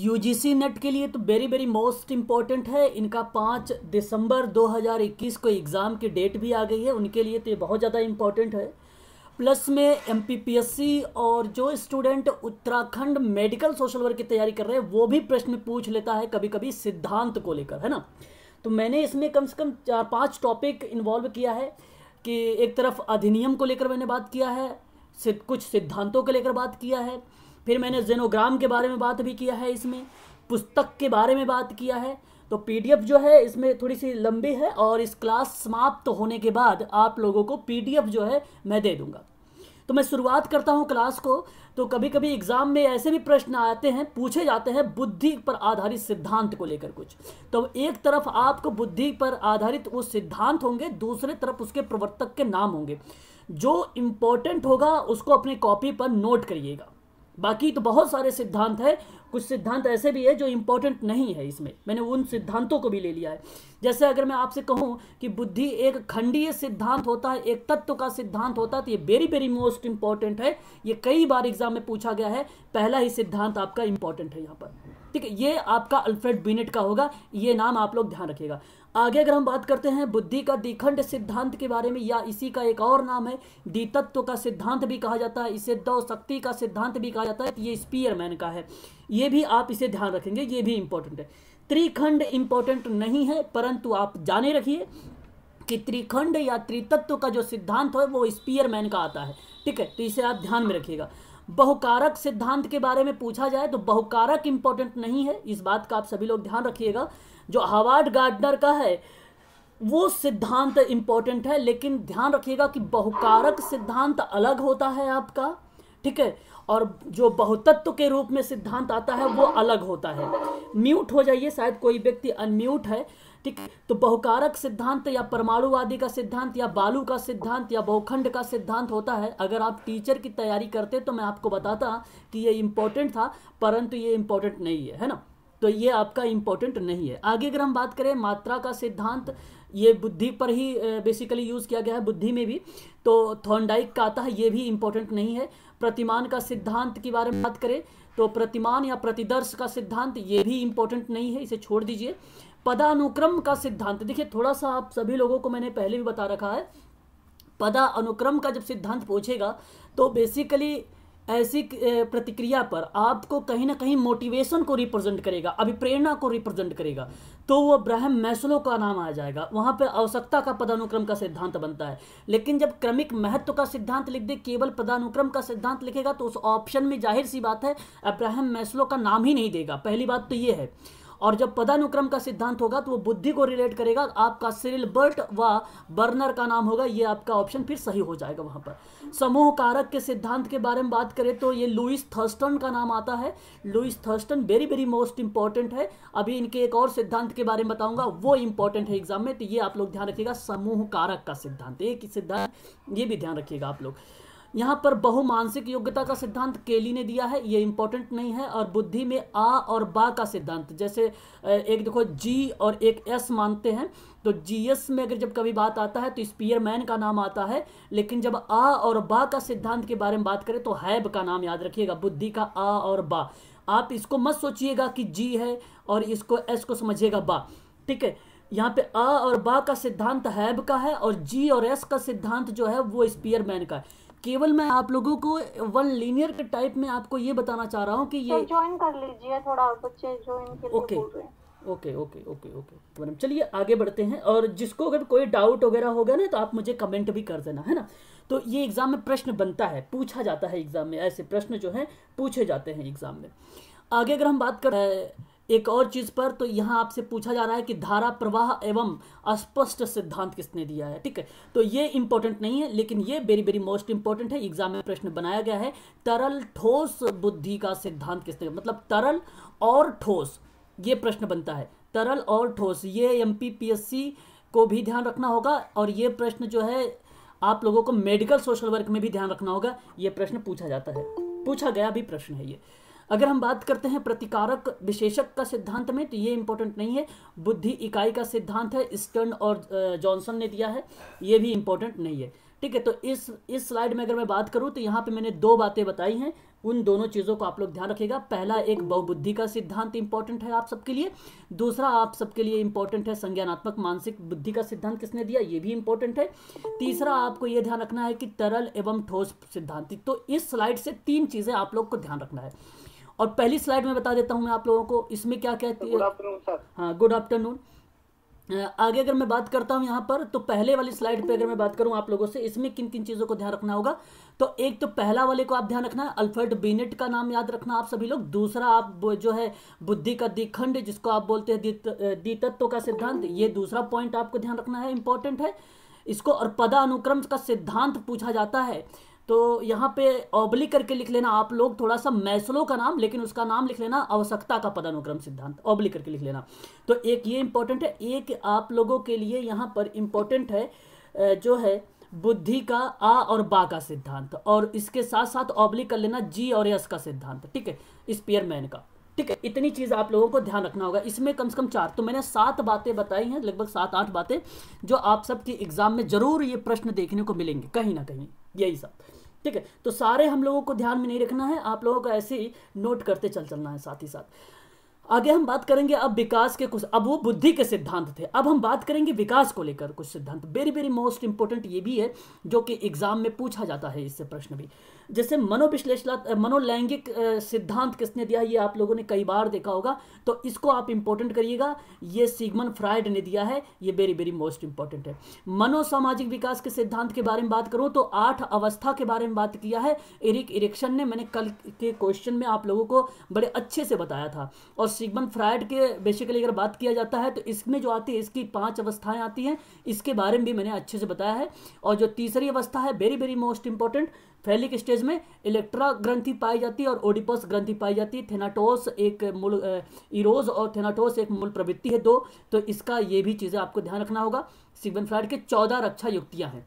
UGC net के लिए तो वेरी वेरी मोस्ट इम्पॉर्टेंट है इनका पाँच दिसंबर 2021 को एग्ज़ाम की डेट भी आ गई है उनके लिए तो ये बहुत ज़्यादा इम्पॉर्टेंट है प्लस में एम और जो student Uttarakhand medical social work की तैयारी कर रहे हैं वो भी प्रश्न पूछ लेता है कभी कभी सिद्धांत को लेकर है ना तो मैंने इसमें कम से कम चार पाँच टॉपिक इन्वॉल्व किया है कि एक तरफ अधिनियम को लेकर मैंने बात किया है कुछ सिद्धांतों को लेकर बात किया है फिर मैंने जेनोग्राम के बारे में बात भी किया है इसमें पुस्तक के बारे में बात किया है तो पीडीएफ जो है इसमें थोड़ी सी लंबी है और इस क्लास समाप्त तो होने के बाद आप लोगों को पीडीएफ जो है मैं दे दूंगा तो मैं शुरुआत करता हूँ क्लास को तो कभी कभी एग्जाम में ऐसे भी प्रश्न आते हैं पूछे जाते हैं बुद्धि पर आधारित सिद्धांत को लेकर कुछ तो एक तरफ आपको बुद्धि पर आधारित वो सिद्धांत होंगे दूसरे तरफ उसके प्रवर्तक के नाम होंगे जो इम्पोर्टेंट होगा उसको अपनी कॉपी पर नोट करिएगा बाकी तो बहुत सारे सिद्धांत है कुछ सिद्धांत ऐसे भी है जो इम्पोर्टेंट नहीं है इसमें मैंने उन सिद्धांतों को भी ले लिया है जैसे अगर मैं आपसे कहूँ कि बुद्धि एक खंडीय सिद्धांत होता है एक तत्व का सिद्धांत होता है तो ये वेरी वेरी मोस्ट इम्पॉर्टेंट है ये कई बार एग्जाम में पूछा गया है पहला ही सिद्धांत आपका इम्पॉर्टेंट है यहाँ पर ठीक है ये आपका अल्फ्रेड बिनेट का होगा ये नाम आप लोग ध्यान रखिएगा आगे अगर हम बात करते हैं बुद्धि का दिखंड सिद्धांत के बारे में या इसी का एक और नाम है दीतत्व का सिद्धांत भी कहा जाता है इसे दो शक्ति का सिद्धांत भी कहा जाता है ये स्पीयरमैन का है ये भी आप इसे ध्यान रखेंगे ये भी इंपॉर्टेंट है त्रिखंड इंपॉर्टेंट नहीं है परंतु आप जाने रखिए कि त्रिखंड या त्रितत्व का जो सिद्धांत है वो स्पीयरमैन का आता है ठीक है तो इसे आप ध्यान में रखिएगा बहुकारक सिद्धांत के बारे में पूछा जाए तो बहुकारक इंपॉर्टेंट नहीं है इस बात का आप सभी लोग ध्यान रखिएगा जो हवाड गार्डनर का है वो सिद्धांत इम्पोर्टेंट है लेकिन ध्यान रखिएगा कि बहुकारक सिद्धांत अलग होता है आपका ठीक है और जो बहुतत्व के रूप में सिद्धांत आता है वो अलग होता है म्यूट हो जाइए शायद कोई व्यक्ति अनम्यूट है ठीक तो बहुकारक सिद्धांत या परमाणुवादी का सिद्धांत या बालू का सिद्धांत या बहुखंड का सिद्धांत होता है अगर आप टीचर की तैयारी करते तो मैं आपको बताता कि ये इम्पोर्टेंट था परंतु ये इम्पोर्टेंट नहीं है है ना तो ये आपका इंपॉर्टेंट नहीं है आगे अगर हम बात करें मात्रा का सिद्धांत ये बुद्धि पर ही बेसिकली यूज़ किया गया है बुद्धि में भी तो थोंडाइक का आता है ये भी इंपॉर्टेंट नहीं है प्रतिमान का सिद्धांत के बारे में बात करें तो प्रतिमान या प्रतिदर्श का सिद्धांत ये भी इंपॉर्टेंट नहीं है इसे छोड़ दीजिए पदानुक्रम का सिद्धांत देखिए थोड़ा सा आप सभी लोगों को मैंने पहले भी बता रखा है पदा अनुक्रम का जब सिद्धांत पूछेगा तो बेसिकली ऐसी प्रतिक्रिया पर आपको कहीं ना कहीं मोटिवेशन को रिप्रेजेंट करेगा अभिप्रेरणा को रिप्रेजेंट करेगा तो वो ब्राहम मैसलो का नाम आ जाएगा वहाँ पर आवश्यकता का पदानुक्रम का सिद्धांत बनता है लेकिन जब क्रमिक महत्व का सिद्धांत लिख दे केवल पदानुक्रम का सिद्धांत लिखेगा तो उस ऑप्शन में जाहिर सी बात है अब्राहम मैसलो का नाम ही नहीं देगा पहली बात तो ये है और जब पदानुक्रम का सिद्धांत होगा तो वो बुद्धि को रिलेट करेगा आपका सिरिल बर्ट व बर्नर का नाम होगा ये आपका ऑप्शन फिर सही हो जाएगा वहाँ पर समूह कारक के सिद्धांत के बारे में बात करें तो ये लुइस थर्स्टन का नाम आता है Louis Thurstone very very most important है अभी इनके एक और सिद्धांत के बारे में बताऊंगा वो इंपॉर्टेंट है एग्जाम में तो ये आप लोग ध्यान रखिएगा समूह कारक का सिद्धांत एक सिद्धांत ये भी ध्यान रखिएगा आप लोग यहाँ पर बहुमानसिक योग्यता का सिद्धांत केली ने दिया है ये इंपॉर्टेंट नहीं है और बुद्धि में आ और बा का सिद्धांत जैसे एक देखो जी और एक एस मानते हैं तो जीएस में अगर जब कभी बात आता है तो स्पीयरमैन का नाम आता है लेकिन जब आ और बा का सिद्धांत के बारे में बात करें तो हैब का नाम याद रखिएगा बुद्धि का आ और बा आप इसको मत सोचिएगा कि जी है और इसको एस को समझिएगा बा ठीक है यहाँ पे आ और बा का सिद्धांत हैब का है और जी और एस का सिद्धांत जो है वो स्पीयरमैन का है केवल मैं आप लोगों को वन लीनियर के टाइप में आपको ये बताना चाह रहा हूँ कि ये ज्वाइन तो कर लीजिए थोड़ा बच्चे okay okay okay okay okay madam चलिए आगे बढ़ते हैं और जिसको अगर कोई डाउट वगैरह होगा ना तो आप मुझे कमेंट भी कर देना है ना तो ये एग्ज़ाम में प्रश्न बनता है पूछा जाता है एग्ज़ाम में ऐसे प्रश्न जो है पूछे जाते हैं एग्ज़ाम में आगे अगर हम बात करें एक और चीज़ पर तो यहां आपसे पूछा जा रहा है कि धारा प्रवाह एवं अस्पष्ट सिद्धांत किसने दिया है ठीक है तो ये इंपॉर्टेंट नहीं है लेकिन ये वेरी वेरी मोस्ट इंपॉर्टेंट है एग्जाम में प्रश्न बनाया गया है तरल ठोस बुद्धि का सिद्धांत किसने मतलब तरल और ठोस ये प्रश्न बनता है तरल और ठोस ये एम को भी ध्यान रखना होगा और ये प्रश्न जो है आप लोगों को मेडिकल सोशल वर्क में भी ध्यान रखना होगा ये प्रश्न पूछा जाता है पूछा गया भी प्रश्न है ये अगर हम बात करते हैं प्रतिकारक विशेषक का सिद्धांत में तो ये इंपॉर्टेंट नहीं है बुद्धि इकाई का सिद्धांत है स्टर्न और जॉनसन ने दिया है ये भी इंपॉर्टेंट नहीं है ठीक है तो इस इस स्लाइड में अगर मैं बात करूँ तो यहाँ पे मैंने दो बातें बताई हैं उन दोनों चीज़ों को आप लोग ध्यान रखिएगा पहला एक बहुबुद्धि का सिद्धांत इंपॉर्टेंट है आप सबके लिए दूसरा आप सबके लिए इंपॉर्टेंट है संज्ञानात्मक मानसिक बुद्धि का सिद्धांत किसने दिया ये भी इंपॉर्टेंट है तीसरा आपको ये ध्यान रखना है कि तरल एवं ठोस सिद्धांत तो इस स्लाइड से तीन चीज़ें आप लोग को ध्यान रखना है और पहली स्लाइड में बता देता हूँ मैं आप लोगों को इसमें क्या क्या है हाँ गुड आफ्टरनून आगे अगर मैं बात करता हूँ यहाँ पर तो पहले वाली स्लाइड पे अगर मैं बात करूँ आप लोगों से इसमें किन किन चीज़ों को ध्यान रखना होगा तो एक तो पहला वाले को आप ध्यान रखना है अल्फर्ट बीनेट का नाम याद रखना आप सभी लोग दूसरा आप जो है बुद्धि का दिखंड जिसको आप बोलते हैं तत्व का सिद्धांत ये दूसरा पॉइंट आपको ध्यान रखना है इंपॉर्टेंट है इसको और पदानुक्रम का सिद्धांत पूछा जाता है तो यहाँ पे ओबली करके लिख लेना आप लोग थोड़ा सा मैसलो का नाम लेकिन उसका नाम लिख लेना आवश्यकता का पदानुक्रम सिद्धांत ओबली करके लिख लेना तो एक ये इम्पोर्टेंट है एक आप लोगों के लिए यहाँ पर इम्पोर्टेंट है जो है बुद्धि का आ और बा का सिद्धांत और इसके साथ साथ ओबली कर लेना जी और एस का सिद्धांत ठीक है स्पियरमैन का ठीक है इतनी चीज़ आप लोगों को ध्यान रखना होगा इसमें कम से कम चार तो मैंने सात बातें बताई हैं लगभग सात आठ बातें जो आप सबकी एग्जाम में जरूर ये प्रश्न देखने को मिलेंगे कहीं ना कहीं यही सब ठीक है तो सारे हम लोगों को ध्यान में नहीं रखना है आप लोगों को ऐसे ही नोट करते चल चलना है साथ ही साथ आगे हम बात करेंगे अब विकास के कुछ अब वो बुद्धि के सिद्धांत थे अब हम बात करेंगे विकास को लेकर कुछ सिद्धांत वेरी वेरी मोस्ट इंपॉर्टेंट ये भी है जो कि एग्जाम में पूछा जाता है इससे प्रश्न भी जैसे मनोविश्लेषण मनोलैंगिक सिद्धांत किसने दिया ये आप लोगों ने कई बार देखा होगा तो इसको आप इंपॉर्टेंट करिएगा ये सीगमन फ्राइड ने दिया है ये वेरी वेरी मोस्ट इंपॉर्टेंट है मनोसामाजिक विकास के सिद्धांत के बारे में बात करूँ तो आठ अवस्था के बारे में बात किया है एरिक इरेक्शन ने मैंने कल के क्वेश्चन में आप लोगों को बड़े अच्छे से बताया था और सीगमन फ्राइड के बेसिकली अगर बात किया जाता है तो इसमें जो आती है इसकी पाँच अवस्थाएँ आती हैं इसके बारे में भी मैंने अच्छे से बताया है और जो तीसरी अवस्था है very very most important phallic stage में इलेक्ट्रा ग्रंथि पाई जाती है और ओडिपस ग्रंथि पाई जाती है थेनाटोस एक मूल इरोज और थेनाटोस एक मूल प्रवृत्ति है दो तो इसका ये भी चीज़ें आपको ध्यान रखना होगा सिग्वन के चौदह रक्षा युक्तियाँ हैं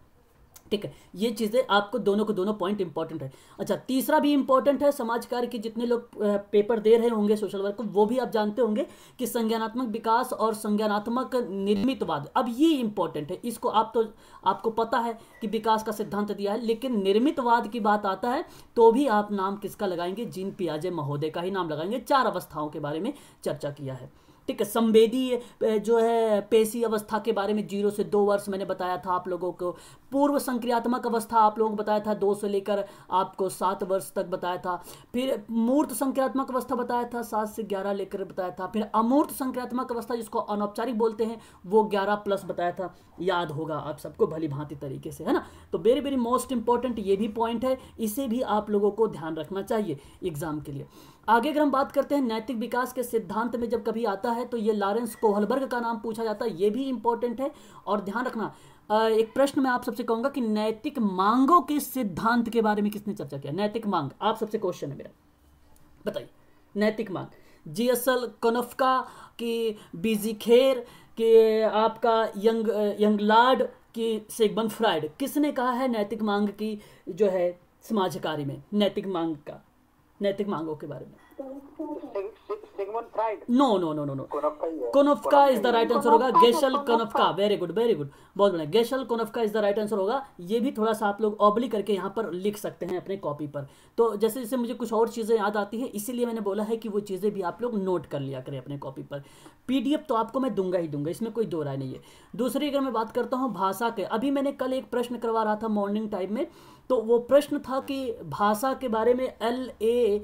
ठीक है ये चीज़ें आपको दोनों को दोनों पॉइंट इंपॉर्टेंट है अच्छा तीसरा भी इंपॉर्टेंट है समाज कार्य के जितने लोग पेपर दे रहे होंगे सोशल वर्क को वो भी आप जानते होंगे कि संज्ञानात्मक विकास और संज्ञानात्मक निर्मितवाद अब ये इंपॉर्टेंट है इसको आप तो आपको पता है कि विकास का सिद्धांत दिया है लेकिन निर्मितवाद की बात आता है तो भी आप नाम किसका लगाएंगे जिन पियाजे महोदय का ही नाम लगाएंगे चार अवस्थाओं के बारे में चर्चा किया है ठीक है संवेदी जो है पेशी अवस्था के बारे में जीरो से दो वर्ष मैंने बताया था आप लोगों को पूर्व संक्रियात्मक अवस्था आप लोगों को बताया था दो से लेकर आपको सात वर्ष तक बताया था फिर मूर्त संक्रियात्मक अवस्था बताया था सात से ग्यारह लेकर बताया था फिर अमूर्त संक्रियात्मक अवस्था जिसको अनौपचारिक बोलते हैं वो ग्यारह प्लस बताया था याद होगा आप सबको भली भांति तरीके से है ना तो वेरी वेरी मोस्ट इंपॉर्टेंट ये भी पॉइंट है इसे भी आप लोगों को ध्यान रखना चाहिए एग्जाम के लिए आगे अगर हम बात करते हैं नैतिक विकास के सिद्धांत में जब कभी आता है तो ये लॉरेंस कोहलबर्ग का नाम पूछा जाता है ये भी इंपॉर्टेंट है और ध्यान रखना एक प्रश्न मैं आप सबसे कहूंगा कि नैतिक मांगों के सिद्धांत के बारे में किसने चर्चा किया नैतिक मांग आप सबसे क्वेश्चन है मेरा बताइए नैतिक मांग जी एस एल कनफका की बीजी खेर के आपका यंग यंग लार्ड की सेगमन फ्राइड किसने कहा है नैतिक मांग की जो है समाजकारी में नैतिक मांग का नैतिक मांगों के बारे में राइट आंसर होगा गेशल Koffka very good very good बहुत बढ़िया गेशल Koffka is the right answer होगा ये भी थोड़ा सा आप लोग ऑबली करके यहाँ पर लिख सकते हैं अपने कॉपी पर तो जैसे जैसे मुझे कुछ और चीज़ें याद आती है इसीलिए मैंने बोला है कि वो चीज़ें भी आप लोग नोट कर लिया करें अपने कॉपी पर पीडीएफ तो आपको मैं दूंगा ही दूंगा इसमें कोई दो राय नहीं है दूसरी अगर मैं बात करता हूँ भाषा के अभी मैंने कल एक प्रश्न करवा रहा था मॉर्निंग टाइम में तो वो प्रश्न था कि भाषा के बारे में L A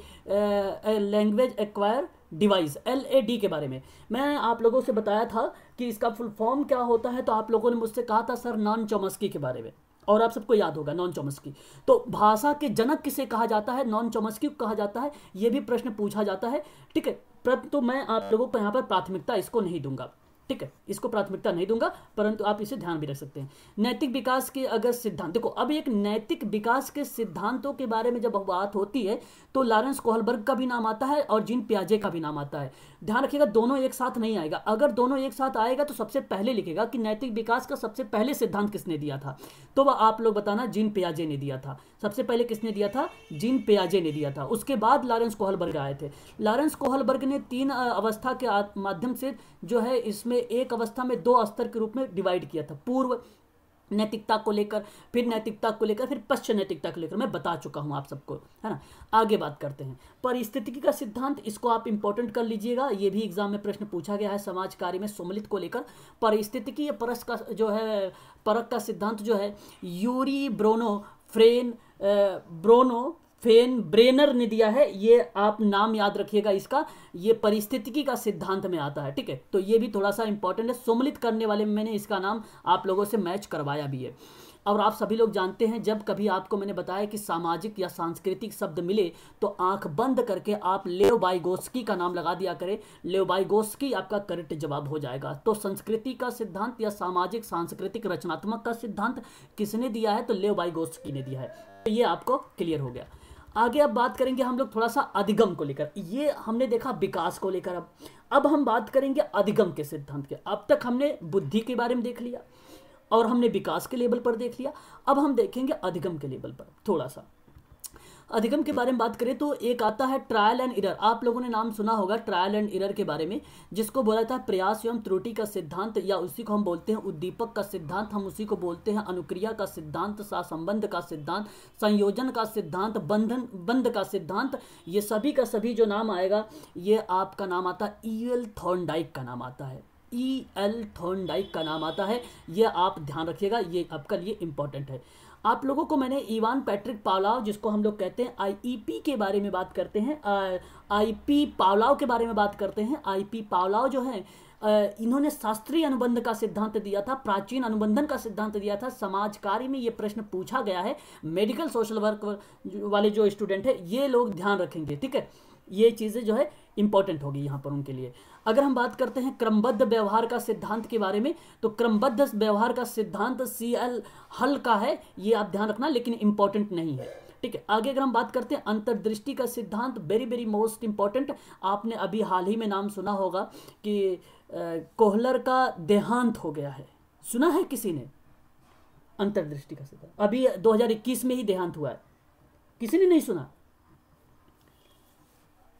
language acquire device L A D के बारे में मैं आप लोगों से बताया था कि इसका फुल फॉर्म क्या होता है तो आप लोगों ने मुझसे कहा था सर नॉन चोमस्की के बारे में और आप सबको याद होगा नॉन चोमस्की तो भाषा के जनक किसे कहा जाता है नॉन चोमस्की को कहा जाता है ये भी प्रश्न पूछा जाता है ठीक है परंतु तो मैं आप लोगों को यहाँ पर प्राथमिकता इसको नहीं दूंगा ठीक है इसको प्राथमिकता नहीं दूंगा परंतु आप इसे ध्यान भी रख सकते हैं नैतिक विकास के अगर सिद्धांत देखो अब एक नैतिक विकास के सिद्धांतों के बारे में जब बात होती है तो लॉरेंस कोहलबर्ग का भी नाम आता है और जिन प्याजे का भी नाम आता है ध्यान रखिएगा दोनों एक साथ नहीं आएगा अगर दोनों एक साथ आएगा तो सबसे पहले लिखेगा कि नैतिक विकास का सबसे पहले सिद्धांत किसने दिया था तो वह आप लोग बताना जिन प्याजे ने दिया था सबसे पहले किसने दिया था जिन प्याजे ने दिया था उसके बाद लॉरेंस कोहलबर्ग आए थे लॉरेंस कोहलबर्ग ने तीन अवस्था के माध्यम से जो है इसमें एक अवस्था में दो स्तर के रूप में डिवाइड किया था पूर्व नैतिकता को लेकर फिर नैतिकता को लेकर फिर पश्चिम नैतिकता को लेकर मैं बता चुका हूँ आप सबको है ना आगे बात करते हैं परिस्थितिकी का सिद्धांत इसको आप इंपॉर्टेंट कर लीजिएगा ये भी एग्जाम में प्रश्न पूछा गया है समाज कार्य में सुमिलित को लेकर परिस्थितिकी परस का जो है परक का सिद्धांत जो है यूरी ब्रोनो फ्रेन ब्रोनो फेन ब्रेनर ने दिया है ये आप नाम याद रखिएगा इसका ये परिस्थितिकी का सिद्धांत में आता है ठीक है तो ये भी थोड़ा सा इंपॉर्टेंट है सुमिलित करने वाले में मैंने इसका नाम आप लोगों से मैच करवाया भी है और आप सभी लोग जानते हैं जब कभी आपको मैंने बताया कि सामाजिक या सांस्कृतिक शब्द मिले तो आंख बंद करके आप बाइगोस्की का नाम लगा दिया करें लेओबाइगोस्की आपका करेक्ट जवाब हो जाएगा तो संस्कृति का सिद्धांत या सामाजिक सांस्कृतिक रचनात्मक का सिद्धांत किसने दिया है तो बाइगोस्की ने दिया है तो ये आपको क्लियर हो गया आगे अब बात करेंगे हम लोग थोड़ा सा अधिगम को लेकर ये हमने देखा विकास को लेकर अब अब हम बात करेंगे अधिगम के सिद्धांत के अब तक हमने बुद्धि के बारे में देख लिया और हमने विकास के लेवल पर देख लिया अब हम देखेंगे अधिगम के लेवल पर थोड़ा सा अधिगम के बारे में बात करें तो एक आता है ट्रायल एंड इरर आप लोगों ने नाम सुना होगा ट्रायल एंड इरर के बारे में जिसको बोला था प्रयास एवं त्रुटि का सिद्धांत या उसी को हम बोलते हैं उद्दीपक का सिद्धांत हम उसी को बोलते हैं अनुक्रिया का सिद्धांत सहसंबंध का सिद्धांत संयोजन का सिद्धांत बंधन बंध का सिद्धांत ये सभी का सभी जो नाम आएगा ये आपका नाम आता है ई एल थॉर्नडाइक का नाम आता है ई एल थॉर्नडाइक का नाम आता है ये आप ध्यान रखिएगा ये आपका लिए इंपॉर्टेंट है आप लोगों को मैंने ईवान पैट्रिक पावलाव जिसको हम लोग कहते हैं आईईपी e के बारे में बात करते हैं आईपी e पावलाव के बारे में बात करते हैं आईपी e पावलाव जो है इन्होंने शास्त्रीय अनुबंध का सिद्धांत दिया था प्राचीन अनुबंधन का सिद्धांत दिया था समाज कार्य में ये प्रश्न पूछा गया है मेडिकल सोशल वर्क वाले जो स्टूडेंट है ये लोग ध्यान रखेंगे ठीक है ये चीज़ें जो है इंपॉर्टेंट होगी यहाँ पर उनके लिए अगर हम बात करते हैं क्रमबद्ध व्यवहार का सिद्धांत के बारे में तो क्रमबद्ध व्यवहार का सिद्धांत सी एल हल का है ये आप ध्यान रखना लेकिन इंपॉर्टेंट नहीं है ठीक है आगे अगर हम बात करते हैं अंतर्दृष्टि का सिद्धांत वेरी वेरी मोस्ट इंपॉर्टेंट आपने अभी हाल ही में नाम सुना होगा कि कोहलर का देहांत हो गया है सुना है किसी ने अंतर्दृष्टि का सिद्धांत अभी 2021 में ही देहांत हुआ है किसी ने नहीं सुना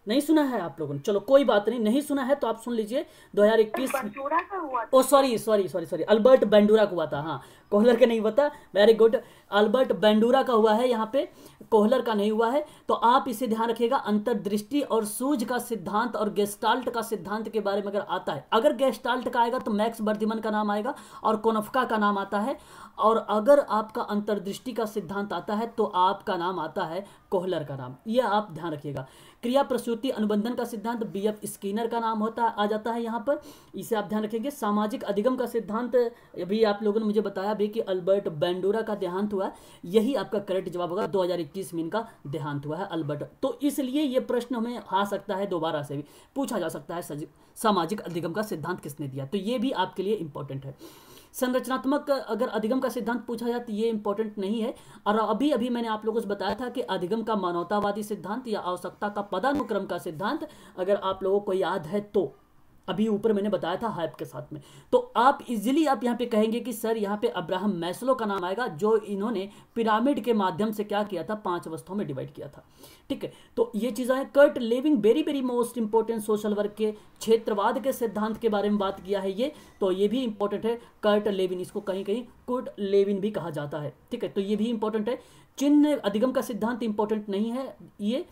नहीं सुना है आप लोगों ने चलो कोई बात नहीं नहीं सुना है तो आप सुन लीजिए 2021 oh sorry sorry sorry sorry Albert Bandura का हुआ था हाँ कोहलर का नहीं बता वेरी गुड अल्बर्ट बेंडूरा का हुआ है यहाँ पे कोहलर का नहीं हुआ है तो आप इसे ध्यान रखिएगा अंतर्दृष्टि और सूझ का सिद्धांत और गेस्टाल्ट का सिद्धांत के बारे में अगर आता है अगर गेस्टाल्ट का आएगा तो मैक्स बर्धिमन का नाम आएगा और कोनफका का नाम आता है और अगर आपका अंतर्दृष्टि का सिद्धांत आता है तो आपका नाम आता है कोहलर का नाम यह आप ध्यान रखिएगा क्रिया प्रसूति अनुबंधन का सिद्धांत बी एफ स्कीनर का नाम होता आ जाता है यहाँ पर इसे आप ध्यान रखेंगे सामाजिक अधिगम का सिद्धांत अभी आप लोगों ने मुझे बताया भी कि अल्बर्ट बैंडोरा का देहांत हुआ यही आपका करेक्ट जवाब होगा 2021 में इनका देहांत हुआ है अल्बर्ट तो इसलिए ये प्रश्न हमें आ सकता है दोबारा से भी पूछा जा सकता है सामाजिक अधिगम का सिद्धांत किसने दिया तो ये भी आपके लिए इंपॉर्टेंट है संरचनात्मक अगर अधिगम का सिद्धांत पूछा जाए तो ये इंपॉर्टेंट नहीं है और अभी अभी मैंने आप लोगों को बताया था कि अधिगम का मानवतावादी सिद्धांत या आवश्यकता का पदानुक्रम का सिद्धांत अगर आप लोगों को याद है तो अभी ऊपर मैंने बताया था हाइप के साथ में तो आप इजीली आप यहाँ पे कहेंगे कि सर यहाँ पे अब्राहम मैसलो का नाम आएगा जो इन्होंने पिरामिड के माध्यम से क्या किया था पांच अवस्थाओं में डिवाइड किया था ठीक है तो ये चीज़ें हैं Kurt Lewin very very most important social work के क्षेत्रवाद के सिद्धांत के बारे में बात किया है ये तो ये भी इंपॉर्टेंट है कर्ट लेविन इसको कहीं कहीं कुर्ट लेविन भी कहा जाता है ठीक है तो ये भी इंपॉर्टेंट है चिन्ह अधिगम का सिद्धांत इंपॉर्टेंट नहीं है ये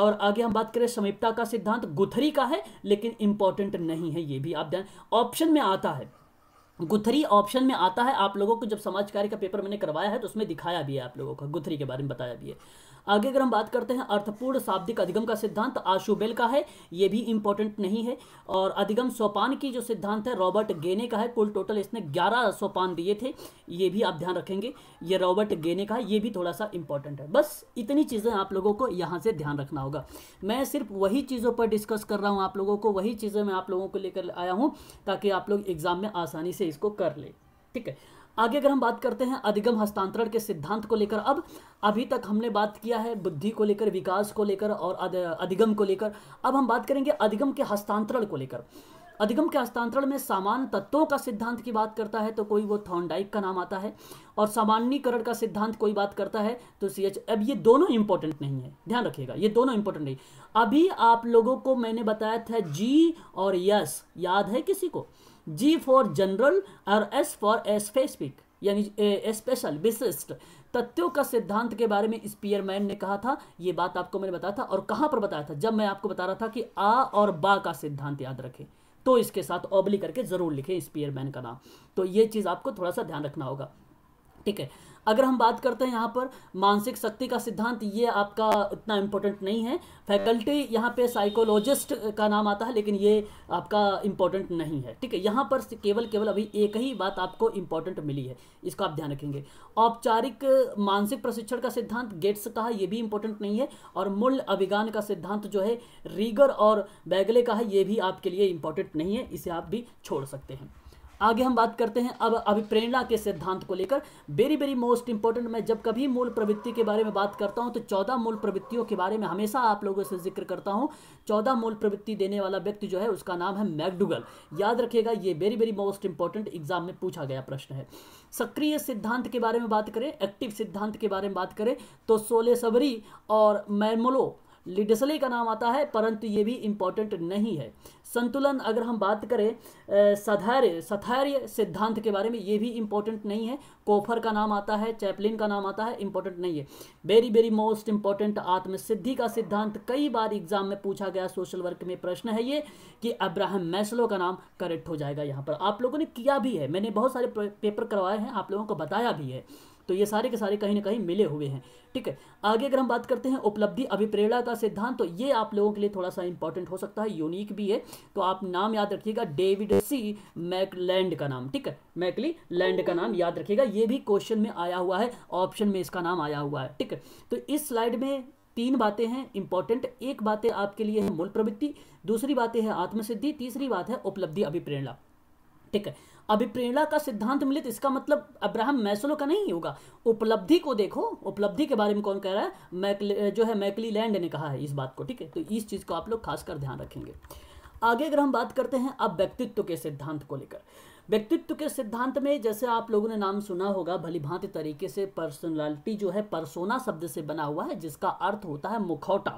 और आगे हम बात करें समीपता का सिद्धांत गुथरी का है लेकिन इंपॉर्टेंट नहीं है ये भी आप ध्यान ऑप्शन में आता है गुथरी ऑप्शन में आता है आप लोगों को जब समाज कार्य का पेपर मैंने करवाया है तो उसमें दिखाया भी है आप लोगों को गुथरी के बारे में बताया भी है आगे अगर हम बात करते हैं अर्थपूर्ण शाब्दिक अधिगम का सिद्धांत आशुबेल का है ये भी इंपॉर्टेंट नहीं है और अधिगम सोपान की जो सिद्धांत है रॉबर्ट गेने का है कुल टोटल इसने ग्यारह सोपान दिए थे ये भी आप ध्यान रखेंगे ये रॉबर्ट गेने का है ये भी थोड़ा सा इंपॉर्टेंट है बस इतनी चीज़ें आप लोगों को यहाँ से ध्यान रखना होगा मैं सिर्फ वही चीज़ों पर डिस्कस कर रहा हूँ आप लोगों को वही चीज़ें मैं आप लोगों को लेकर आया हूँ ताकि आप लोग एग्ज़ाम में आसानी से इसको कर ले ठीक है आगे अगर हम बात करते हैं अधिगम हस्तांतरण के सिद्धांत को लेकर अब अभी तक हमने बात किया है बुद्धि को लेकर विकास को लेकर और अधिगम को लेकर अब हम बात करेंगे अधिगम के हस्तांतरण को लेकर अधिगम के हस्तांतरण में सामान्य तत्वों का सिद्धांत की बात करता है तो कोई वो थॉन्डाइक का नाम आता है और सामान्यकरण का सिद्धांत कोई बात करता है तो सी एच अब ये दोनों इंपॉर्टेंट नहीं है ध्यान रखिएगा ये दोनों इंपॉर्टेंट नहीं अभी आप लोगों को मैंने बताया था जी और यस याद है किसी को जी फॉर जनरल और एस फॉर स्पेसिफिक यानी स्पेशल विशिष्ट तथ्यों का सिद्धांत के बारे में स्पीयरमैन ने कहा था ये बात आपको मैंने बताया था और कहां पर बताया था जब मैं आपको बता रहा था कि आ और बा का सिद्धांत याद रखें तो इसके साथ ओबली करके जरूर लिखें स्पीयरमैन का नाम तो ये चीज़ आपको थोड़ा सा ध्यान रखना होगा ठीक है अगर हम बात करते हैं यहाँ पर मानसिक शक्ति का सिद्धांत ये आपका उतना इम्पोर्टेंट नहीं है फैकल्टी यहाँ पे साइकोलॉजिस्ट का नाम आता है लेकिन ये आपका इम्पोर्टेंट नहीं है ठीक है यहाँ पर केवल केवल अभी एक ही बात आपको इम्पोर्टेंट मिली है इसका आप ध्यान रखेंगे औपचारिक मानसिक प्रशिक्षण का सिद्धांत गेट्स का है ये भी इम्पोर्टेंट नहीं है और मूल अभिज्ञान का सिद्धांत जो है रीगर और बैगले का है ये भी आपके लिए इम्पोर्टेंट नहीं है इसे आप भी छोड़ सकते हैं आगे हम बात करते हैं अब अभिप्रेरणा के सिद्धांत को लेकर वेरी वेरी मोस्ट इंपॉर्टेंट मैं जब कभी मूल प्रवृत्ति के बारे में बात करता हूं तो चौदह मूल प्रवृत्तियों के बारे में हमेशा आप लोगों से जिक्र करता हूं चौदह मूल प्रवृत्ति देने वाला व्यक्ति जो है उसका नाम है मैकडुगल याद रखिएगा ये very very most important exam में पूछा गया प्रश्न है सक्रिय सिद्धांत के बारे में बात करें एक्टिव सिद्धांत के बारे में बात करें तो सोले सबरी और मैमोलो लिडसले का नाम आता है परंतु ये भी इम्पॉर्टेंट नहीं है संतुलन अगर हम बात करें सधैर्य सधैर्य सिद्धांत के बारे में ये भी इम्पोर्टेंट नहीं है कोफर का नाम आता है चैपलिन का नाम आता है इम्पोर्टेंट नहीं है वेरी वेरी मोस्ट इम्पॉर्टेंट आत्मसिद्धि का सिद्धांत कई बार एग्जाम में पूछा गया सोशल वर्क में प्रश्न है ये कि अब्राहम मैसलो का नाम करेक्ट हो जाएगा यहाँ पर आप लोगों ने किया भी है मैंने बहुत सारे पेपर करवाए हैं आप लोगों को बताया भी है तो ये सारे के सारे कहीं ना कहीं मिले हुए हैं ठीक है आगे अगर हम बात करते हैं उपलब्धि अभिप्रेरणा का सिद्धांत तो ये आप लोगों के लिए थोड़ा सा इंपॉर्टेंट हो सकता है यूनिक भी है तो आप नाम याद रखिएगा डेविड सी मैकलैंड का नाम ठीक है मैकली लैंड का नाम याद रखिएगा ये भी क्वेश्चन में आया हुआ है ऑप्शन में इसका नाम आया हुआ है ठीक है तो इस स्लाइड में तीन बातें हैं इंपॉर्टेंट एक बातें आपके लिए है मूल प्रवृत्ति दूसरी बातें हैं आत्मसिद्धि तीसरी बात है उपलब्धि अभिप्रेरणा ठीक है अभिप्रेरणा का सिद्धांत मिले तो इसका मतलब अब्राहम मैसलो का नहीं होगा उपलब्धि को देखो उपलब्धि के बारे में कौन कह रहा है मैकल जो है मैकली लैंड ने कहा है इस बात को ठीक है तो इस चीज़ को आप लोग खासकर ध्यान रखेंगे आगे अगर हम बात करते हैं अब व्यक्तित्व के सिद्धांत को लेकर व्यक्तित्व के सिद्धांत में जैसे आप लोगों ने नाम सुना होगा भलीभांति तरीके से पर्सनैलिटी जो है परसोना शब्द से बना हुआ है जिसका अर्थ होता है मुखौटा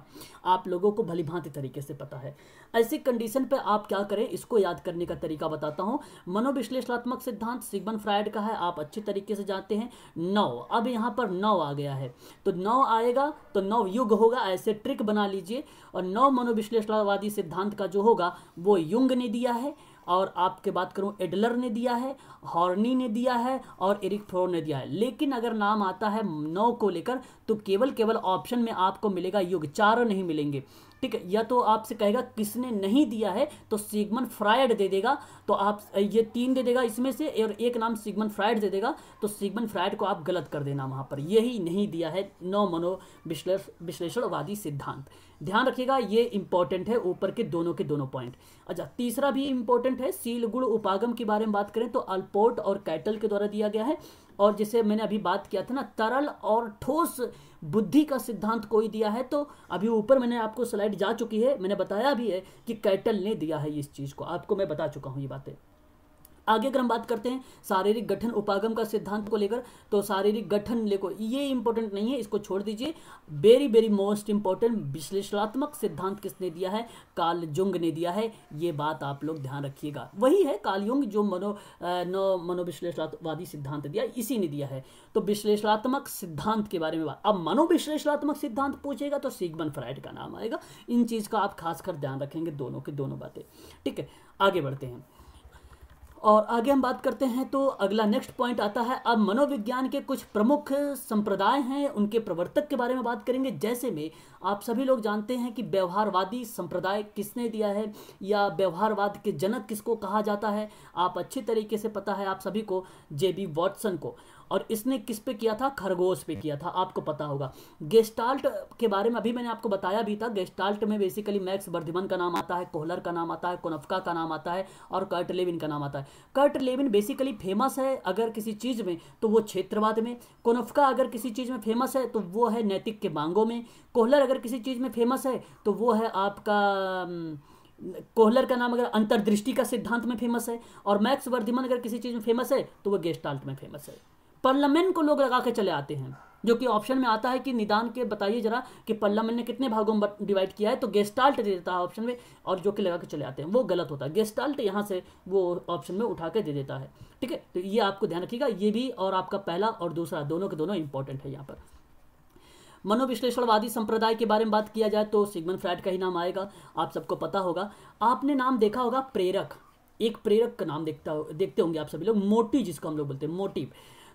आप लोगों को भलीभांति तरीके से पता है ऐसी कंडीशन पर आप क्या करें इसको याद करने का तरीका बताता हूँ मनोविश्लेषणात्मक सिद्धांत सिगमन फ्रायड का है आप अच्छी तरीके से जानते हैं नौ अब यहाँ पर नौ आ गया है तो नौ आएगा तो नव युग होगा ऐसे ट्रिक बना लीजिए और नौ मनोविश्लेषणवादी सिद्धांत का जो होगा वो युंग ने दिया है और आपके बात करूं एडलर ने दिया है हॉर्नी ने दिया है और एरिक फ्रोर ने दिया है लेकिन अगर नाम आता है नौ को लेकर तो केवल केवल ऑप्शन में आपको मिलेगा युग चार नहीं मिलेंगे ठीक है या तो आपसे कहेगा किसने नहीं दिया है तो सिगमन फ्रायड दे देगा तो आप ये तीन दे देगा इसमें से और एक नाम सिगमन फ्रायड दे देगा तो सिगमन फ्रायड को आप गलत कर देना वहां पर यही नहीं दिया है नौ मनो विश्लेषणवादी सिद्धांत ध्यान रखिएगा ये इंपॉर्टेंट है ऊपर के दोनों के दोनों पॉइंट अच्छा तीसरा भी इंपॉर्टेंट है सील गुण उपागम के बारे में बात करें तो अल्पोर्ट और कैटल के द्वारा दिया गया है और जिसे मैंने अभी बात किया था ना तरल और ठोस बुद्धि का सिद्धांत कोई दिया है तो अभी ऊपर मैंने आपको स्लाइड जा चुकी है मैंने बताया भी है कि कैटल ने दिया है इस चीज़ को आपको मैं बता चुका हूँ ये बातें आगे अगर हम बात करते हैं शारीरिक गठन उपागम का सिद्धांत को लेकर तो शारीरिक गठन लेको ये इंपॉर्टेंट नहीं है इसको छोड़ दीजिए वेरी वेरी मोस्ट इंपॉर्टेंट विश्लेषणात्मक सिद्धांत किसने दिया है काल जुंग ने दिया है ये बात आप लोग ध्यान रखिएगा वही है कालयुंग जो मनो नो मनोविश्लेषणवादी सिद्धांत दिया इसी ने दिया है तो विश्लेषणात्मक सिद्धांत के बारे में बात अब मनोविश्लेषणात्मक सिद्धांत पूछेगा तो सिगमन फ्राइड का नाम आएगा इन चीज़ का आप खासकर ध्यान रखेंगे दोनों के दोनों बातें ठीक है आगे बढ़ते हैं और आगे हम बात करते हैं तो अगला नेक्स्ट पॉइंट आता है अब मनोविज्ञान के कुछ प्रमुख संप्रदाय हैं उनके प्रवर्तक के बारे में बात करेंगे जैसे में आप सभी लोग जानते हैं कि व्यवहारवादी संप्रदाय किसने दिया है या व्यवहारवाद के जनक किसको कहा जाता है आप अच्छी तरीके से पता है आप सभी को जे बी वॉटसन को और इसने किस पे किया था खरगोश पे किया था आपको पता होगा गेस्टाल्ट के बारे में अभी मैंने आपको बताया भी था गेस्टाल्ट में बेसिकली मैक्स वर्धिमन का नाम आता है कोहलर का नाम आता है कोनफका का नाम आता है और कर्ट लेविन का नाम आता है कर्ट लेविन बेसिकली फेमस है अगर किसी चीज़ में तो वो क्षेत्रवाद में कोनफका अगर किसी चीज़ में फेमस है तो वो है नैतिक के मांगों में कोहलर अगर किसी चीज़ में फेमस है तो वो है आपका कोहलर का नाम अगर अंतर्दृष्टि का सिद्धांत में फेमस है और मैक्स वर्धिमन अगर किसी चीज़ में फेमस है तो वह गेस्टाल्ट में फेमस है पार्लियामेंट को लोग लगा के चले आते हैं जो कि ऑप्शन में आता है कि निदान के बताइए जरा कि पार्लियामेंट ने कितने भागों में डिवाइड किया है तो गेस्टाल्ट दे देता है ऑप्शन में और जो कि लगा के चले आते हैं वो गलत होता है गेस्टाल्ट यहाँ से वो ऑप्शन में उठा के दे देता है ठीक है तो ये आपको ध्यान रखिएगा ये भी और आपका पहला और दूसरा दोनों के दोनों इंपॉर्टेंट है यहाँ पर मनोविश्लेषणवादी संप्रदाय के बारे में बात किया जाए तो सिगमन फ्रैड का ही नाम आएगा आप सबको पता होगा आपने नाम देखा होगा प्रेरक एक प्रेरक का नाम देखता देखते होंगे आप सभी लोग मोटिव जिसको हम लोग बोलते हैं मोटिव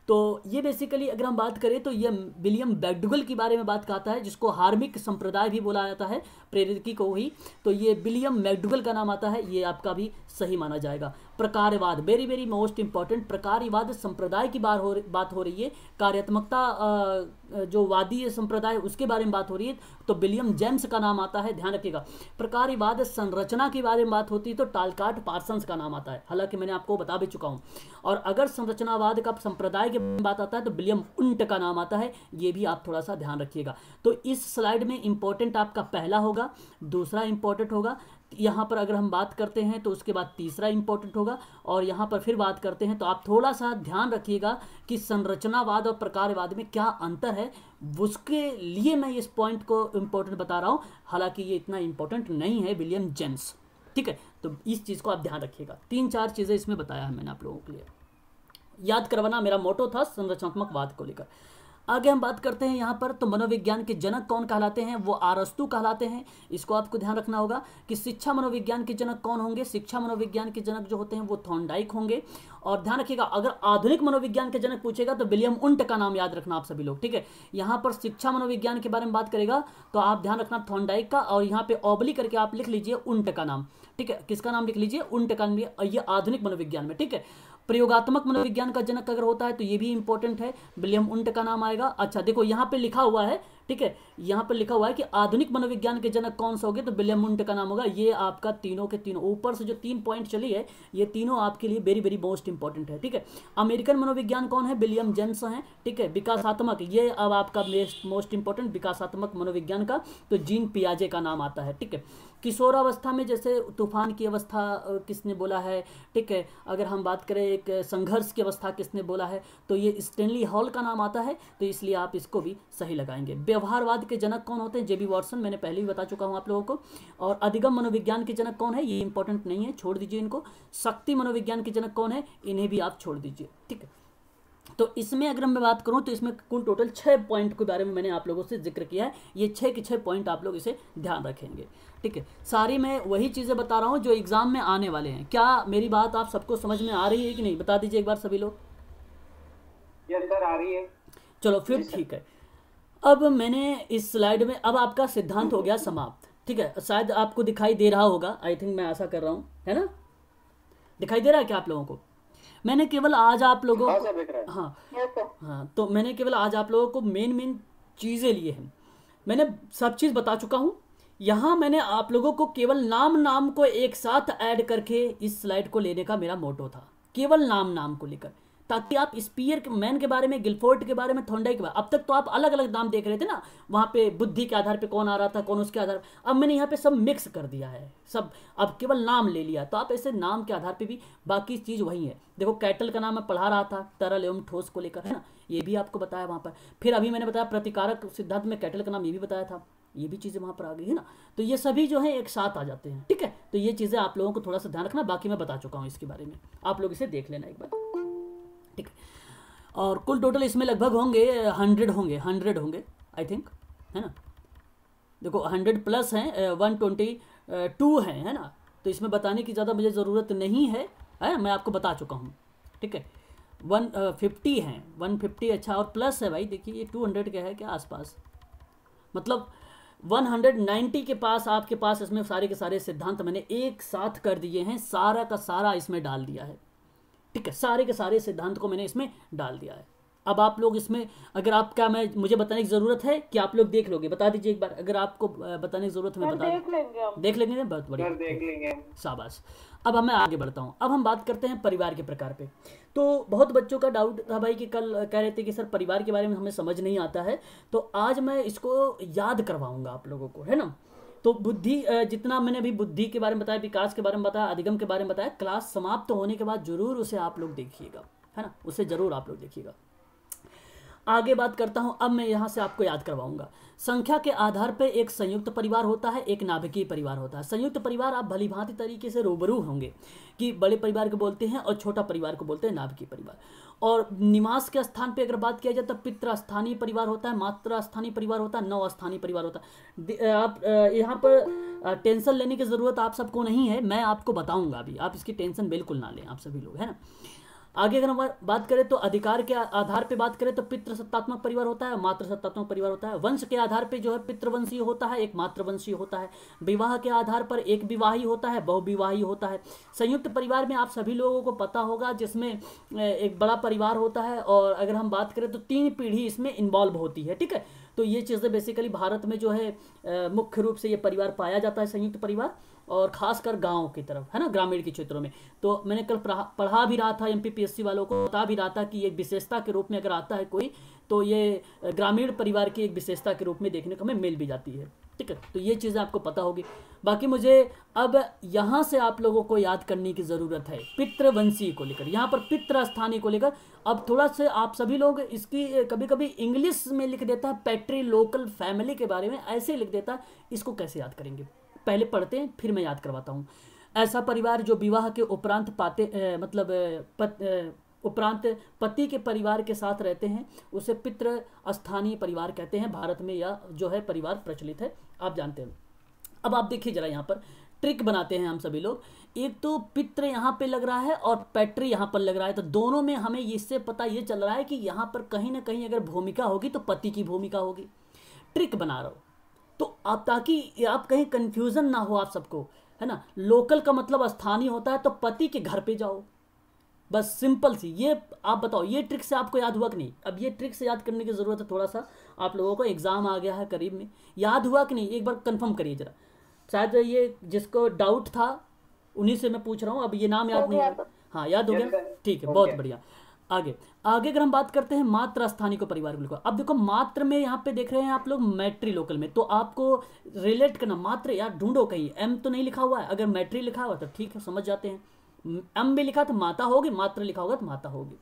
तो ये बेसिकली अगर हम बात करें तो ये विलियम बैडुगल के बारे में बात करता है जिसको हार्मिक संप्रदाय भी बोला जाता है प्रेरित को ही तो ये विलियम मैगडुगल का नाम आता है ये आपका भी सही माना जाएगा प्रकारवाद वेरी वेरी मोस्ट इंपॉर्टेंट प्रकारवाद संप्रदाय की बार हो बात हो रही है कार्यात्मकता जो वादी संप्रदाय उसके बारे में बात हो रही है तो विलियम जेम्स का नाम आता है ध्यान रखिएगा प्रकारवाद संरचना के बारे में बात होती है तो टालकाट पार्सन्स का नाम आता है हालांकि मैंने आपको बता भी चुका हूँ और अगर संरचनावाद का संप्रदाय के बारे में बात आता है तो विलियम उन्ट का नाम आता है ये भी आप थोड़ा सा ध्यान रखिएगा तो इस स्लाइड में इंपॉर्टेंट आपका पहला होगा दूसरा इंपॉर्टेंट होगा यहाँ पर अगर हम बात करते हैं तो उसके बाद तीसरा इंपॉर्टेंट होगा और यहाँ पर फिर बात करते हैं तो आप थोड़ा सा ध्यान रखिएगा कि संरचनावाद और प्रकारवाद में क्या अंतर है उसके लिए मैं इस पॉइंट को इम्पोर्टेंट बता रहा हूँ हालांकि ये इतना इम्पोर्टेंट नहीं है विलियम जेम्स ठीक है तो इस चीज़ को आप ध्यान रखिएगा तीन चार चीज़ें इसमें बताया है मैंने आप लोगों के लिए याद करवाना मेरा मोटो था संरचनात्मक वाद को लेकर आगे हम बात करते हैं यहाँ पर तो मनोविज्ञान के जनक कौन कहलाते हैं वो आरस्तु कहलाते हैं इसको आपको ध्यान रखना होगा कि शिक्षा मनोविज्ञान के जनक कौन होंगे शिक्षा मनोविज्ञान के जनक जो होते हैं वो थॉन्डाइक होंगे और ध्यान रखिएगा अगर आधुनिक मनोविज्ञान के जनक पूछेगा तो विलियम उन्ट का नाम याद रखना आप सभी लोग ठीक है यहाँ पर शिक्षा मनोविज्ञान के बारे में बात करेगा तो आप ध्यान रखना थॉन्डाइक का और यहाँ पे ओबली करके आप लिख लीजिए उंट का नाम ठीक है किसका नाम लिख लीजिए उन्ट का नाम ये आधुनिक मनोविज्ञान में ठीक है प्रयोगात्मक मनोविज्ञान का जनक अगर होता है तो ये भी इंपॉर्टेंट है विलियम उंट का नाम आएगा अच्छा देखो यहाँ पे लिखा हुआ है ठीक है यहां पर लिखा हुआ है कि आधुनिक मनोविज्ञान के जनक कौन सा हो तो विलियम मुंट का नाम होगा ये आपका तीनों के तीनों ऊपर से जो तीन पॉइंट चली है ये तीनों आपके लिए वेरी वेरी मोस्ट इंपॉर्टेंट है ठीक है अमेरिकन मनोविज्ञान कौन है विलियम जेम्स है ठीक है विकासात्मक ये अब आपका मोस्ट इंपॉर्टेंट विकासात्मक मनोविज्ञान का तो जीन पियाजे का नाम आता है ठीक है किशोरावस्था में जैसे तूफान की अवस्था किसने बोला है ठीक है अगर हम बात करें एक संघर्ष की अवस्था किसने बोला है तो ये स्टेनली हॉल का नाम आता है तो इसलिए आप इसको भी सही लगाएंगे व्यवहारवाद के जनक कौन होते हैं जेबी वॉटसन मैंने पहले भी बता चुका हूं आप लोगों को और अधिगम मनोविज्ञान के जनक कौन है ये इंपॉर्टेंट नहीं है छोड़ दीजिए इनको शक्ति मनोविज्ञान के जनक कौन है इन्हें भी आप छोड़ दीजिए ठीक है तो इसमें अगर मैं बात करूं तो इसमें कुल टोटल छः पॉइंट के बारे में मैंने आप लोगों से जिक्र किया है ये छः के छः पॉइंट आप लोग इसे ध्यान रखेंगे ठीक है सारी मैं वही चीज़ें बता रहा हूं जो एग्ज़ाम में आने वाले हैं क्या मेरी बात आप सबको समझ में आ रही है कि नहीं बता दीजिए एक बार सभी लोग सर आ रही है चलो फिर ठीक है अब मैंने इस स्लाइड में अब आपका सिद्धांत हो गया समाप्त ठीक है शायद आपको दिखाई दे रहा होगा आई थिंक मैं आशा कर रहा हूँ है ना दिखाई दे रहा है क्या आप लोगों को मैंने केवल आज आप लोगों हाँ, को हाँ हाँ तो-, हाँ तो मैंने केवल आज आप लोगों को मेन मेन चीज़ें लिए हैं मैंने सब चीज़ बता चुका हूं यहाँ मैंने आप लोगों को केवल नाम नाम को एक साथ ऐड करके इस स्लाइड को लेने का मेरा मोटो था केवल नाम नाम को लेकर ताकि आप स्पीयर के मैन के बारे में गिलफोर्ट के बारे में थोंडाई के बारे में अब तक तो आप अलग अलग नाम देख रहे थे ना वहाँ पे बुद्धि के आधार पे कौन आ रहा था कौन उसके आधार अब मैंने यहाँ पे सब मिक्स कर दिया है सब अब केवल नाम ले लिया तो आप ऐसे नाम के आधार पे भी बाकी चीज़ वही है देखो कैटल का नाम मैं पढ़ा रहा था तरल एवं ठोस को लेकर है ना ये भी आपको बताया वहाँ पर फिर अभी मैंने बताया प्रतिकारक सिद्धांत में कैटल का नाम ये भी बताया था ये भी चीज़ें वहाँ पर आ गई है ना तो ये सभी जो है एक साथ आ जाते हैं ठीक है तो ये चीज़ें आप लोगों को थोड़ा सा ध्यान रखना बाकी मैं बता चुका हूँ इसके बारे में आप लोग इसे देख लेना एक बार ठीक है और कुल टोटल इसमें लगभग होंगे हंड्रेड होंगे हंड्रेड होंगे आई थिंक है ना देखो हंड्रेड प्लस हैं वन ट्वेंटी टू हैं है ना तो इसमें बताने की ज़्यादा मुझे ज़रूरत नहीं है है मैं आपको बता चुका हूँ ठीक है वन फिफ्टी हैं वन फिफ्टी अच्छा और प्लस है भाई देखिए ये टू हंड्रेड के है क्या आसपास मतलब वन हंड्रेड नाइन्टी के पास आपके पास इसमें सारे के सारे सिद्धांत मैंने एक साथ कर दिए हैं सारा का सारा इसमें डाल दिया है ठीक है सारे के सारे सिद्धांत को मैंने इसमें डाल दिया है अब आप लोग इसमें अगर आप क्या मैं मुझे बताने की ज़रूरत है कि आप लोग देख लोगे बता दीजिए एक बार अगर आपको बताने की ज़रूरत है बता देख लेंगे देख लेंगे ना बहुत बढ़िया देख लेंगे शाबाश अब हमें आगे बढ़ता हूँ अब हम बात करते हैं परिवार के प्रकार पे तो बहुत बच्चों का डाउट था भाई कि कल कह रहे थे कि सर परिवार के बारे में हमें समझ नहीं आता है तो आज मैं इसको याद करवाऊंगा आप लोगों को है ना तो बुद्धि जितना मैंने अभी बुद्धि के बारे में बताया विकास के बारे में बताया अधिगम के बारे में बताया क्लास समाप्त होने के बाद जरूर उसे आप लोग देखिएगा है ना उसे जरूर आप लोग देखिएगा आगे बात करता हूं अब मैं यहां से आपको याद करवाऊंगा संख्या के आधार पर एक संयुक्त परिवार होता है एक नाभिकीय परिवार होता है संयुक्त परिवार आप भली भांति तरीके से रूबरू होंगे कि बड़े परिवार को बोलते हैं और छोटा परिवार को बोलते हैं नाभिकीय परिवार और निवास के स्थान पे अगर बात किया जाए तो पितृस्थानीय परिवार होता है मातृस्थानीय परिवार होता है नवस्थानीय स्थानीय परिवार होता है आप यहाँ पर टेंशन लेने की ज़रूरत आप सबको नहीं है मैं आपको बताऊँगा अभी आप इसकी टेंशन बिल्कुल ना लें आप सभी लोग है ना आगे अगर हम बात करें तो अधिकार के आधार पे बात करें तो पितृसत्तात्मक परिवार होता है सत्तात्मक परिवार होता है वंश के आधार पे जो है पितृवंशी होता है एक मातृवंशी होता है विवाह के आधार पर एक विवाही होता है बहुविवाही होता है संयुक्त परिवार में आप सभी लोगों को पता होगा जिसमें एक बड़ा परिवार होता है और अगर हम बात करें तो तीन पीढ़ी इसमें इन्वॉल्व होती है ठीक है तो ये चीज़ें बेसिकली भारत में जो है मुख्य रूप से ये परिवार पाया जाता है संयुक्त परिवार और खासकर गाँव की तरफ है ना ग्रामीण के क्षेत्रों में तो मैंने कल पढ़ा भी रहा था एम वालों को बता भी रहा था कि एक विशेषता के रूप में अगर आता है कोई तो ये ग्रामीण परिवार की एक विशेषता के रूप में देखने को हमें मिल भी जाती है ठीक है तो ये चीज़ें आपको पता होगी बाकी मुझे अब यहाँ से आप लोगों को याद करने की ज़रूरत है पितृवंशी को लेकर यहाँ पर पितृस्थानी को लेकर अब थोड़ा से आप सभी लोग इसकी कभी कभी इंग्लिश में लिख देता है पैट्री लोकल फैमिली के बारे में ऐसे लिख देता है इसको कैसे याद करेंगे पहले पढ़ते हैं फिर मैं याद करवाता हूँ ऐसा परिवार जो विवाह के उपरांत पाते ए, मतलब पत, ए, उपरांत पति के परिवार के साथ रहते हैं उसे पितृ स्थानीय परिवार कहते हैं भारत में यह जो है परिवार प्रचलित है आप जानते हैं अब आप देखिए जरा यहाँ पर ट्रिक बनाते हैं हम सभी लोग एक तो पित्र यहाँ पे लग रहा है और पैट्री यहाँ पर लग रहा है तो दोनों में हमें इससे पता ये चल रहा है कि यहाँ पर कहीं ना कहीं अगर भूमिका होगी तो पति की भूमिका होगी ट्रिक बना रहा तो आप ताकि आप कहीं कन्फ्यूज़न ना हो आप सबको है ना लोकल का मतलब स्थानीय होता है तो पति के घर पे जाओ बस सिंपल सी ये आप बताओ ये ट्रिक से आपको याद हुआ कि नहीं अब ये ट्रिक से याद करने की ज़रूरत है थोड़ा सा आप लोगों को एग्ज़ाम आ गया है करीब में याद हुआ कि नहीं एक बार कंफर्म करिए ज़रा शायद ये जिसको डाउट था उन्हीं से मैं पूछ रहा हूँ अब ये नाम याद नहीं तो? हाँ याद हो गया तो ठीक है बहुत बढ़िया आगे आगे अगर हम बात करते हैं मात्र स्थानीय को परिवार को अब देखो मात्र में यहाँ पे देख रहे हैं आप लोग मैट्री लोकल में तो आपको रिलेट करना मात्र यार ढूंढो कहीं एम तो नहीं लिखा हुआ है अगर मैट्री लिखा हुआ तो ठीक है समझ जाते हैं एम भी लिखा तो माता होगी मात्र लिखा होगा तो माता होगी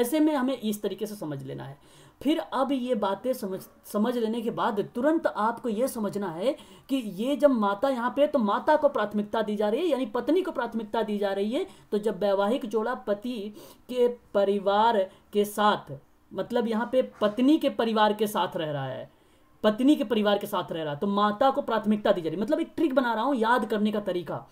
ऐसे में हमें इस तरीके से समझ लेना है फिर अब ये बातें समझ समझ लेने के बाद तुरंत आपको ये समझना है कि ये जब माता यहाँ पे तो माता को प्राथमिकता दी जा रही है यानी पत्नी को प्राथमिकता दी जा रही है तो जब वैवाहिक जोड़ा पति के परिवार के साथ मतलब यहाँ पे पत्नी के परिवार के साथ रह रहा है पत्नी के परिवार के साथ रह रहा है तो माता को प्राथमिकता दी जा रही है मतलब एक ट्रिक बना रहा हूँ याद करने का तरीका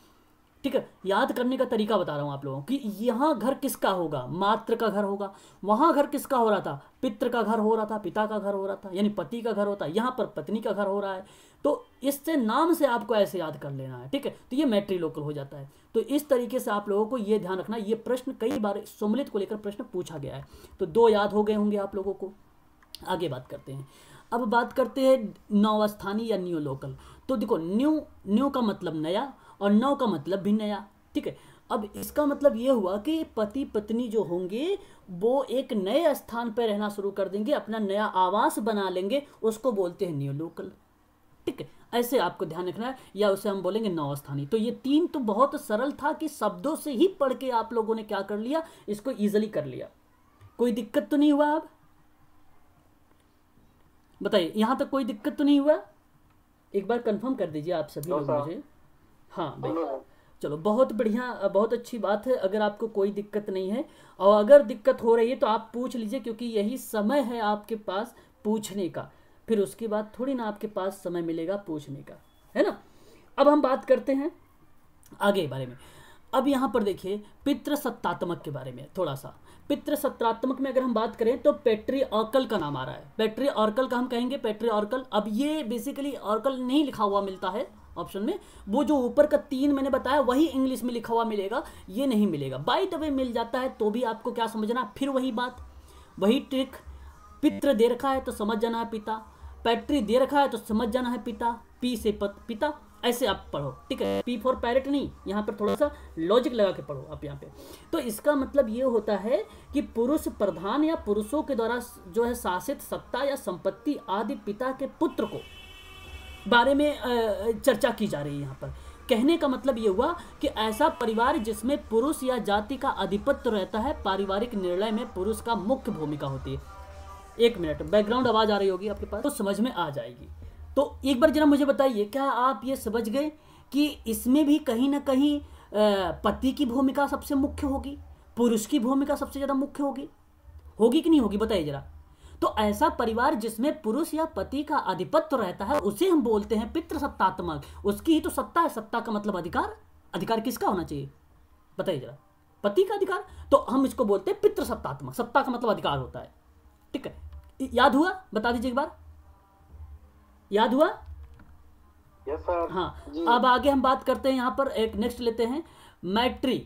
ठीक है याद करने का तरीका बता रहा हूं आप लोगों कि यहाँ घर किसका होगा मात्र का घर होगा वहां घर किसका हो रहा था पित्र का घर हो रहा था पिता का घर हो रहा था यानी पति का घर होता है यहाँ पर पत्नी का घर हो रहा है तो इससे नाम से आपको ऐसे याद कर लेना है ठीक है तो ये लोकल हो जाता है तो इस तरीके से आप लोगों को ये ध्यान रखना ये प्रश्न कई बार सुमलित को लेकर प्रश्न पूछा गया है तो दो याद हो गए होंगे आप लोगों को आगे बात करते हैं अब बात करते हैं नवस्थानी या न्यू लोकल तो देखो न्यू न्यू का मतलब नया और नौ का मतलब भी नया ठीक है अब इसका मतलब ये हुआ कि पति पत्नी जो होंगे वो एक नए स्थान पर रहना शुरू कर देंगे अपना नया आवास बना लेंगे उसको बोलते हैं न्यू लोकल ठीक है ऐसे आपको ध्यान रखना है या उसे हम बोलेंगे नौ स्थानीय तो ये तीन तो बहुत सरल था कि शब्दों से ही पढ़ के आप लोगों ने क्या कर लिया इसको ईजिली कर लिया कोई दिक्कत तो नहीं हुआ अब बताइए यहां तक कोई दिक्कत तो नहीं हुआ एक बार कंफर्म कर दीजिए आप सभी तो लोग मुझे हाँ, हाँ बिल्कुल चलो बहुत बढ़िया बहुत अच्छी बात है अगर आपको कोई दिक्कत नहीं है और अगर दिक्कत हो रही है तो आप पूछ लीजिए क्योंकि यही समय है आपके पास पूछने का फिर उसके बाद थोड़ी ना आपके पास समय मिलेगा पूछने का है ना अब हम बात करते हैं आगे बारे में अब यहाँ पर देखिए पितृसत्तात्मक के बारे में थोड़ा सा पितृसत्तात्मक में अगर हम बात करें तो पेट्री ऑर्कल का नाम आ रहा है पेट्री ऑर्कल का हम कहेंगे पेट्री ऑर्कल अब ये बेसिकली ऑर्कल नहीं लिखा हुआ मिलता है ऑप्शन में वो जो ऊपर का तीन मैंने बताया वही इंग्लिश में लिखा हुआ मिलेगा ये नहीं मिलेगा बाई द वे मिल जाता है तो भी आपको क्या समझना फिर वही बात वही ट्रिक पित्र दे रखा है तो समझ जाना है पिता पैट्री दे रखा है तो समझ जाना है पिता पी से पत, पिता ऐसे आप पढ़ो ठीक है पी फॉर पैरेट नहीं यहाँ पर थोड़ा सा लॉजिक लगा के पढ़ो आप यहाँ पे तो इसका मतलब ये होता है कि पुरुष प्रधान या पुरुषों के द्वारा जो है शासित सत्ता या संपत्ति आदि पिता के पुत्र को बारे में चर्चा की जा रही है यहाँ पर कहने का मतलब ये हुआ कि ऐसा परिवार जिसमें पुरुष या जाति का आधिपत्य रहता है पारिवारिक निर्णय में पुरुष का मुख्य भूमिका होती है एक मिनट बैकग्राउंड आवाज आ रही होगी आपके पास तो समझ में आ जाएगी तो एक बार जरा मुझे बताइए क्या आप ये समझ गए कि इसमें भी कहीं ना कहीं पति की भूमिका सबसे मुख्य होगी पुरुष की भूमिका सबसे ज़्यादा मुख्य होगी होगी कि नहीं होगी बताइए जरा तो ऐसा परिवार जिसमें पुरुष या पति का आधिपत्य रहता है उसे हम बोलते हैं पितृसत्तात्मक उसकी ही तो सत्ता है सत्ता का मतलब अधिकार अधिकार किसका होना चाहिए बताइए जरा पति का अधिकार तो हम इसको बोलते हैं पितृसत्तात्मक सत्ता का मतलब अधिकार होता है ठीक है याद हुआ बता दीजिए एक बार याद हुआ yes, हाँ अब आगे हम बात करते हैं यहां पर एक नेक्स्ट लेते हैं मैट्री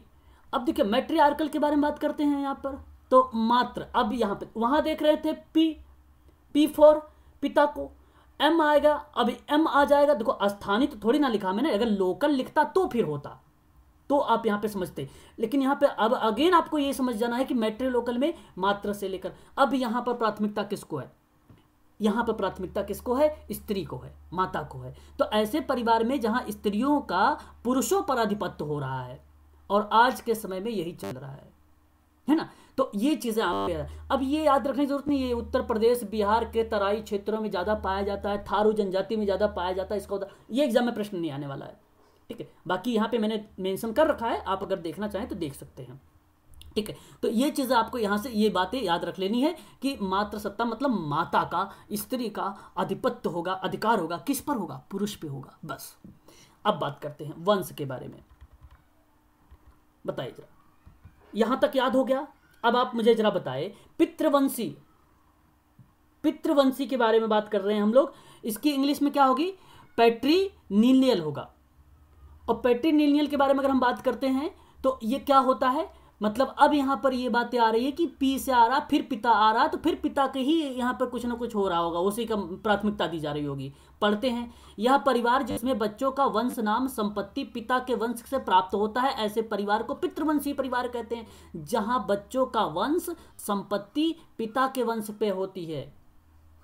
अब देखिए मैट्री आर्कल के बारे में बात करते हैं यहां पर तो मात्र अब यहां पे वहां देख रहे थे पी पी फोर पिता को एम आएगा अभी एम आ जाएगा देखो स्थानीय तो थोड़ी ना लिखा मैंने अगर लोकल लिखता तो फिर होता तो आप यहां पे समझते लेकिन यहां पे अब अगेन आपको ये समझ जाना है कि मेट्री लोकल में मात्र से लेकर अब यहां पर प्राथमिकता किसको है यहां पर प्राथमिकता किसको है स्त्री को है माता को है तो ऐसे परिवार में जहां स्त्रियों का पुरुषों पर आधिपत्य हो रहा है और आज के समय में यही चल रहा है है ना तो ये चीज़ें आप अब ये याद रखने की जरूरत नहीं है उत्तर प्रदेश बिहार के तराई क्षेत्रों में ज़्यादा पाया जाता है थारू जनजाति में ज़्यादा पाया जाता है इसका ये एग्जाम में प्रश्न नहीं आने वाला है ठीक है बाकी यहाँ पे मैंने मेंशन कर रखा है आप अगर देखना चाहें तो देख सकते हैं ठीक है तो ये चीज़ आपको यहाँ से ये बातें याद रख लेनी है कि मात्र सत्ता मतलब माता का स्त्री का आधिपत्य होगा अधिकार होगा किस पर होगा पुरुष पे होगा बस अब बात करते हैं वंश के बारे में बताइए जरा यहां तक याद हो गया अब आप मुझे जरा बताए पितृवंशी पितृवंशी के बारे में बात कर रहे हैं हम लोग इसकी इंग्लिश में क्या होगी नीलियल होगा और नीलियल के बारे में अगर हम बात करते हैं तो ये क्या होता है मतलब अब यहाँ पर ये बातें आ रही है कि पी से आ रहा फिर पिता आ रहा तो फिर पिता के ही यहाँ पर कुछ ना कुछ हो रहा होगा उसी का प्राथमिकता दी जा रही होगी पढ़ते हैं यह परिवार जिसमें बच्चों का वंश नाम संपत्ति पिता के वंश से प्राप्त होता है ऐसे परिवार को पितृवंशी परिवार कहते हैं जहां बच्चों का वंश संपत्ति पिता के वंश पे होती है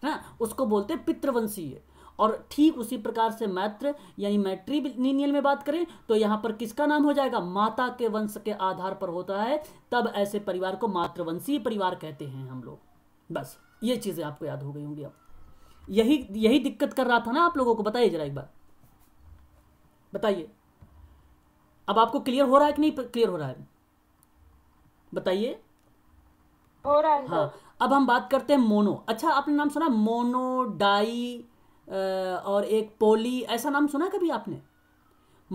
ना हाँ, उसको बोलते है और ठीक उसी प्रकार से मैत्र यानी मैट्रीनियल में बात करें तो यहां पर किसका नाम हो जाएगा माता के वंश के आधार पर होता है तब ऐसे परिवार को मातृवंशीय परिवार कहते हैं हम लोग बस ये चीज़ें आपको याद हो गई होंगी अब यही यही दिक्कत कर रहा था ना आप लोगों को बताइए जरा एक बार बताइए अब आपको क्लियर हो रहा है कि नहीं क्लियर हो रहा है बताइए हो रहा है हाँ अब हम बात करते हैं मोनो अच्छा आपने नाम सुना मोनो डाई और एक पोली ऐसा नाम सुना है कभी आपने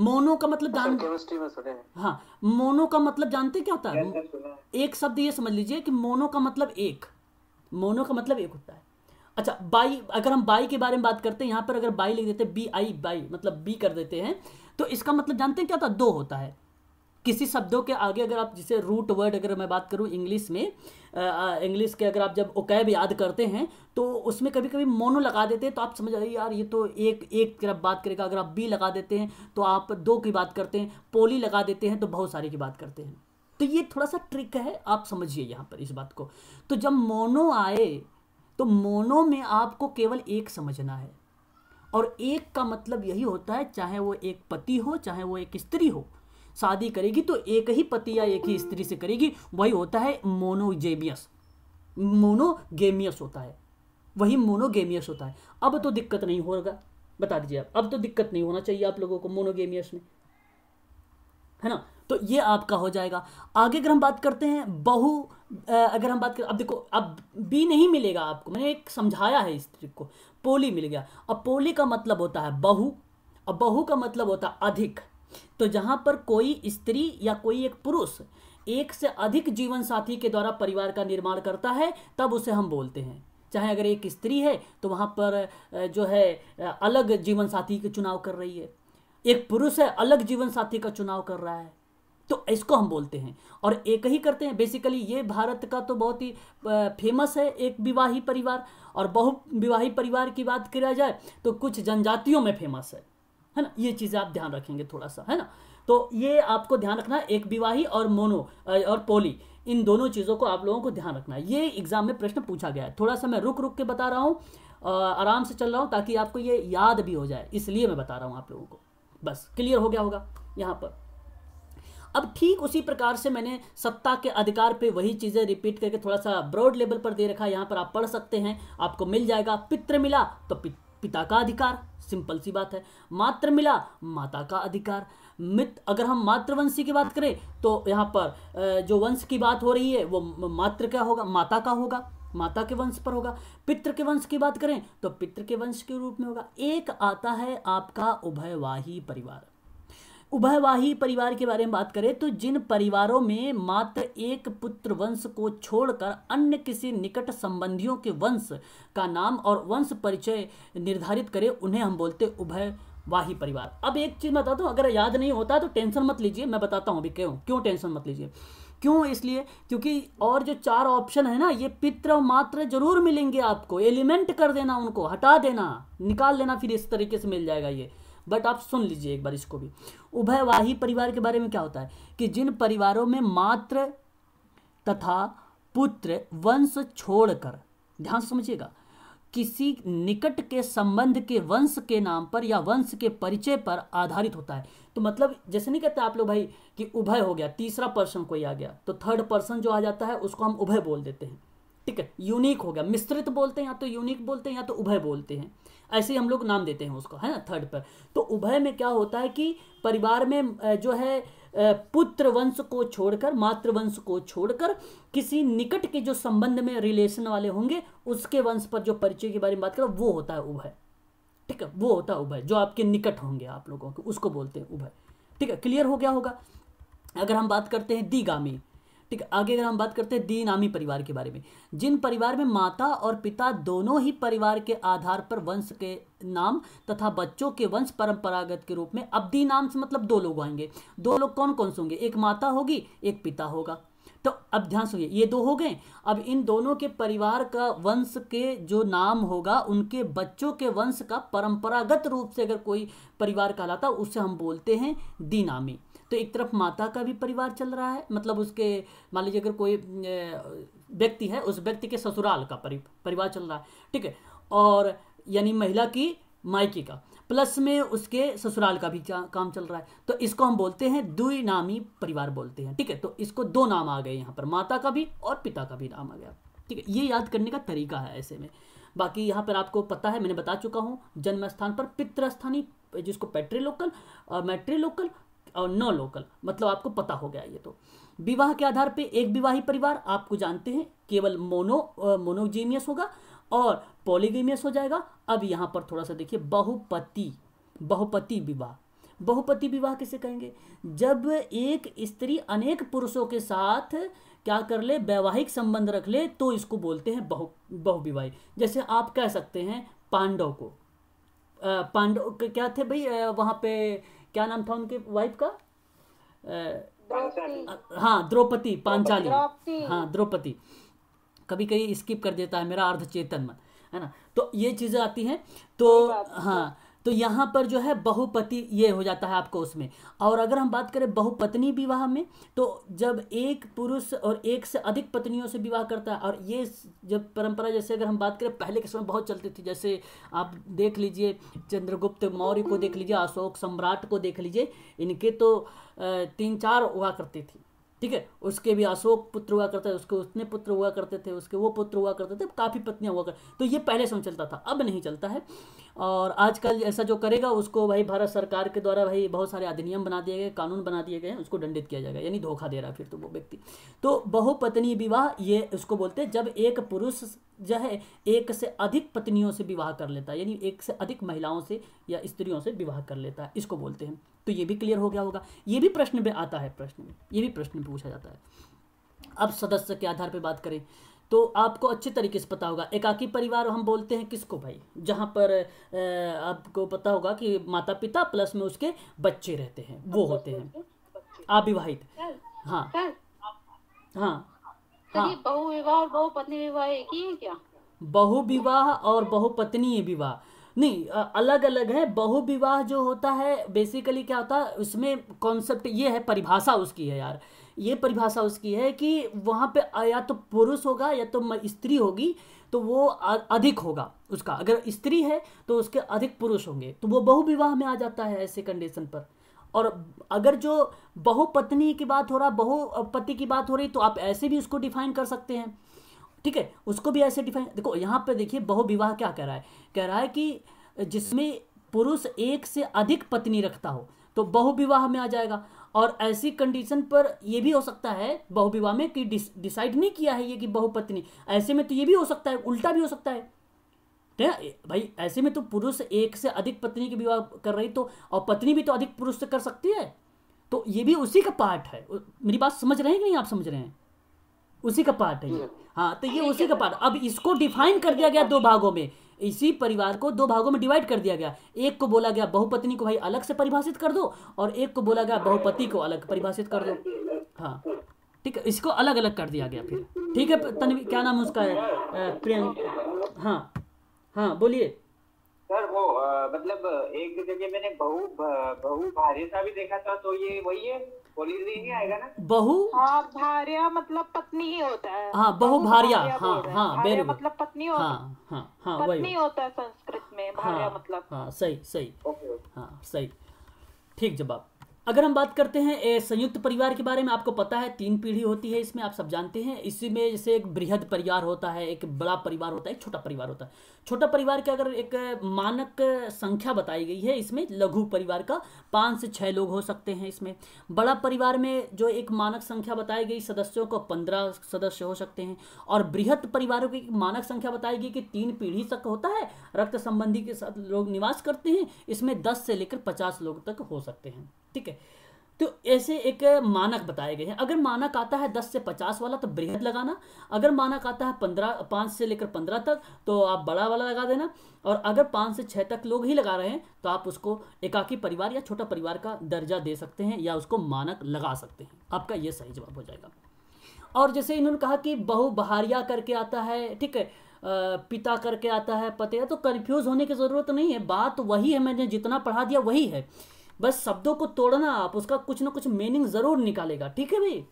मोनो का मतलब अच्छा, जान हाँ मोनो का मतलब जानते क्या होता है एक शब्द ये समझ लीजिए कि मोनो का मतलब एक मोनो का मतलब एक होता है अच्छा बाई अगर हम बाई के बारे में बात करते हैं यहाँ पर अगर बाई लिख देते हैं बी आई बाई मतलब बी कर देते हैं तो इसका मतलब जानते हैं क्या होता है दो होता है किसी शब्दों के आगे अगर आप जैसे रूट वर्ड अगर मैं बात करूँ इंग्लिश में इंग्लिश के अगर आप जब ओकैब याद करते हैं तो उसमें कभी कभी मोनो लगा देते हैं तो आप समझ आइए यार ये तो एक एक की बात करेगा अगर आप बी लगा देते हैं तो आप दो की बात करते हैं पोली लगा देते हैं तो बहुत सारी की बात करते हैं तो ये थोड़ा सा ट्रिक है आप समझिए यहाँ पर इस बात को तो जब मोनो आए तो मोनो में आपको केवल एक समझना है और एक का मतलब यही होता है चाहे वो एक पति हो चाहे वो एक स्त्री हो शादी करेगी तो एक ही पति या एक ही स्त्री से करेगी वही होता है मोनोजेबियस मोनोगेमियस होता है वही मोनोगेमियस होता है अब तो दिक्कत नहीं होगा बता दीजिए आप अब तो दिक्कत नहीं होना चाहिए आप लोगों को मोनोगेमियस में है ना तो ये आपका हो जाएगा आगे अगर हम बात करते हैं बहु अगर हम बात करें अब देखो अब बी नहीं मिलेगा आपको मैंने एक समझाया है इस ट्रिक को पोली मिल गया अब पोली का मतलब होता है बहु अब बहु का मतलब होता है अधिक तो जहाँ पर कोई स्त्री या कोई एक पुरुष एक से अधिक जीवन साथी के द्वारा परिवार का निर्माण करता है तब उसे हम बोलते हैं चाहे अगर एक स्त्री है तो वहाँ पर जो है अलग जीवन साथी का चुनाव कर रही है एक पुरुष है अलग जीवन साथी का चुनाव कर रहा है तो इसको हम बोलते हैं और एक ही करते हैं बेसिकली ये भारत का तो बहुत ही फेमस है एक विवाही परिवार और बहु विवाही परिवार की बात किया जाए तो कुछ जनजातियों में फेमस है है ना ये चीज़ें आप ध्यान रखेंगे थोड़ा सा है ना तो ये आपको ध्यान रखना है एक विवाही और मोनो और पोली इन दोनों चीज़ों को आप लोगों को ध्यान रखना है ये एग्जाम में प्रश्न पूछा गया है थोड़ा सा मैं रुक रुक के बता रहा हूँ आराम से चल रहा हूँ ताकि आपको ये याद भी हो जाए इसलिए मैं बता रहा हूँ आप लोगों को बस क्लियर हो गया होगा यहाँ पर अब ठीक उसी प्रकार से मैंने सत्ता के अधिकार पे वही चीज़ें रिपीट करके थोड़ा सा ब्रॉड लेवल पर दे रखा है यहाँ पर आप पढ़ सकते हैं आपको मिल जाएगा पित्र मिला तो पि, पिता का अधिकार सिंपल सी बात है मात्र मिला माता का अधिकार मित अगर हम मातृवंशी की बात करें तो यहाँ पर जो वंश की बात हो रही है वो मात्र क्या होगा माता का होगा माता के वंश पर होगा पितृ के वंश की बात करें तो पितृ के वंश के रूप में होगा एक आता है आपका उभयवाही परिवार उभयवाही परिवार के बारे में बात करें तो जिन परिवारों में मात्र एक पुत्र वंश को छोड़कर अन्य किसी निकट संबंधियों के वंश का नाम और वंश परिचय निर्धारित करें उन्हें हम बोलते उभय वाही परिवार अब एक चीज़ बता दूँ अगर याद नहीं होता तो टेंशन मत लीजिए मैं बताता हूँ अभी क्यों क्यों टेंशन मत लीजिए क्यों इसलिए क्योंकि और जो चार ऑप्शन है ना ये पित्र मात्र जरूर मिलेंगे आपको एलिमेंट कर देना उनको हटा देना निकाल लेना फिर इस तरीके से मिल जाएगा ये बट आप सुन लीजिए एक बार इसको भी उभयवाही परिवार के बारे में क्या होता है कि जिन परिवारों में मात्र तथा पुत्र वंश छोड़कर ध्यान समझिएगा किसी निकट के संबंध के वंश के नाम पर या वंश के परिचय पर आधारित होता है तो मतलब जैसे नहीं कहते आप लोग भाई कि उभय हो गया तीसरा पर्सन कोई आ गया तो थर्ड पर्सन जो आ जाता है उसको हम उभय बोल देते हैं ठीक है यूनिक हो गया मिश्रित बोलते हैं या तो यूनिक बोलते हैं या तो उभय बोलते हैं ऐसे ही हम लोग नाम देते हैं उसको है ना थर्ड पर तो उभय में क्या होता है कि परिवार में जो है पुत्र वंश को छोड़कर मातृवंश को छोड़कर किसी निकट के जो संबंध में रिलेशन वाले होंगे उसके वंश पर जो परिचय के बारे में बात करें वो होता है उभय ठीक है वो होता है उभय जो आपके निकट होंगे आप लोगों के उसको बोलते हैं उभय ठीक है क्लियर हो गया होगा अगर हम बात करते हैं दिगामी ठीक है आगे अगर हम बात करते हैं दीनामी परिवार के बारे में जिन परिवार में माता और पिता दोनों ही परिवार के आधार पर वंश के नाम तथा बच्चों के वंश परंपरागत के रूप में अब दीनाम से मतलब दो लोग आएंगे दो लोग कौन कौन से होंगे एक माता होगी एक पिता होगा तो अब ध्यान सुनिए ये दो हो गए अब इन दोनों के परिवार का वंश के जो नाम होगा उनके बच्चों के वंश का परंपरागत रूप से अगर कोई परिवार कहलाता उसे हम बोलते हैं दीनामी तो एक तरफ माता का भी परिवार चल रहा है मतलब उसके मान लीजिए अगर कोई व्यक्ति है उस व्यक्ति के ससुराल का परि, परिवार चल रहा है ठीक है और यानी महिला की मायके का प्लस में उसके ससुराल का भी काम चल रहा है तो इसको हम बोलते हैं दुई नामी परिवार बोलते हैं ठीक है तो इसको दो नाम आ गए यहाँ पर माता का भी और पिता का भी नाम आ गया ठीक है ये याद करने का तरीका है ऐसे में बाकी यहाँ पर आपको पता है मैंने बता चुका हूँ जन्म स्थान पर पितृस्थानी जिसको और मैट्रीलोकल और नो लोकल मतलब आपको पता हो गया ये तो विवाह के आधार पे एक विवाही परिवार आपको जानते हैं केवल मोनो मोनोजेमियस होगा और पॉलीगेमियस हो जाएगा अब यहाँ पर थोड़ा सा देखिए बहुपति बहुपति विवाह बहुपति विवाह किसे कहेंगे जब एक स्त्री अनेक पुरुषों के साथ क्या कर ले वैवाहिक संबंध रख ले तो इसको बोलते हैं बहु बहुविवाही जैसे आप कह सकते हैं पांडव को पांडव क्या थे भाई वहाँ पे क्या नाम था उनके वाइफ का हाँ द्रौपदी पांचाली हाँ द्रौपदी कभी कभी स्किप कर देता है मेरा अर्ध चेतन मन है ना तो ये चीज़ें आती हैं तो हाँ तो यहाँ पर जो है बहुपति ये हो जाता है आपको उसमें और अगर हम बात करें बहुपत्नी विवाह में तो जब एक पुरुष और एक से अधिक पत्नियों से विवाह करता है और ये जब परंपरा जैसे अगर हम बात करें पहले के समय बहुत चलती थी जैसे आप देख लीजिए चंद्रगुप्त मौर्य को देख लीजिए अशोक सम्राट को देख लीजिए इनके तो तीन चार हुआ करती थी ठीक है उसके भी अशोक पुत्र हुआ करता थे उसके उतने पुत्र हुआ करते थे उसके वो पुत्र हुआ करते थे काफ़ी पत्नियां हुआ कर तो ये पहले से चलता था अब नहीं चलता है और आजकल ऐसा जो करेगा उसको भाई भारत सरकार के द्वारा भाई बहुत सारे अधिनियम बना दिए गए कानून बना दिए गए हैं उसको दंडित किया जाएगा यानी धोखा दे रहा है फिर तो वो व्यक्ति तो बहुपत्नी विवाह ये उसको बोलते हैं जब एक पुरुष जो है एक से अधिक पत्नियों से विवाह कर लेता है यानी एक से अधिक महिलाओं से या स्त्रियों से विवाह कर लेता है इसको बोलते हैं तो ये भी क्लियर हो गया होगा ये भी प्रश्न में आता है प्रश्न में ये भी प्रश्न पूछा जाता है अब सदस्य के आधार पर बात करें तो आपको अच्छे तरीके से पता होगा एकाकी परिवार हम बोलते हैं किसको भाई जहाँ पर आपको पता होगा कि माता पिता प्लस में उसके बच्चे रहते हैं वो होते हैं अविवाहित हाँ हाँ हाँ। बहु विवाह और बहुपत्नी विवाह एक ही है क्या बहु विवाह और बहुपत्नी विवाह नहीं अलग अलग है बहु विवाह जो होता है बेसिकली क्या होता है उसमें कॉन्सेप्ट ये है परिभाषा उसकी है यार ये परिभाषा उसकी है कि वहाँ पे या तो पुरुष होगा या तो स्त्री होगी तो वो अधिक होगा उसका अगर स्त्री है तो उसके अधिक पुरुष होंगे तो वो बहु विवाह में आ जाता है ऐसे कंडीशन पर और अगर जो बहुपत्नी की बात हो रहा बहुपति की बात हो रही तो आप ऐसे भी उसको डिफाइन कर सकते हैं ठीक है उसको भी ऐसे डिफाइन देखो यहाँ पे देखिए बहुविवाह क्या कह रहा है कह रहा है कि जिसमें पुरुष एक से अधिक पत्नी रखता हो तो बहुविवाह में आ जाएगा और ऐसी कंडीशन पर यह भी हो सकता है बहुविवाह में कि डिसाइड नहीं किया है ये कि बहुपत्नी ऐसे में तो ये भी हो सकता है उल्टा भी हो सकता है ठीक तो है भाई ऐसे में तो पुरुष एक से अधिक पत्नी के विवाह कर रही तो और पत्नी भी तो अधिक पुरुष से कर सकती है तो ये भी उसी का पार्ट है मेरी बात समझ रहे हैं कि नहीं आप समझ रहे हैं उसी का पार्ट है ये हम्म। हाँ तो ये उसी का पार्ट अब इसको डिफाइन कर दिया गया दो भागों में इसी परिवार को दो भागों में डिवाइड कर दिया गया एक को बोला गया बहुपत्नी को भाई अलग से परिभाषित कर दो और एक को बोला गया बहुपति को अलग परिभाषित कर दो हाँ ठीक है इसको अलग अलग कर दिया गया फिर ठीक है तनवी क्या नाम उसका है प्रियंका हाँ हाँ बोलिए सर वो आ, मतलब एक जगह मैंने बहु बहु भार्यता भी देखा था तो ये वही है नहीं आएगा ना बहु हाँ भार्या मतलब पत्नी ही होता है हाँ बहु भार्या हाँ हाँ वेरी मतलब पत्नी होता हाँ, है हाँ हाँ पत्नी होता है संस्कृत में भार्या हाँ, मतलब हाँ सही सही हाँ सही ठीक जवाब अगर हम बात करते हैं संयुक्त परिवार के बारे में आपको पता है तीन पीढ़ी होती है इसमें आप सब जानते हैं इसी में जैसे एक बृहद परिवार होता है एक बड़ा परिवार होता है एक छोटा परिवार होता है छोटा परिवार के अगर एक मानक संख्या बताई गई है इसमें लघु परिवार का पाँच से छः लोग हो सकते हैं इसमें बड़ा परिवार में जो एक मानक संख्या बताई गई सदस्यों को पंद्रह सदस्य हो सकते हैं और बृहद परिवारों की मानक संख्या बताई गई कि तीन पीढ़ी तक होता है रक्त संबंधी के साथ लोग निवास करते हैं इसमें दस से लेकर पचास लोग तक हो सकते हैं ठीक है तो ऐसे एक मानक बताए गए हैं अगर मानक आता है दस से पचास वाला तो बृहद लगाना अगर मानक आता है पंद्रह पाँच से लेकर पंद्रह तक तो आप बड़ा वाला लगा देना और अगर पाँच से छः तक लोग ही लगा रहे हैं तो आप उसको एकाकी परिवार या छोटा परिवार का दर्जा दे सकते हैं या उसको मानक लगा सकते हैं आपका ये सही जवाब हो जाएगा और जैसे इन्होंने कहा कि बहु बहारिया करके आता है ठीक है पिता करके आता है पते तो कन्फ्यूज़ होने की ज़रूरत नहीं है बात वही है मैंने जितना पढ़ा दिया वही है बस शब्दों को तोड़ना आप उसका कुछ ना कुछ मीनिंग जरूर निकालेगा ठीक है भाई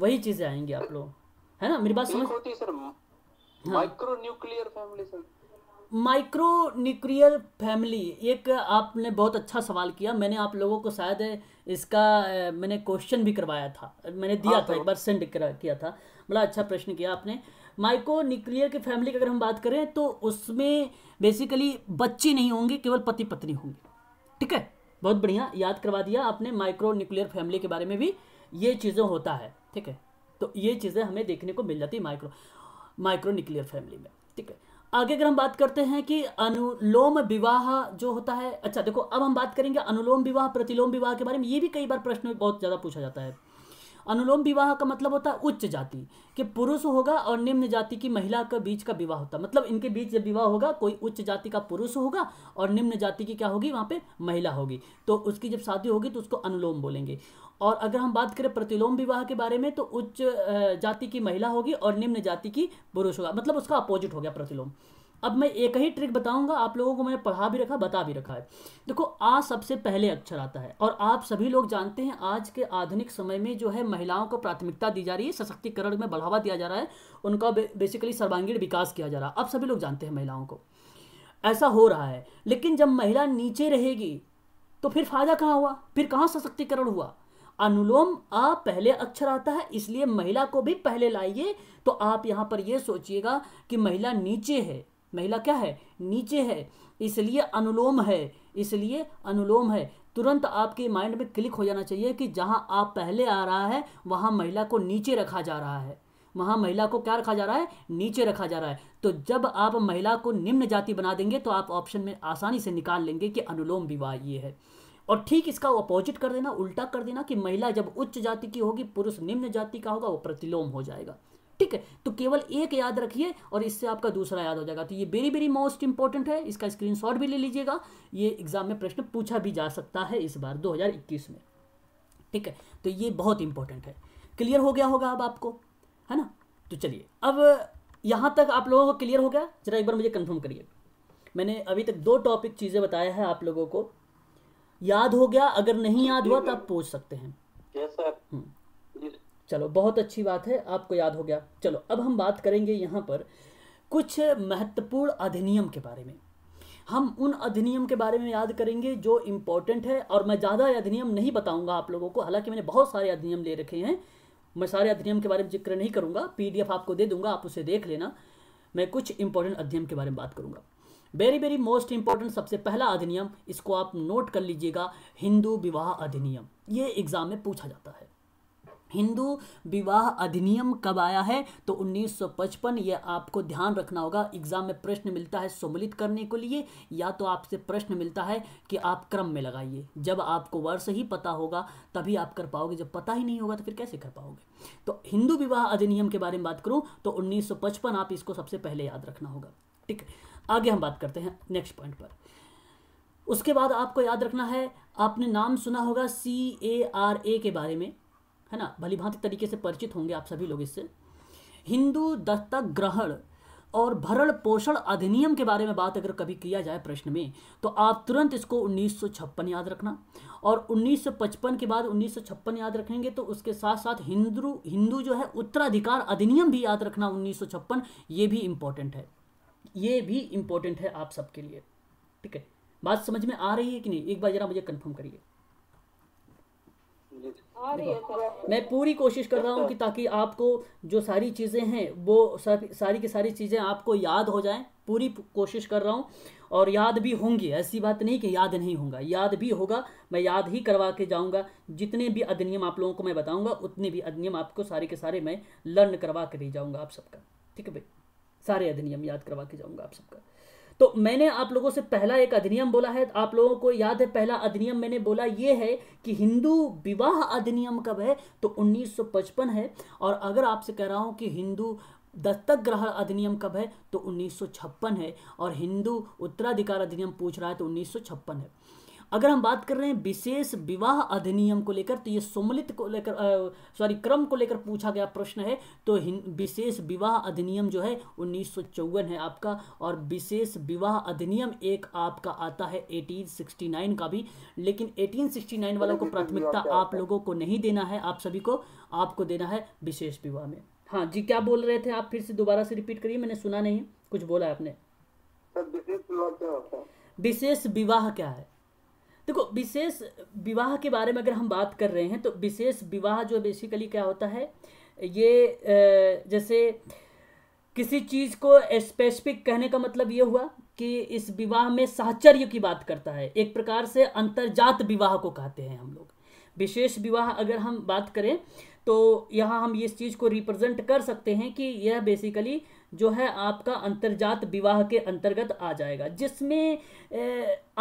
वही चीजें आएंगी आप लोग है ना मेरी बात समझ होती sir micro nuclear family sir micro nuclear family एक आपने बहुत अच्छा सवाल किया मैंने आप लोगों को शायद इसका मैंने क्वेश्चन भी करवाया था मैंने दिया हाँ, था एक बार सेंड किया था बड़ा अच्छा प्रश्न किया आपने माइक्रो न्यूक्लियर की फैमिली की अगर हम बात करें तो उसमें बेसिकली बच्चे नहीं होंगे केवल पति पत्नी होंगे ठीक है बहुत बढ़िया याद करवा दिया आपने माइक्रो न्यूक्लियर फैमिली के बारे में भी ये चीज़ें होता है ठीक है तो ये चीज़ें हमें देखने को मिल जाती है माइक्रो माइक्रो न्यूक्लियर फैमिली में ठीक है आगे अगर हम बात करते हैं कि अनुलोम विवाह जो होता है अच्छा देखो अब हम बात करेंगे अनुलोम विवाह प्रतिलोम विवाह के बारे में ये भी कई बार प्रश्न बहुत ज़्यादा पूछा जाता है अनुलोम विवाह का मतलब होता है उच्च जाति के पुरुष होगा और निम्न जाति की महिला के बीच का विवाह होता है मतलब इनके बीच जब विवाह होगा कोई उच्च जाति का पुरुष होगा और निम्न जाति की क्या होगी वहाँ पे महिला होगी तो उसकी जब शादी होगी तो उसको अनुलोम बोलेंगे और अगर हम बात करें प्रतिलोम विवाह के बारे में तो उच्च जाति की महिला होगी और निम्न जाति की पुरुष होगा मतलब उसका अपोजिट हो गया प्रतिलोम अब मैं एक ही ट्रिक बताऊंगा आप लोगों को मैंने पढ़ा भी रखा बता भी रखा है देखो आ सबसे पहले अक्षर आता है और आप सभी लोग जानते हैं आज के आधुनिक समय में जो है महिलाओं को प्राथमिकता दी जा रही है सशक्तिकरण में बढ़ावा दिया जा रहा है उनका बेसिकली सर्वांगीण विकास किया जा रहा है आप सभी लोग जानते हैं महिलाओं को ऐसा हो रहा है लेकिन जब महिला नीचे रहेगी तो फिर फायदा कहाँ हुआ फिर कहाँ सशक्तिकरण हुआ अनुलोम आ पहले अक्षर आता है इसलिए महिला को भी पहले लाइए तो आप यहाँ पर यह सोचिएगा कि महिला नीचे है महिला क्या है नीचे है इसलिए अनुलोम है इसलिए अनुलोम है तुरंत आपके माइंड में क्लिक हो जाना चाहिए कि जहां आप पहले आ रहा है वहां महिला को नीचे रखा जा रहा है वहां महिला को क्या रखा जा रहा है नीचे रखा जा रहा है तो जब आप महिला को निम्न जाति बना देंगे तो आप ऑप्शन में आसानी से निकाल लेंगे कि अनुलोम विवाह ये है और ठीक इसका अपोजिट कर देना उल्टा कर देना कि महिला जब उच्च जाति की होगी पुरुष निम्न जाति का होगा वो प्रतिलोम हो जाएगा ठीक है तो केवल एक याद रखिए और इससे आपका दूसरा याद हो जाएगा तो ये वेरी वेरी मोस्ट इंपॉर्टेंट है इसका स्क्रीनशॉट भी ले लीजिएगा ये एग्जाम में प्रश्न पूछा भी जा सकता है इस बार 2021 में ठीक है तो ये बहुत इंपॉर्टेंट है क्लियर हो गया होगा अब आपको है ना तो चलिए अब यहाँ तक आप लोगों को क्लियर हो गया जरा एक बार मुझे कंफर्म करिए मैंने अभी तक दो टॉपिक चीज़ें बताया है आप लोगों को याद हो गया अगर नहीं याद हुआ तो आप पूछ सकते हैं yes, चलो बहुत अच्छी बात है आपको याद हो गया चलो अब हम बात करेंगे यहाँ पर कुछ महत्वपूर्ण अधिनियम के बारे में हम उन अधिनियम के बारे में याद करेंगे जो इम्पोर्टेंट है और मैं ज़्यादा अधिनियम नहीं बताऊंगा आप लोगों को हालांकि मैंने बहुत सारे अधिनियम ले रखे हैं मैं सारे अधिनियम के बारे में जिक्र नहीं करूँगा पीडीएफ आपको दे दूंगा आप उसे देख लेना मैं कुछ इंपॉर्टेंट अधिनियम के बारे में बात करूँगा वेरी वेरी मोस्ट इंपॉर्टेंट सबसे पहला अधिनियम इसको आप नोट कर लीजिएगा हिंदू विवाह अधिनियम ये एग्जाम में पूछा जाता है हिंदू विवाह अधिनियम कब आया है तो 1955 ये आपको ध्यान रखना होगा एग्जाम में प्रश्न मिलता है सम्मिलित करने के लिए या तो आपसे प्रश्न मिलता है कि आप क्रम में लगाइए जब आपको वर्ष ही पता होगा तभी आप कर पाओगे जब पता ही नहीं होगा तो फिर कैसे कर पाओगे तो हिंदू विवाह अधिनियम के बारे में बात करूँ तो उन्नीस आप इसको सबसे पहले याद रखना होगा ठीक है आगे हम बात करते हैं नेक्स्ट पॉइंट पर उसके बाद आपको याद रखना है आपने नाम सुना होगा सी ए आर ए के बारे में है ना भली भांति तरीके से परिचित होंगे आप सभी लोग इससे हिंदू दत्तक ग्रहण और भरण पोषण अधिनियम के बारे में बात अगर कभी किया जाए प्रश्न में तो आप तुरंत इसको 1956 याद रखना और 1955 के बाद 1956 याद रखेंगे तो उसके साथ साथ हिंदू हिंदू जो है उत्तराधिकार अधिनियम भी याद रखना 1956 ये भी इम्पोर्टेंट है ये भी इम्पोर्टेंट है आप सबके लिए ठीक है बात समझ में आ रही है कि नहीं एक बार जरा मुझे कन्फर्म करिए मैं पूरी कोशिश कर रहा हूँ कि ताकि आपको जो सारी चीज़ें हैं वो सारी की सारी चीज़ें आपको याद हो जाएं पूरी कोशिश कर रहा हूँ और याद भी होंगी ऐसी बात नहीं कि याद नहीं होगा याद भी होगा मैं याद ही करवा के जाऊँगा जितने भी अधिनियम आप लोगों को मैं बताऊँगा उतने भी अधिनियम आपको सारे के सारे मैं लर्न करवा के दे जाऊँगा आप सबका ठीक है भाई सारे अधिनियम याद करवा के जाऊँगा आप सबका तो मैंने आप लोगों से पहला एक अधिनियम बोला है आप लोगों को याद है पहला अधिनियम मैंने बोला ये है कि हिंदू विवाह अधिनियम कब है तो 1955 है और अगर आपसे कह रहा हूँ कि हिंदू दत्तक ग्रह अधिनियम कब है तो 1956 है और हिंदू उत्तराधिकार अधिनियम पूछ रहा है तो 1956 है अगर हम बात कर रहे हैं विशेष विवाह अधिनियम को लेकर तो ये सुमलित को लेकर सॉरी क्रम को लेकर पूछा गया प्रश्न है तो विशेष विवाह अधिनियम जो है उन्नीस है आपका और विशेष विवाह अधिनियम एक आपका आता है 1869 का भी लेकिन 1869 वालों को प्राथमिकता आप लोगों को नहीं देना है आप सभी को आपको देना है विशेष विवाह में हाँ जी क्या बोल रहे थे आप फिर से दोबारा से रिपीट करिए मैंने सुना नहीं कुछ बोला है आपने विशेष विवाह क्या है देखो विशेष विवाह के बारे में अगर हम बात कर रहे हैं तो विशेष विवाह जो बेसिकली क्या होता है ये जैसे किसी चीज़ को स्पेसिफिक कहने का मतलब ये हुआ कि इस विवाह में साहचर्य की बात करता है एक प्रकार से अंतर्जात विवाह को कहते हैं हम लोग विशेष विवाह अगर हम बात करें तो यहाँ हम इस चीज़ को रिप्रेजेंट कर सकते हैं कि यह बेसिकली जो है आपका अंतर्जात विवाह के अंतर्गत आ जाएगा जिसमें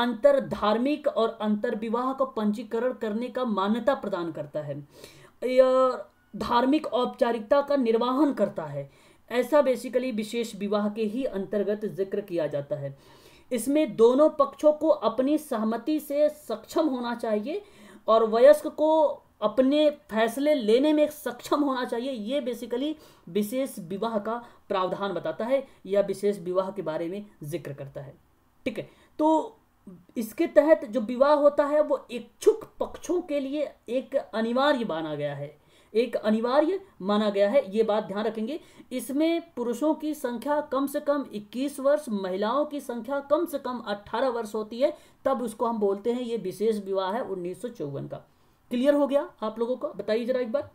अंतर धार्मिक और अंतर्विवाह का पंजीकरण करने का मान्यता प्रदान करता है या धार्मिक औपचारिकता का निर्वाहन करता है ऐसा बेसिकली विशेष विवाह के ही अंतर्गत जिक्र किया जाता है इसमें दोनों पक्षों को अपनी सहमति से सक्षम होना चाहिए और वयस्क को अपने फैसले लेने में सक्षम होना चाहिए ये बेसिकली विशेष विवाह का प्रावधान बताता है या विशेष विवाह के बारे में जिक्र करता है ठीक है तो इसके तहत जो विवाह होता है वो इच्छुक पक्षों के लिए एक अनिवार्य माना गया है एक अनिवार्य माना गया है ये बात ध्यान रखेंगे इसमें पुरुषों की संख्या कम से कम 21 वर्ष महिलाओं की संख्या कम से कम 18 वर्ष होती है तब उसको हम बोलते हैं ये विशेष विवाह है उन्नीस का क्लियर हो गया आप लोगों को बताइए जरा एक बार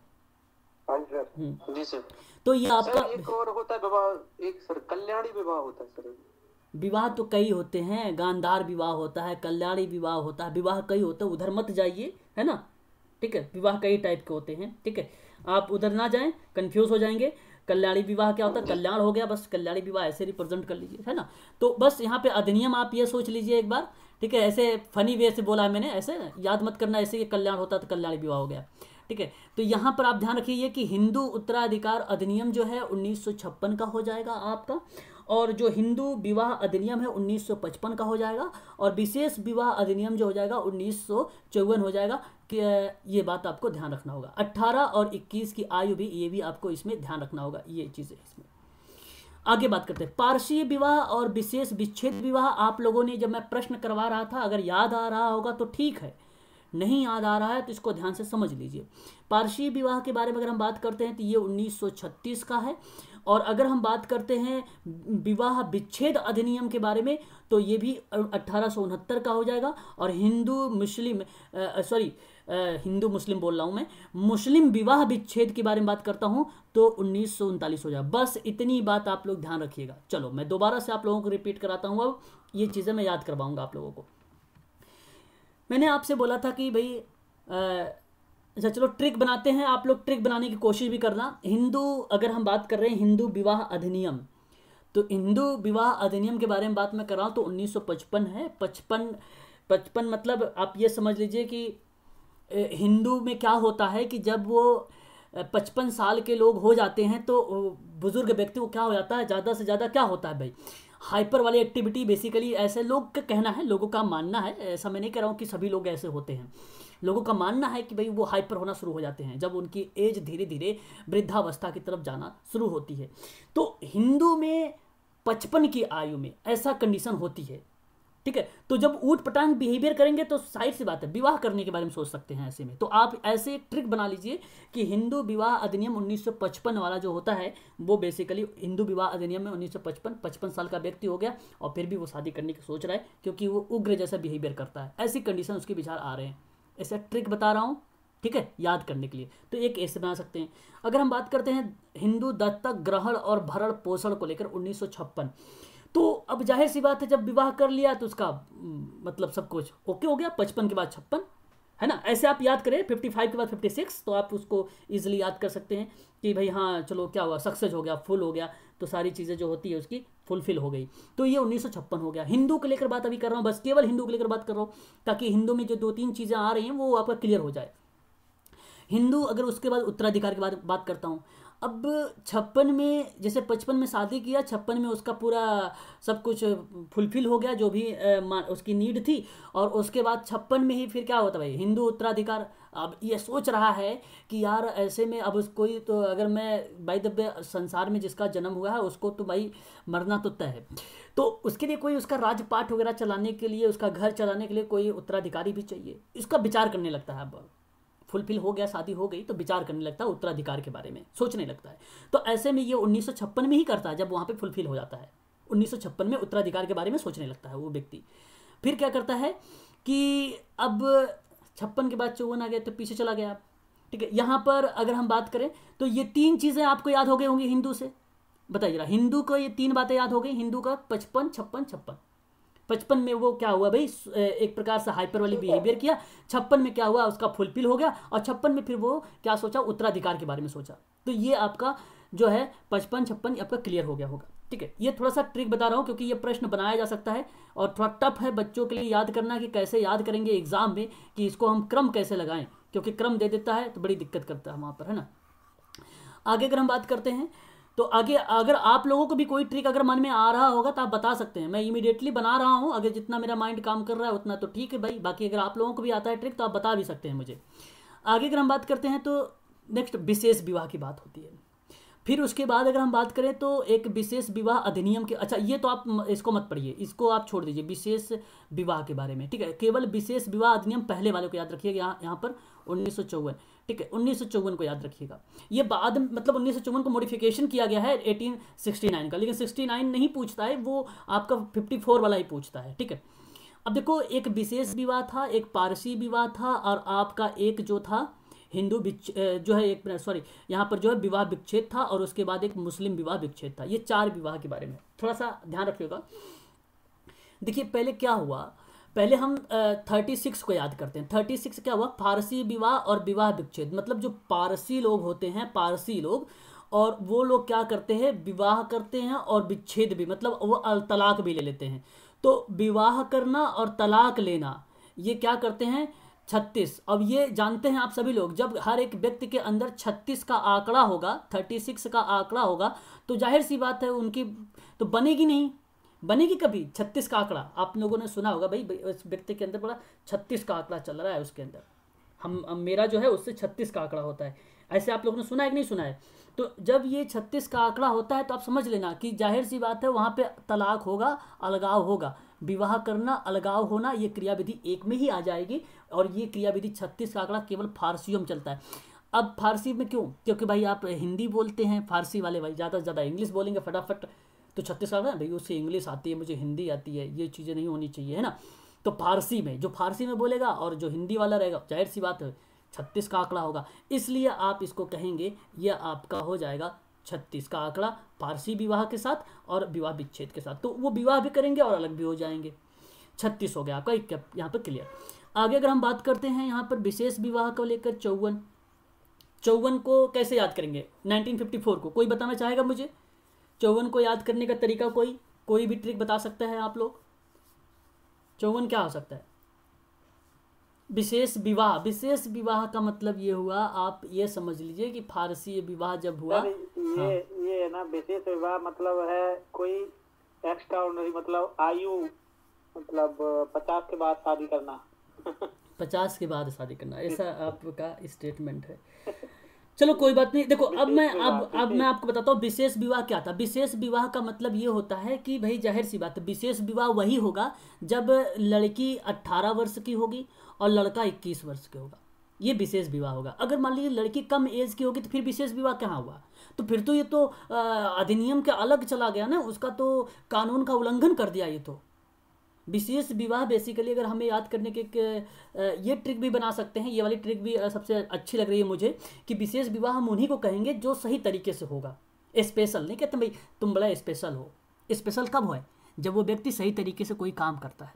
हाँ हम्म। जी सर तो ये आपका एक और होता है विवाह एक सर कल्याणी विवाह होता है सर विवाह तो कई होते हैं गांधार विवाह होता है कल्याणी विवाह होता है विवाह कई होता है उधर मत जाइए है ना ठीक है विवाह कई टाइप के होते हैं ठीक है आप उधर ना जाएं कंफ्यूज हो जाएंगे कल्याणी विवाह क्या होता है कल्याण हो गया बस कल्याणी विवाह ऐसे रिप्रेजेंट कर लीजिए है ना तो बस यहाँ पे अधिनियम आप ये सोच लीजिए एक बार ठीक है ऐसे फनी वे से बोला मैंने ऐसे याद मत करना ऐसे कि कल्याण होता तो कल्याण विवाह हो गया ठीक है तो यहाँ पर आप ध्यान रखिए कि हिंदू उत्तराधिकार अधिनियम जो है उन्नीस का हो जाएगा आपका और जो हिंदू विवाह अधिनियम है 1955 का हो जाएगा और विशेष विवाह अधिनियम जो हो जाएगा उन्नीस हो जाएगा कि ये बात आपको ध्यान रखना होगा 18 और 21 की आयु भी ये भी आपको इसमें ध्यान रखना होगा ये चीज़ें इसमें आगे बात करते हैं पार्शीय विवाह और विशेष विच्छेद विवाह आप लोगों ने जब मैं प्रश्न करवा रहा था अगर याद आ रहा होगा तो ठीक है नहीं याद आ रहा है तो इसको ध्यान से समझ लीजिए पार्शीय विवाह के बारे में अगर हम बात करते हैं तो ये 1936 का है और अगर हम बात करते हैं विवाह विच्छेद अधिनियम के बारे में तो ये भी अट्ठारह का हो जाएगा और हिंदू मुस्लिम सॉरी हिंदू मुस्लिम बोल रहा हूँ मैं मुस्लिम विवाह विच्छेद के बारे में बात करता हूँ तो उन्नीस हो जाए बस इतनी बात आप लोग ध्यान रखिएगा चलो मैं दोबारा से आप लोगों को रिपीट कराता हूँ अब ये चीज़ें मैं याद करवाऊँगा आप लोगों को मैंने आपसे बोला था कि भाई अच्छा चलो ट्रिक बनाते हैं आप लोग ट्रिक बनाने की कोशिश भी करना हिंदू अगर हम बात कर रहे हैं हिंदू विवाह अधिनियम तो हिंदू विवाह अधिनियम के बारे में बात मैं कर रहा हूँ तो 1955 है पचपन पचपन मतलब आप ये समझ लीजिए कि हिंदू में क्या होता है कि जब वो पचपन साल के लोग हो जाते हैं तो बुज़ुर्ग व्यक्ति को क्या हो जाता है ज़्यादा से ज़्यादा क्या होता है भाई हाइपर वाली एक्टिविटी बेसिकली ऐसे लोग का कहना है लोगों का मानना है ऐसा मैं नहीं कह रहा हूँ कि सभी लोग ऐसे होते हैं लोगों का मानना है कि भाई वो हाइपर होना शुरू हो जाते हैं जब उनकी एज धीरे धीरे वृद्धावस्था की तरफ जाना शुरू होती है तो हिंदू में पचपन की आयु में ऐसा कंडीशन होती है ठीक है तो जब ऊट पटांग बिहेवियर करेंगे तो साइड सी बात है विवाह करने के बारे में सोच सकते हैं ऐसे में तो आप ऐसे एक ट्रिक बना लीजिए कि हिंदू विवाह अधिनियम 1955 वाला जो होता है वो बेसिकली हिंदू विवाह अधिनियम में 1955 55 साल का व्यक्ति हो गया और फिर भी वो शादी करने की सोच रहा है क्योंकि वो उग्र जैसा बिहेवियर करता है ऐसी कंडीशन उसके विचार आ रहे हैं ऐसा ट्रिक बता रहा हूँ ठीक है याद करने के लिए तो एक ऐसे बना सकते हैं अगर हम बात करते हैं हिंदू दत्तक ग्रहण और भरण पोषण को लेकर उन्नीस तो अब जाहिर सी बात है जब विवाह कर लिया तो उसका हम्म, मतलब सब कुछ ओके हो गया पचपन के बाद छप्पन है ना ऐसे आप याद करें फिफ्टी फाइव के बाद फिफ्टी सिक्स तो आप उसको ईजिली याद कर सकते हैं कि भाई हाँ चलो क्या हुआ सक्सेस हो गया फुल हो गया तो सारी चीज़ें जो होती है उसकी फुलफिल हो गई तो ये उन्नीस हो गया हिंदू को लेकर बात अभी कर रहा हूँ बस केवल हिंदू को लेकर बात कर रहा हूँ ताकि हिंदू में जो दो तीन चीज़ें आ रही हैं वो आपका क्लियर हो जाए हिंदू अगर उसके बाद उत्तराधिकार की बात बात करता हूँ अब छप्पन में जैसे पचपन में शादी किया छप्पन में उसका पूरा सब कुछ फुलफिल हो गया जो भी उसकी नीड थी और उसके बाद छप्पन में ही फिर क्या होता भाई हिंदू उत्तराधिकार अब ये सोच रहा है कि यार ऐसे में अब कोई तो अगर मैं भाई दब्य संसार में जिसका जन्म हुआ है उसको तो भाई मरना तो तय है तो उसके लिए कोई उसका राजपाट वगैरह चलाने के लिए उसका घर चलाने के लिए कोई उत्तराधिकारी भी चाहिए इसका विचार करने लगता है अब फुलफिल हो गया शादी हो गई तो विचार करने लगता है उत्तराधिकार के बारे में सोचने लगता है तो ऐसे में ये उन्नीस में ही करता है जब वहाँ पर फुलफिल हो जाता है उन्नीस में उत्तराधिकार के बारे में सोचने लगता है वो व्यक्ति फिर क्या करता है कि अब छप्पन के बाद चौवन आ गया तो पीछे चला गया आप ठीक है यहाँ पर अगर हम बात करें तो ये तीन चीज़ें आपको याद हो गई होंगी हिंदू से बताइए हिंदू को ये तीन बातें याद हो गई हिंदू का पचपन छप्पन छप्पन पचपन में वो क्या हुआ भाई एक प्रकार से हाइपर वाली बिहेवियर किया छप्पन में क्या हुआ उसका फुलफिल हो गया और छप्पन में फिर वो क्या सोचा उत्तराधिकार के बारे में सोचा तो ये आपका जो है पचपन छप्पन आपका क्लियर हो गया होगा ठीक है ये थोड़ा सा ट्रिक बता रहा हूँ क्योंकि ये प्रश्न बनाया जा सकता है और थोड़ा टफ है बच्चों के लिए याद करना कि कैसे याद करेंगे एग्जाम में कि इसको हम क्रम कैसे लगाएं क्योंकि क्रम दे देता है तो बड़ी दिक्कत करता है वहाँ पर है ना आगे अगर हम बात करते हैं तो आगे अगर आप लोगों को भी कोई ट्रिक अगर मन में आ रहा होगा तो आप बता सकते हैं मैं इमीडिएटली बना रहा हूँ अगर जितना मेरा माइंड काम कर रहा है उतना तो ठीक है भाई बाकी अगर आप लोगों को भी आता है ट्रिक तो आप बता भी सकते हैं मुझे आगे अगर हम बात करते हैं तो नेक्स्ट विशेष विवाह की बात होती है फिर उसके बाद अगर हम बात करें तो एक विशेष विवाह अधिनियम के अच्छा ये तो आप इसको मत पढ़िए इसको आप छोड़ दीजिए विशेष विवाह के बारे में ठीक है केवल विशेष विवाह अधिनियम पहले वाले को याद रखिएगा यहाँ यहाँ पर उन्नीस सौ चौवन ठीक है उन्नीस को याद रखिएगा ये बाद मतलब उन्नीस को मॉडिफिकेशन किया गया है 1869 का लेकिन 69 नहीं पूछता है वो आपका 54 वाला ही पूछता है ठीक है अब देखो एक विशेष विवाह था एक पारसी विवाह था और आपका एक जो था हिंदू जो है एक सॉरी यहाँ पर जो है विवाह विच्छेद था और उसके बाद एक मुस्लिम विवाह विच्छेद था ये चार विवाह के बारे में थोड़ा सा ध्यान रखिएगा देखिए पहले क्या हुआ पहले हम थर्टी सिक्स को याद करते हैं थर्टी सिक्स क्या हुआ पारसी विवाह और विवाह विच्छेद मतलब जो पारसी लोग होते हैं पारसी लोग और वो लोग क्या करते हैं विवाह करते हैं और विच्छेद भी मतलब वो तलाक भी ले लेते हैं तो विवाह करना और तलाक लेना ये क्या करते हैं छत्तीस अब ये जानते हैं आप सभी लोग जब हर एक व्यक्ति के अंदर छत्तीस का आंकड़ा होगा थर्टी सिक्स का आंकड़ा होगा तो जाहिर सी बात है उनकी तो बनेगी नहीं बनेगी कभी छत्तीस का आंकड़ा आप लोगों ने सुना होगा भाई उस व्यक्ति के अंदर बड़ा छत्तीस का आंकड़ा चल रहा है उसके अंदर हम, मेरा जो है उससे छत्तीस का आंकड़ा होता है ऐसे आप लोगों ने सुना है कि नहीं सुना है तो जब ये छत्तीस का आंकड़ा होता है तो आप समझ लेना कि जाहिर सी बात है वहाँ पे तलाक होगा अलगाव होगा विवाह करना अलगाव होना ये क्रियाविधि एक में ही आ जाएगी और ये क्रियाविधि छत्तीस का आंकड़ा केवल फारसियों में चलता है अब फारसी में क्यों क्योंकि भाई आप हिंदी बोलते हैं फारसी वाले भाई ज़्यादा से ज़्यादा इंग्लिश बोलेंगे फटाफट तो छत्तीसगढ़ में भाई उसे इंग्लिश आती है मुझे हिंदी आती है ये चीज़ें नहीं होनी चाहिए है ना तो फारसी में जो फारसी में बोलेगा और जो हिंदी वाला रहेगा जाहिर सी बात है छत्तीस का आंकड़ा होगा इसलिए आप इसको कहेंगे यह आपका हो जाएगा छत्तीस का आंकड़ा फारसी विवाह के साथ और विवाह विच्छेद के साथ तो वो विवाह भी करेंगे और अलग भी हो जाएंगे छत्तीस हो गया आपका एक यहाँ पर क्लियर आगे अगर हम बात करते हैं यहाँ पर विशेष विवाह को लेकर चौवन चौवन को कैसे याद करेंगे 1954 को कोई बताना चाहेगा मुझे चौवन को याद करने का तरीका कोई कोई भी ट्रिक बता सकता है आप लोग चौवन क्या हो सकता है विशेष विवाह विशेष विवाह का मतलब ये हुआ आप ये समझ लीजिए कि फारसी विवाह जब हुआ ये हाँ। ये है ना विशेष विवाह मतलब है कोई एक्स्ट्रा मतलब आयु मतलब पचास के बाद शादी करना पचास के बाद शादी करना ऐसा आपका स्टेटमेंट है चलो कोई बात नहीं देखो अब मैं अब अब मैं आपको बताता हूँ विशेष विवाह क्या था विशेष विवाह का मतलब ये होता है कि भाई जाहिर सी बात विशेष विवाह वही होगा जब लड़की 18 वर्ष की होगी और लड़का 21 वर्ष के होगा ये विशेष विवाह होगा अगर मान लीजिए लड़की कम एज की होगी तो फिर विशेष विवाह कहाँ हुआ तो फिर तो ये तो अधिनियम के अलग चला गया ना उसका तो कानून का उल्लंघन कर दिया ये तो विशेष विवाह बेसिकली अगर हमें याद करने के, ये ट्रिक भी बना सकते हैं ये वाली ट्रिक भी सबसे अच्छी लग रही है मुझे कि विशेष विवाह हम उन्हीं को कहेंगे जो सही तरीके से होगा स्पेशल नहीं कहते भाई तुम बड़ा स्पेशल हो स्पेशल कब हो जब वो व्यक्ति सही तरीके से कोई काम करता है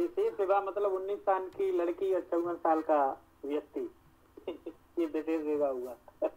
विशेष विवाह मतलब उन्नीस साल की लड़की और चौवन साल का व्यक्ति ये विशेष विवाह हुआ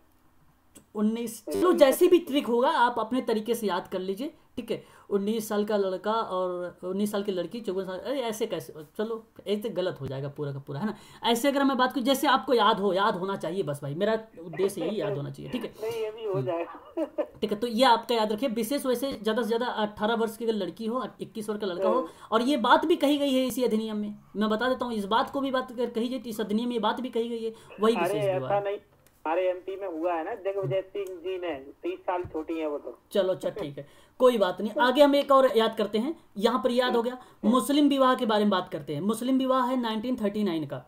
उन्नीस चलो जैसे भी ट्रिक होगा आप अपने तरीके से याद कर लीजिए ठीक है उन्नीस साल का लड़का और उन्नीस साल की लड़की चौवन साल अरे ऐसे कैसे चलो एक तो गलत हो जाएगा पूरा का पूरा है ना ऐसे अगर मैं बात करूँ जैसे आपको याद हो याद होना चाहिए बस भाई मेरा उद्देश्य यही याद होना चाहिए ठीक है हम्म। ठीक है तो ये आपका याद रखिए विशेष वैसे ज़्यादा से ज़्यादा अट्ठारह वर्ष की अगर लड़की हो इक्कीस वर्ष का लड़का हो हम्म। और ये बात भी कही गई है इसी अधिनियम में मैं बता देता हूँ इस बात को भी बात कही जाती तो इस अधिनियम में ये बात भी कही गई है वही विशेष हमारे एमपी में हुआ है ना जगविजय सिंह जी ने तीस साल छोटी है वो तो चलो अच्छा ठीक है कोई बात नहीं आगे हम एक और याद करते हैं यहाँ पर याद हो गया मुस्लिम विवाह के बारे में बात करते हैं मुस्लिम विवाह है 1939 का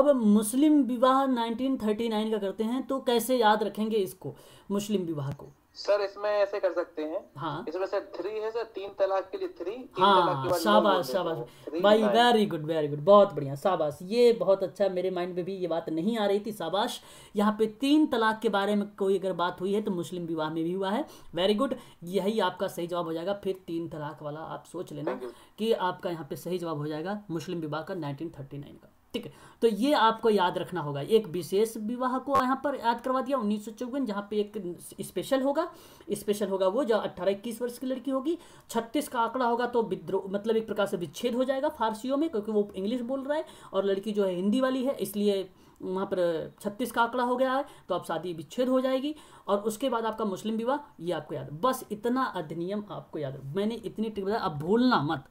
अब मुस्लिम विवाह 1939 का करते हैं तो कैसे याद रखेंगे इसको मुस्लिम विवाह को सर इसमें ऐसे कर सकते हैं हाँ इसमें सर थ्री है सर तीन तलाक के लिए थ्री हाँ शाबाश शाबाश तो भाई वेरी गुड वेरी गुड बहुत बढ़िया शाबाश ये बहुत अच्छा मेरे माइंड में भी ये बात नहीं आ रही थी शाबाश यहाँ पे तीन तलाक के बारे में कोई अगर बात हुई है तो मुस्लिम विवाह में भी हुआ है वेरी गुड यही आपका सही जवाब हो जाएगा फिर तीन तलाक वाला आप सोच लेना कि आपका यहाँ पे सही जवाब हो जाएगा मुस्लिम विवाह का नाइनटीन का ठीक है तो ये आपको याद रखना होगा एक विशेष विवाह को यहाँ पर याद करवा दिया उन्नीस सौ चौवन जहाँ पे एक स्पेशल होगा स्पेशल होगा वो जो अट्ठारह इक्कीस वर्ष की लड़की होगी छत्तीस का आंकड़ा होगा तो विद्रोह मतलब एक प्रकार से विच्छेद हो जाएगा फारसियों में क्योंकि वो इंग्लिश बोल रहा है और लड़की जो है हिंदी वाली है इसलिए वहाँ पर छत्तीस का आंकड़ा हो गया है तो आप शादी विच्छेद हो जाएगी और उसके बाद आपका मुस्लिम विवाह ये आपको याद बस इतना अधिनियम आपको याद मैंने इतनी टिक बताया अब भूलना मत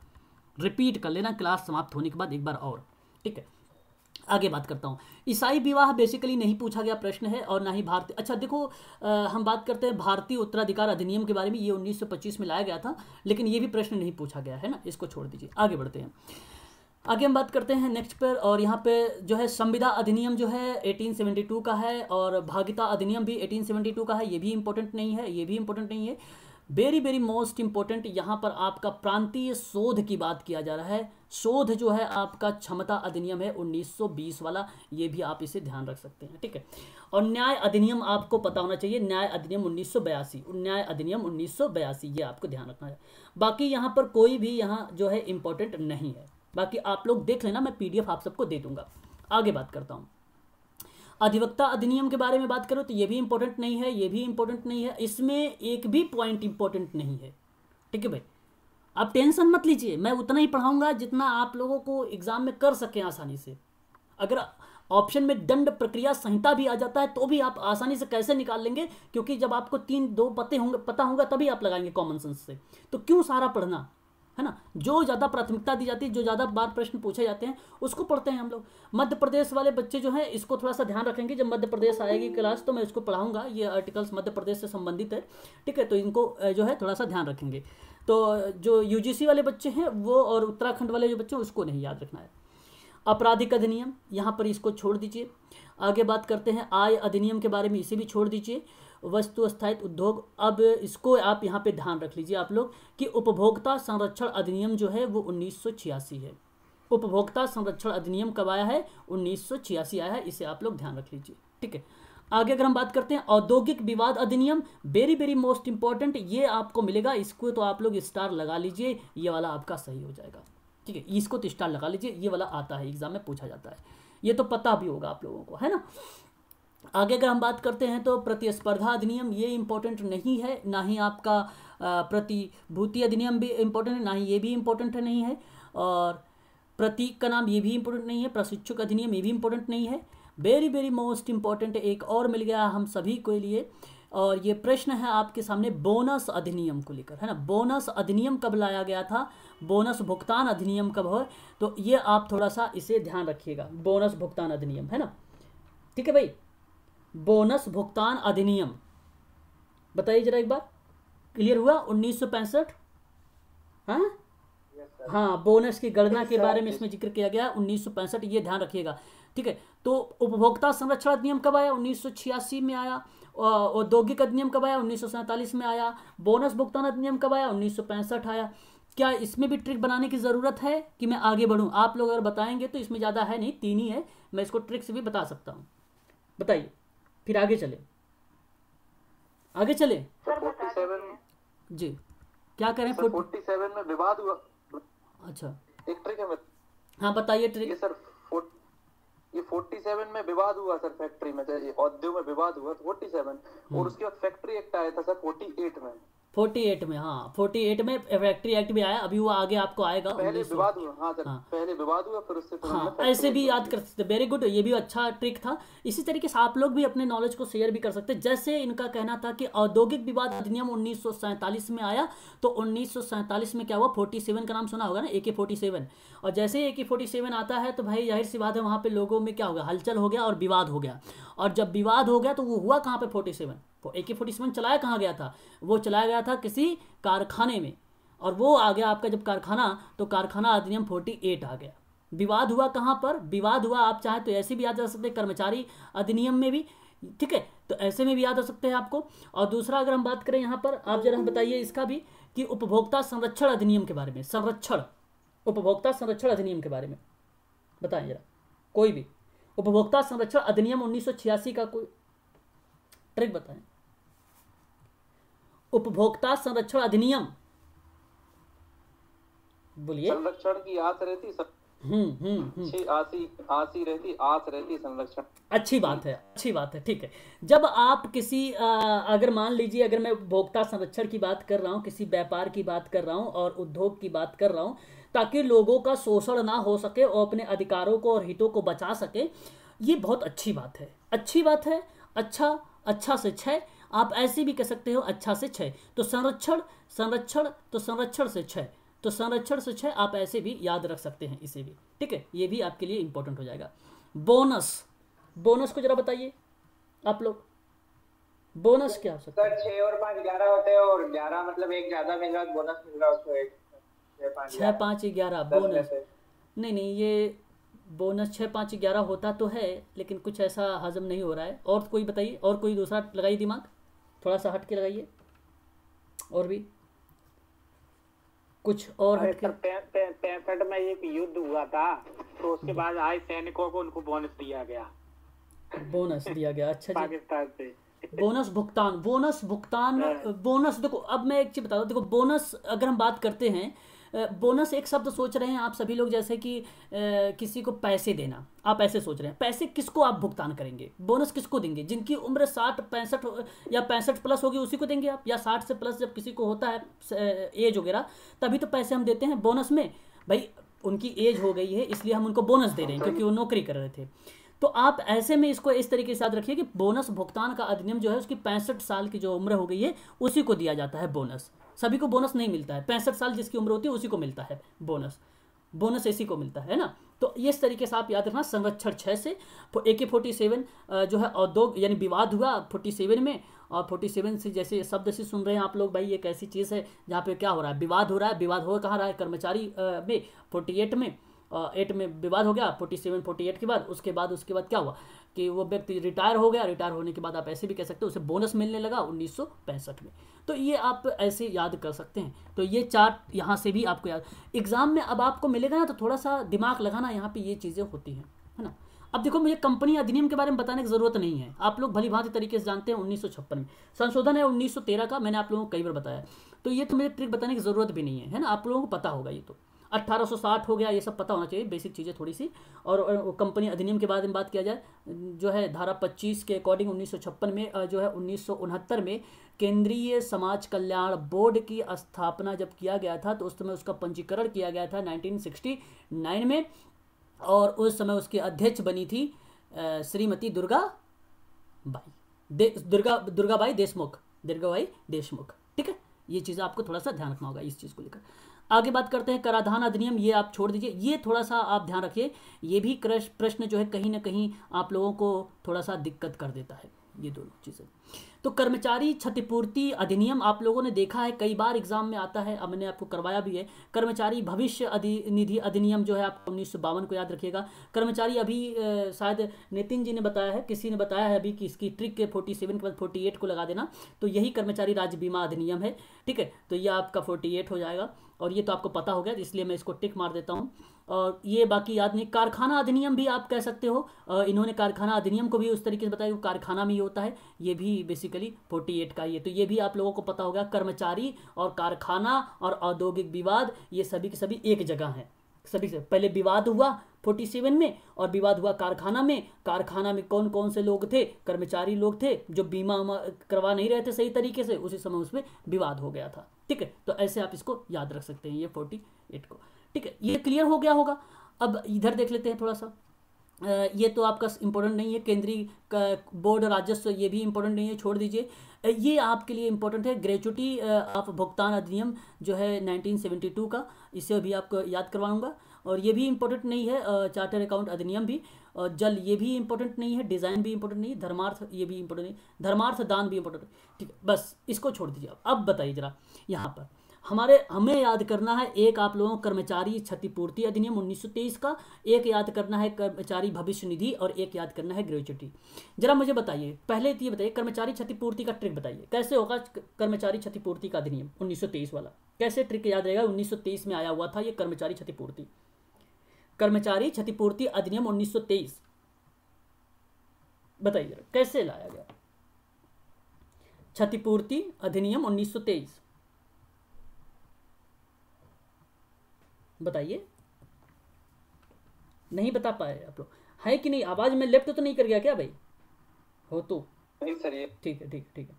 रिपीट कर लेना क्लास समाप्त होने के बाद एक बार और ठीक है आगे बात करता हूँ ईसाई विवाह बेसिकली नहीं पूछा गया प्रश्न है और ना ही भारतीय अच्छा देखो आ, हम बात करते हैं भारतीय उत्तराधिकार अधिनियम के बारे में ये 1925 में लाया गया था लेकिन ये भी प्रश्न नहीं पूछा गया है ना इसको छोड़ दीजिए आगे बढ़ते हैं आगे हम बात करते हैं नेक्स्ट पर और यहाँ पे जो है संविदा अधिनियम जो है 1872 का है और भागिता अधिनियम भी 1872 का है ये भी इम्पोर्टेंट नहीं है ये भी इम्पोर्टेंट नहीं है वेरी वेरी मोस्ट इम्पोर्टेंट यहाँ पर आपका प्रांतीय शोध की बात किया जा रहा है शोध जो है आपका क्षमता अधिनियम है 1920 वाला ये भी आप इसे ध्यान रख सकते हैं ठीक है और न्याय अधिनियम आपको पता होना चाहिए न्याय अधिनियम उन्नीस न्याय अधिनियम उन्नीस ये आपको ध्यान रखना है बाकी यहाँ पर कोई भी यहाँ जो है इम्पोर्टेंट नहीं है बाकी आप लोग देख लेना मैं पीडीएफ आप सबको दे दूंगा आगे बात करता हूँ अधिवक्ता अधिनियम के बारे में बात करो तो ये भी इंपॉर्टेंट नहीं है ये भी इंपॉर्टेंट नहीं है इसमें एक भी पॉइंट इंपॉर्टेंट नहीं है ठीक है भाई आप टेंशन मत लीजिए मैं उतना ही पढ़ाऊंगा जितना आप लोगों को एग्ज़ाम में कर सकें आसानी से अगर ऑप्शन में दंड प्रक्रिया संहिता भी आ जाता है तो भी आप आसानी से कैसे निकाल लेंगे क्योंकि जब आपको तीन दो पते होंगे पता होगा तभी आप लगाएंगे कॉमन सेंस से तो क्यों सारा पढ़ना है ना जो ज़्यादा प्राथमिकता दी जाती है जो ज़्यादा बार प्रश्न पूछे जाते हैं उसको पढ़ते हैं हम लोग मध्य प्रदेश वाले बच्चे जो हैं इसको थोड़ा सा ध्यान रखेंगे जब मध्य प्रदेश आएगी क्लास तो मैं इसको पढ़ाऊंगा ये आर्टिकल्स मध्य प्रदेश से संबंधित है ठीक है तो इनको जो है थोड़ा सा ध्यान रखेंगे तो जो यूजीसी वाले बच्चे हैं वो और उत्तराखंड वाले जो बच्चे हैं उसको नहीं याद रखना है आपराधिक अधिनियम यहाँ पर इसको छोड़ दीजिए आगे बात करते हैं आय अधिनियम के बारे में इसे भी छोड़ दीजिए वस्तु स्थायित्व उद्योग अब इसको आप यहाँ पे ध्यान रख लीजिए आप लोग कि उपभोक्ता संरक्षण अधिनियम जो है वो उन्नीस है उपभोक्ता संरक्षण अधिनियम कब आया है उन्नीस आया है इसे आप लोग ध्यान रख लीजिए ठीक है आगे अगर हम बात करते हैं औद्योगिक विवाद अधिनियम वेरी वेरी मोस्ट इंपॉर्टेंट ये आपको मिलेगा इसको तो आप लोग स्टार लगा लीजिए ये वाला आपका सही हो जाएगा ठीक है इसको तो स्टार लगा लीजिए ये वाला आता है एग्जाम में पूछा जाता है ये तो पता भी होगा आप लोगों को है ना आगे अगर हम बात करते हैं तो प्रतिस्पर्धा अधिनियम ये इम्पोर्टेंट नहीं है ना ही आपका प्रतिभूति अधिनियम भी इम्पोर्टेंट है ना ही ये भी इम्पोर्टेंट नहीं है और प्रतीक का नाम ये भी इम्पोर्टेंट नहीं है प्रशिक्षक अधिनियम ये भी इम्पोर्टेंट नहीं है वेरी वेरी मोस्ट इंपॉर्टेंट एक और मिल गया हम सभी के लिए और ये प्रश्न है आपके सामने बोनस अधिनियम को लेकर है ना बोनस अधिनियम कब लाया गया था बोनस भुगतान अधिनियम कब हो तो ये आप थोड़ा सा इसे ध्यान रखिएगा बोनस भुगतान अधिनियम है ना ठीक है भाई बोनस भुगतान अधिनियम बताइए जरा एक बार क्लियर हुआ उन्नीस सौ पैंसठ हाँ हाँ बोनस की गणना के बारे में इसमें जिक्र किया गया उन्नीस सौ पैंसठ ये ध्यान रखिएगा ठीक है तो उपभोक्ता संरक्षण अधिनियम कब आया उन्नीस में आया औद्योगिक अधिनियम कब आया उन्नीस में आया बोनस भुगतान अधिनियम कब आया उन्नीस आया क्या इसमें भी ट्रिक बनाने की ज़रूरत है कि मैं आगे बढ़ूँ आप लोग अगर बताएंगे तो इसमें ज़्यादा है नहीं तीन ही है मैं इसको ट्रिक्स भी बता सकता हूँ बताइए फिर आगे चले आगे चले जी क्या करें फोर्टी सेवन में विवाद हुआ अच्छा एक ट्रिक है हाँ बताइए ट्रिक सर ये 47 में विवाद हुआ सर फैक्ट्री में औद्योग में विवाद हुआ 47 तो और हम्म। उसके बाद फैक्ट्री एक्ट आया था सर 48 में फोर्टी एट में हाँ फोर्टी एट में फैक्ट्री एक्ट भी आया अभी वो आगे आपको आएगा पहले विवाद हुआ हाँ, हाँ, पहले विवाद हुआ फिर उससे हाँ ऐसे भी याद कर सकते वेरी गुड ये भी अच्छा ट्रिक था इसी तरीके से आप लोग भी अपने नॉलेज को शेयर भी कर सकते जैसे इनका कहना था कि औद्योगिक विवाद अधिनियम उन्नीस में आया तो उन्नीस में क्या हुआ फोर्टी का नाम सुना होगा ना ए के और जैसे ए के आता है तो भाई जाहिर सी बात है वहाँ पे लोगों में क्या हो गया हलचल हो गया और विवाद हो गया और जब विवाद हो गया तो वो हुआ कहाँ पे फोर्टी और ए के फोर्टी सेवन चलाया कहाँ गया था वो चलाया गया था किसी कारखाने में और वो आ गया आपका जब कारखाना तो कारखाना अधिनियम फोर्टी एट आ गया विवाद हुआ कहाँ पर विवाद हुआ आप चाहें तो ऐसे भी याद रख सकते हैं कर्मचारी अधिनियम में भी ठीक है तो ऐसे में भी याद हो सकते हैं आपको और दूसरा अगर हम बात करें यहाँ पर आप जरा बताइए इसका भी कि उपभोक्ता संरक्षण अधिनियम के बारे में संरक्षण उपभोक्ता संरक्षण अधिनियम के बारे में बताएं जरा कोई भी उपभोक्ता संरक्षण अधिनियम 1986 का कोई ट्रिक बताएं उपभोक्ता संरक्षण अधिनियम बोलिए संरक्षण की आस रहती सब हम्म हम्म, हम्म। आसी आसी रहती आस रहती संरक्षण अच्छी बात है अच्छी बात है ठीक है जब आप किसी आ, अगर मान लीजिए अगर मैं उपभोक्ता संरक्षण की बात कर रहा हूँ किसी व्यापार की बात कर रहा हूँ और उद्योग की बात कर रहा हूँ ताकि लोगों का शोषण ना हो सके और अपने अधिकारों को और हितों को बचा सके ये बहुत अच्छी बात है अच्छी बात है अच्छा अच्छा शिक्षा है आप ऐसे भी कह सकते हो अच्छा से छः तो संरक्षण संरक्षण तो संरक्षण से छः तो संरक्षण से छः आप ऐसे भी याद रख सकते हैं इसे भी ठीक है ये भी आपके लिए इंपॉर्टेंट हो जाएगा बोनस बोनस को जरा बताइए आप लोग बोनस क्या हो सकता है छः और पाँच ग्यारह होते हैं और ग्यारह मतलब एक ज़्यादा मिल रहा बोनस मिल रहा है एक छः पाँच ग्यारह बोनस नहीं नहीं ये बोनस छः पाँच ग्यारह होता तो है लेकिन कुछ ऐसा हजम नहीं हो रहा है और कोई बताइए और कोई दूसरा लगाइए दिमाग थोड़ा सा हटके लगाइए और भी कुछ और पैंसठ में एक युद्ध हुआ था तो उसके बाद आए सैनिकों को उनको बोनस दिया गया बोनस दिया गया अच्छा जी पाकिस्तान से बोनस भुगतान बोनस भुगतान बोनस हाँ। देखो अब मैं एक चीज बता दू देखो बोनस अगर हम बात करते हैं बोनस एक शब्द सोच रहे हैं आप सभी लोग जैसे कि किसी को पैसे देना आप ऐसे सोच रहे हैं पैसे किसको आप भुगतान करेंगे बोनस किसको देंगे जिनकी उम्र साठ पैंसठ या पैंसठ प्लस होगी उसी को देंगे आप या साठ से प्लस जब किसी को होता है एज वगैरह तभी तो पैसे हम देते हैं बोनस में भाई उनकी एज हो गई है इसलिए हम उनको बोनस दे रहे हैं क्योंकि वो नौकरी कर रहे थे तो आप ऐसे में इसको इस तरीके से याद रखिए कि बोनस भुगतान का अधिनियम जो है उसकी पैंसठ साल की जो उम्र हो गई है उसी को दिया जाता है बोनस सभी को बोनस नहीं मिलता है पैंसठ साल जिसकी उम्र होती है उसी को मिलता है बोनस बोनस इसी को मिलता है ना तो इस तरीके से आप याद रखना संरक्षण छः से ए के फोर्टी सेवन जो है औद्योग यानी विवाद हुआ फोर्टी सेवन में और फोर्टी सेवन से जैसे शब्द से सुन रहे हैं आप लोग भाई एक ऐसी चीज़ है जहाँ पे क्या हो रहा है विवाद हो रहा है विवाद हो कहाँ रहा है कर्मचारी में फोर्टी एट में एट में विवाद हो गया फोर्टी सेवन फोर्टी एट के बाद उसके बाद उसके बाद क्या हुआ कि वो व्यक्ति रिटायर हो गया रिटायर होने के बाद आप ऐसे भी कह सकते हो उसे बोनस मिलने लगा उन्नीस में तो ये आप ऐसे याद कर सकते हैं तो ये चार्ट यहाँ से भी आपको याद एग्ज़ाम में अब आपको मिलेगा ना तो थोड़ा सा दिमाग लगाना यहाँ पे ये चीज़ें होती हैं है ना अब देखो मुझे कंपनी अधिनियम के बारे में बताने की जरूरत नहीं है आप लोग भली भांति तरीके से जानते हैं उन्नीस में संशोधन है 1913 का मैंने आप लोगों को कई बार बताया तो ये तो मुझे ट्रिक बताने की जरूरत भी नहीं है है ना आप लोगों को पता होगा ये तो 1860 हो गया ये सब पता होना चाहिए बेसिक चीज़ें थोड़ी सी और, कंपनी अधिनियम के बाद में बात किया जाए जो है धारा 25 के अकॉर्डिंग 1956 में जो है उन्नीस में केंद्रीय समाज कल्याण बोर्ड की स्थापना जब किया गया था तो उस समय उसका पंजीकरण किया गया था नाइनटीन में और उस समय उसकी अध्यक्ष बनी थी श्रीमती दुर्गा बाई दुर्गा दुर्गाबाई देशमुख दुर्गा भाई देशमुख ठीक है ये चीज़ आपको थोड़ा सा ध्यान रखना होगा इस चीज़ को लेकर आगे बात करते हैं कराधान अधिनियम ये आप छोड़ दीजिए ये थोड़ा सा आप ध्यान रखिए ये भी प्रश्न जो है कहीं ना कहीं आप लोगों को थोड़ा सा दिक्कत कर देता है ये दोनों चीज़ें तो कर्मचारी क्षतिपूर्ति अधिनियम आप लोगों ने देखा है कई बार एग्जाम में आता है अब मैंने आपको करवाया भी है कर्मचारी भविष्य अधि निधि अधिनियम जो है आप उन्नीस को याद रखिएगा कर्मचारी अभी शायद नितिन जी ने बताया है किसी ने बताया है अभी कि इसकी ट्रिक के फोर्टी सेवन के बाद फोर्टी एट को लगा देना तो यही कर्मचारी राज्य बीमा अधिनियम है ठीक है तो यह आपका फोर्टी एट हो जाएगा और ये तो आपको पता हो गया इसलिए मैं इसको टिक मार देता हूँ और ये बाकी याद नहीं कारखाना अधिनियम भी आप कह सकते हो इन्होंने कारखाना अधिनियम को भी उस तरीके से बताया कि कारखाना में ही होता है ये भी बेसिकली 48 का ये तो ये भी आप लोगों को पता होगा कर्मचारी और कारखाना और औद्योगिक विवाद ये सभी के सभी एक जगह है सभी से पहले विवाद हुआ 47 में और विवाद हुआ कारखाना में कारखाना में कौन कौन से लोग थे कर्मचारी लोग थे जो बीमा करवा नहीं रहे थे सही तरीके से उसी समय उसमें विवाद हो गया था ठीक है तो ऐसे आप इसको याद रख सकते हैं ये फोर्टी एट को ठीक है ये क्लियर हो गया होगा अब इधर देख लेते हैं थोड़ा सा ये तो आपका इम्पोर्टेंट नहीं है केंद्रीय बोर्ड राजस्व ये भी इम्पोर्टेंट नहीं है छोड़ दीजिए ये आपके लिए इम्पोर्टेंट है ग्रेचुटी आप भुगतान अधिनियम जो है 1972 का इसे भी आपको याद करवाऊंगा और ये भी इम्पोर्टेंट नहीं है चार्टर अकाउंट अधिनियम भी और जल ये भी इंपॉर्टेंट नहीं है डिज़ाइन भी इम्पोर्टेंट नहीं धर्मार्थ ये भी इम्पोर्टेंट नहीं धर्मार्थ दान भी इम्पोर्टेंट ठीक है बस इसको छोड़ दीजिए अब बताइए जरा यहाँ पर हमारे हमें याद करना है एक आप लोगों कर्मचारी क्षतिपूर्ति अधिनियम 1923 का एक याद करना है कर्मचारी भविष्य निधि और एक याद करना है ग्रेचुटी जरा मुझे बताइए पहले तो ये बताइए कर्मचारी क्षतिपूर्ति का ट्रिक बताइए कैसे होगा कर्मचारी क्षतिपूर्ति का अधिनियम 1923 वाला कैसे ट्रिक याद रहेगा 1923 में आया हुआ था ये कर्मचारी क्षतिपूर्ति कर्मचारी क्षतिपूर्ति अधिनियम 1923 बताइए कैसे लाया गया क्षतिपूर्ति अधिनियम 1923 बताइए नहीं बता पाए आप लोग है कि नहीं आवाज में लेफ्ट तो नहीं कर गया क्या भाई हो तो ठीक है ठीक है ठीक है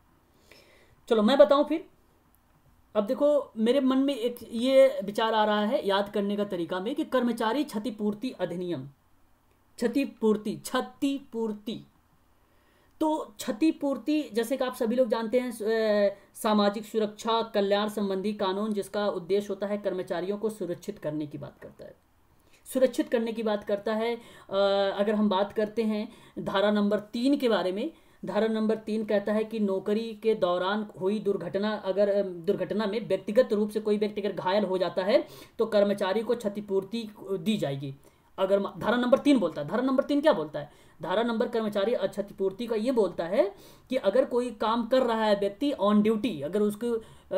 चलो मैं बताऊं फिर अब देखो मेरे मन में एक ये विचार आ रहा है याद करने का तरीका में कि कर्मचारी क्षतिपूर्ति अधिनियम क्षतिपूर्ति क्षतिपूर्ति तो क्षतिपूर्ति जैसे कि आप सभी लोग जानते हैं सामाजिक सुरक्षा कल्याण संबंधी कानून जिसका उद्देश्य होता है कर्मचारियों को सुरक्षित करने की बात करता है सुरक्षित करने की बात करता है अगर हम बात करते हैं धारा नंबर तीन के बारे में धारा नंबर तीन कहता है कि नौकरी के दौरान हुई दुर्घटना अगर दुर्घटना में व्यक्तिगत रूप से कोई व्यक्ति अगर घायल हो जाता है तो कर्मचारी को क्षतिपूर्ति दी जाएगी अगर धारा नंबर तीन बोलता है धारा नंबर तीन क्या बोलता है धारा नंबर कर्मचारी क्षतिपूर्ति का ये बोलता है कि अगर कोई काम कर रहा है व्यक्ति ऑन ड्यूटी अगर उसको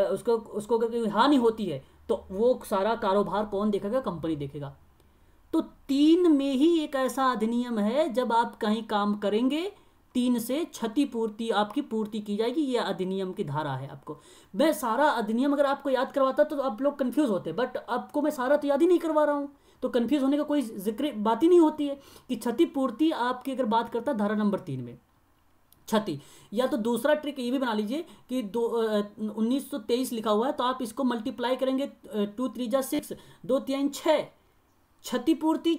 उसको उसको अगर कोई हानि होती है तो वो सारा कारोबार कौन देखेगा कंपनी देखेगा तो तीन में ही एक ऐसा अधिनियम है जब आप कहीं काम करेंगे तीन से क्षतिपूर्ति आपकी पूर्ति की जाएगी ये अधिनियम की धारा है आपको मैं सारा अधिनियम अगर आपको याद करवाता तो आप लोग कन्फ्यूज़ होते बट आपको मैं सारा तो याद ही नहीं करवा रहा हूँ तो कन्फ्यूज़ होने का कोई जिक्र बात ही नहीं होती है कि क्षतिपूर्ति आपकी अगर बात करता धारा नंबर तीन में क्षति या तो दूसरा ट्रिक ये भी बना लीजिए कि दो उन्नीस सौ तेईस लिखा हुआ है तो आप इसको मल्टीप्लाई करेंगे टू थ्री जा सिक्स दो तीन छतिपूर्ति क्षतिपूर्ति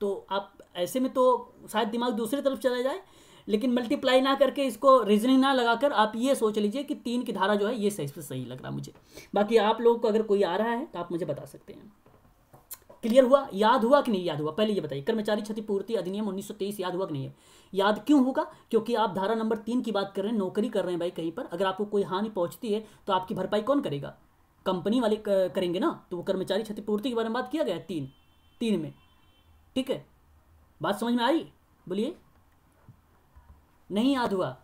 तो आप ऐसे में तो शायद दिमाग दूसरी तरफ चला जाए लेकिन मल्टीप्लाई ना करके इसको रीजनिंग ना लगाकर आप ये सोच लीजिए कि तीन की धारा जो है ये सही से सही लग रहा मुझे बाकी आप लोगों को अगर कोई आ रहा है तो आप मुझे बता सकते हैं क्लियर हुआ याद हुआ कि नहीं याद हुआ पहले ये बताइए कर्मचारी क्षतिपूर्ति अधिनियम 1923 याद हुआ कि नहीं है याद क्यों होगा क्योंकि आप धारा नंबर तीन की बात कर रहे हैं नौकरी कर रहे हैं भाई कहीं पर अगर आपको कोई हानि पहुंचती है तो आपकी भरपाई कौन करेगा कंपनी वाले करेंगे ना तो वो कर्मचारी क्षतिपूर्ति के बारे में बात किया गया तीन तीन में ठीक है बात समझ में आई बोलिए नहीं याद हुआ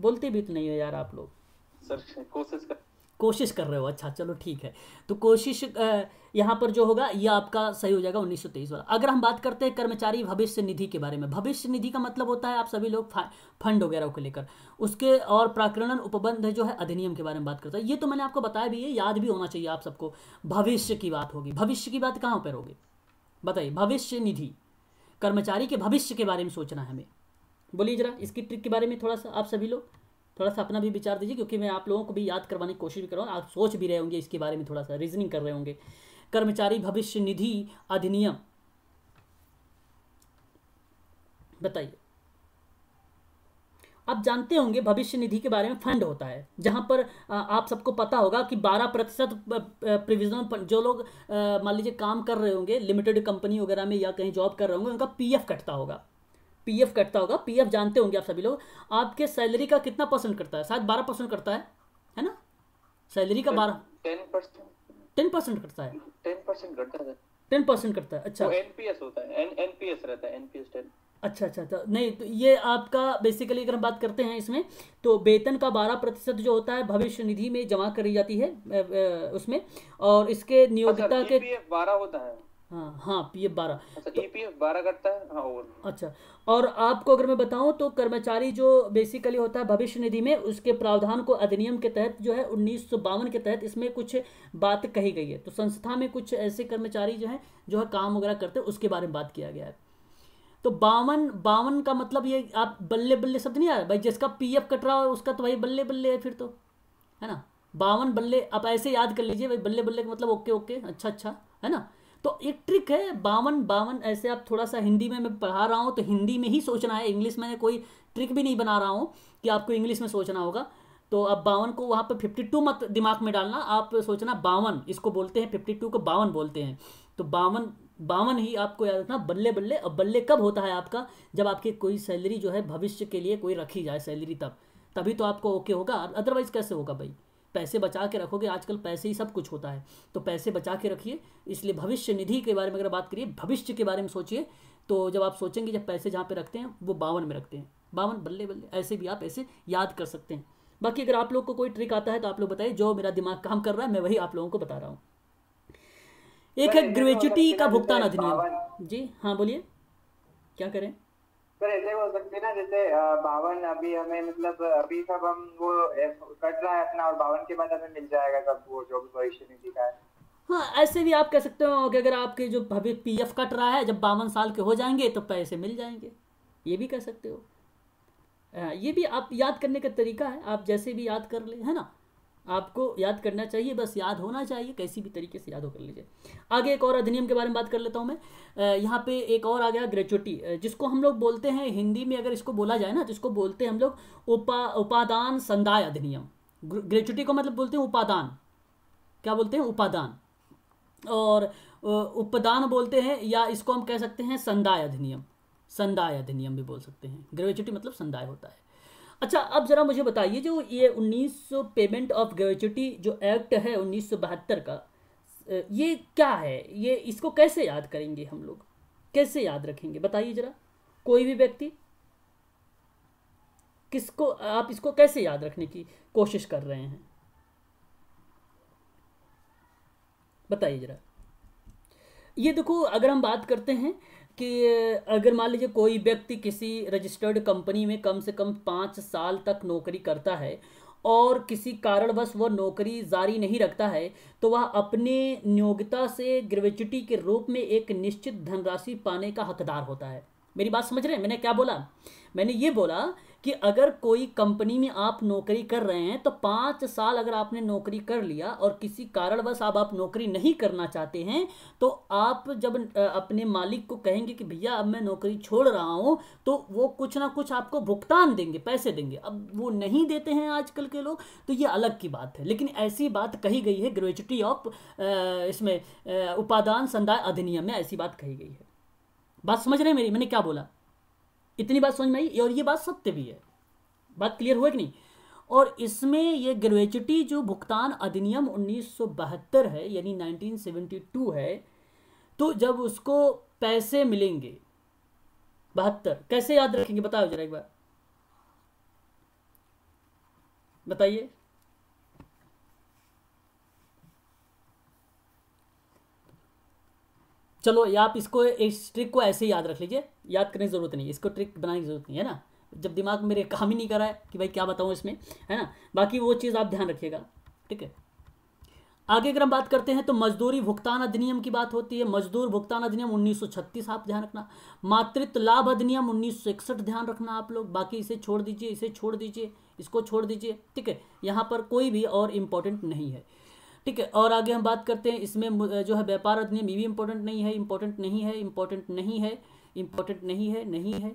बोलते भी तो नहीं है यार आप लोग सर कोशिश कर कोशिश कर रहे हो अच्छा चलो ठीक है तो कोशिश यहाँ पर जो होगा ये आपका सही हो जाएगा 1923 वाला अगर हम बात करते हैं कर्मचारी भविष्य निधि के बारे में भविष्य निधि का मतलब होता है आप सभी लोग फंड वगैरह को लेकर उसके और प्राकरणन उपबंध जो है अधिनियम के बारे में बात करता है ये तो मैंने आपको बताया भी है याद भी होना चाहिए आप सबको भविष्य की बात होगी भविष्य की बात कहाँ पर होगी बताइए भविष्य निधि कर्मचारी के भविष्य के बारे में सोचना है हमें बोलिए जरा इसकी ट्रिक के बारे में थोड़ा सा आप सभी लोग थोड़ा सा अपना भी विचार दीजिए क्योंकि मैं आप लोगों को भी याद करवाने की कोशिश भी कर रहा हूँ आप सोच भी रहे होंगे इसके बारे में थोड़ा सा रीजनिंग कर रहे होंगे कर्मचारी भविष्य निधि अधिनियम बताइए आप जानते होंगे भविष्य निधि के बारे में फंड होता है जहाँ पर आप सबको पता होगा कि 12 प्रतिशत प्रिविजनल जो लोग मान लीजिए काम कर रहे होंगे लिमिटेड कंपनी वगैरह में या कहीं जॉब कर रहे होंगे उनका पीएफ कटता होगा पीएफ कटता होगा पीएफ जानते होंगे आप सभी लोग आपके सैलरी का कितना परसेंट करता है शायद बारह परसेंट करता है है ना सैलरी का बारह टेन परसेंट करता है टेन परसेंट करता है टेन परसेंट करता है अच्छा एनपीएस होता है एनपीएस रहता है एनपीएस टेन अच्छा अच्छा तो नहीं तो ये आपका बेसिकली अगर हम बात करते हैं इसमें तो वेतन का बारह प्रतिशत जो होता है भविष्य निधि में जमा करी जाती है उसमें और इसके नियोक्ता अच्छा, के बारह होता है हाँ हाँ पी एफ बारह अच्छा, बारह करता है हाँ अच्छा और आपको अगर मैं बताऊं तो कर्मचारी जो बेसिकली होता है भविष्य निधि में उसके प्रावधान को अधिनियम के तहत जो है उन्नीस के तहत इसमें कुछ बात कही गई है तो संस्था में कुछ ऐसे कर्मचारी जो है जो है काम वगैरह करते हैं उसके बारे में बात किया गया है तो बावन बावन का मतलब ये आप बल्ले बल्ले शब्द नहीं आ रहा भाई जिसका पी एफ कट रहा हो उसका तो भाई बल्ले बल्ले है फिर तो है ना बावन बल्ले आप ऐसे याद कर लीजिए भाई बल्ले बल्ले का मतलब ओके ओके अच्छा अच्छा है ना तो एक ट्रिक है बावन बावन ऐसे आप थोड़ा सा हिंदी में मैं पढ़ा रहा हूँ तो हिंदी में ही सोचना है इंग्लिश में कोई ट्रिक भी नहीं बना रहा हूँ कि आपको इंग्लिश में सोचना होगा तो आप बावन को वहाँ पर फिफ्टी टू मत दिमाग में डालना आप सोचना बावन इसको बोलते हैं फिफ्टी टू को बावन बोलते हैं तो बावन बावन ही आपको याद रखना बल्ले बल्ले अब बल्ले कब होता है आपका जब आपकी कोई सैलरी जो है भविष्य के लिए कोई रखी जाए सैलरी तब तभी तो आपको ओके होगा अदरवाइज़ कैसे होगा भाई पैसे बचा के रखोगे आजकल पैसे ही सब कुछ होता है तो पैसे बचा के रखिए इसलिए भविष्य निधि के बारे में अगर बात करिए भविष्य के बारे में सोचिए तो जब आप सोचेंगे जब पैसे जहाँ पे रखते हैं वो बावन में रखते हैं बावन बल्ले बल्ले ऐसे भी आप ऐसे याद कर सकते हैं बाकी अगर आप लोग को कोई ट्रिक आता है तो आप लोग बताइए जो मेरा दिमाग काम कर रहा है मैं वही आप लोगों को बता रहा हूँ एक है ग्रेचुटी का भुगतान अधिनियम जी हाँ बोलिए क्या करें सर ऐसे हो सकते ना जैसे बावन अभी हमें मतलब अभी सब हम वो कट रहा है अपना और बावन के बाद हमें मिल जाएगा सब वो जो भी भविष्य का है हाँ ऐसे भी आप कह सकते हो कि अगर आपके जो पी एफ कट रहा है जब बावन साल के हो जाएंगे तो पैसे मिल जाएंगे ये भी कह सकते हो ये भी आप याद करने का तरीका है आप जैसे भी याद कर ले है ना आपको याद करना चाहिए बस याद होना चाहिए कैसी भी तरीके से याद हो कर लीजिए आगे एक और अधिनियम के बारे में बात कर लेता हूँ मैं यहाँ पे एक और आ गया ग्रेचुटी जिसको हम लोग बोलते हैं हिंदी में अगर इसको बोला जाए ना तो इसको बोलते हैं हम लोग उपा उपादान संदाय अधिनियम ग्रेचुटी को मतलब बोलते हैं उपादान क्या बोलते हैं उपादान और उपदान बोलते हैं या इसको हम कह सकते हैं संदाय अधिनियम संदाय अधिनियम भी बोल सकते हैं ग्रेचुटी मतलब संदाय होता है अच्छा अब ज़रा मुझे बताइए जो ये 1900 पेमेंट ऑफ ग्रेचुटी जो एक्ट है उन्नीस का ये क्या है ये इसको कैसे याद करेंगे हम लोग कैसे याद रखेंगे बताइए ज़रा कोई भी व्यक्ति किसको आप इसको कैसे याद रखने की कोशिश कर रहे हैं बताइए ज़रा ये देखो अगर हम बात करते हैं कि अगर मान लीजिए कोई व्यक्ति किसी रजिस्टर्ड कंपनी में कम से कम पाँच साल तक नौकरी करता है और किसी कारणवश वह नौकरी जारी नहीं रखता है तो वह अपने नियोगिता से ग्रेविचिटी के रूप में एक निश्चित धनराशि पाने का हकदार होता है मेरी बात समझ रहे हैं मैंने क्या बोला मैंने ये बोला कि अगर कोई कंपनी में आप नौकरी कर रहे हैं तो पाँच साल अगर आपने नौकरी कर लिया और किसी कारणवश आप आप नौकरी नहीं करना चाहते हैं तो आप जब अपने मालिक को कहेंगे कि भैया अब मैं नौकरी छोड़ रहा हूँ तो वो कुछ ना कुछ आपको भुगतान देंगे पैसे देंगे अब वो नहीं देते हैं आजकल के लोग तो ये अलग की बात है लेकिन ऐसी बात कही गई है ग्रेजुटी ऑफ इसमें उपादान संदाय अधिनियम में ऐसी बात कही गई है बात समझ रहे हैं मेरी मैंने क्या बोला इतनी बात समझ में आई और ये बात सत्य भी है बात क्लियर हुआ कि नहीं और इसमें ये ग्रेचुटी जो भुगतान अधिनियम उन्नीस है यानी 1972 है तो जब उसको पैसे मिलेंगे बहत्तर कैसे याद रखेंगे बताओ जरा एक बार बताइए चलो आप इसको इस ट्रिक को ऐसे याद रख लीजिए याद करने की ज़रूरत नहीं इसको ट्रिक बनाने की ज़रूरत नहीं है ना जब दिमाग मेरे काम ही नहीं कर रहा है कि भाई क्या बताऊँ इसमें है ना बाकी वो चीज़ आप ध्यान रखिएगा ठीक है आगे अगर हम बात करते हैं तो मजदूरी भुगतान अधिनियम की बात होती है मजदूर भुगतान अधिनियम 1936 आप ध्यान रखना मातृत्व लाभ अधिनियम 1961 ध्यान रखना आप लोग बाकी इसे छोड़ दीजिए इसे छोड़ दीजिए इसको छोड़ दीजिए ठीक है यहाँ पर कोई भी और इम्पोर्टेंट नहीं है ठीक है और आगे हम बात करते हैं इसमें जो है व्यापार अधिनियम ये भी इम्पोर्टेंट नहीं है इम्पोर्टेंट नहीं है इम्पोर्टेंट नहीं है इंपॉर्टेंट नहीं है नहीं है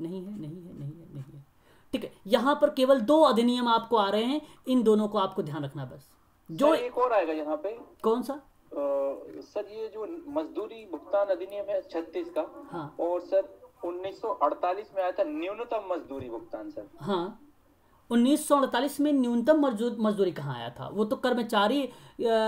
नहीं है नहीं है नहीं है नहीं है ठीक है यहां पर केवल दो अधिनियम आपको आ रहे हैं इन दोनों को आपको ध्यान रखना बस जो एक और आएगा यहाँ पे कौन सा सर ये जो मजदूरी भुगतान अधिनियम है छत्तीस का हाँ और सर 1948 में आया था न्यूनतम मजदूरी भुगतान सर हाँ 1948 में न्यूनतम मजदूरी कहाँ आया था वो तो कर्मचारी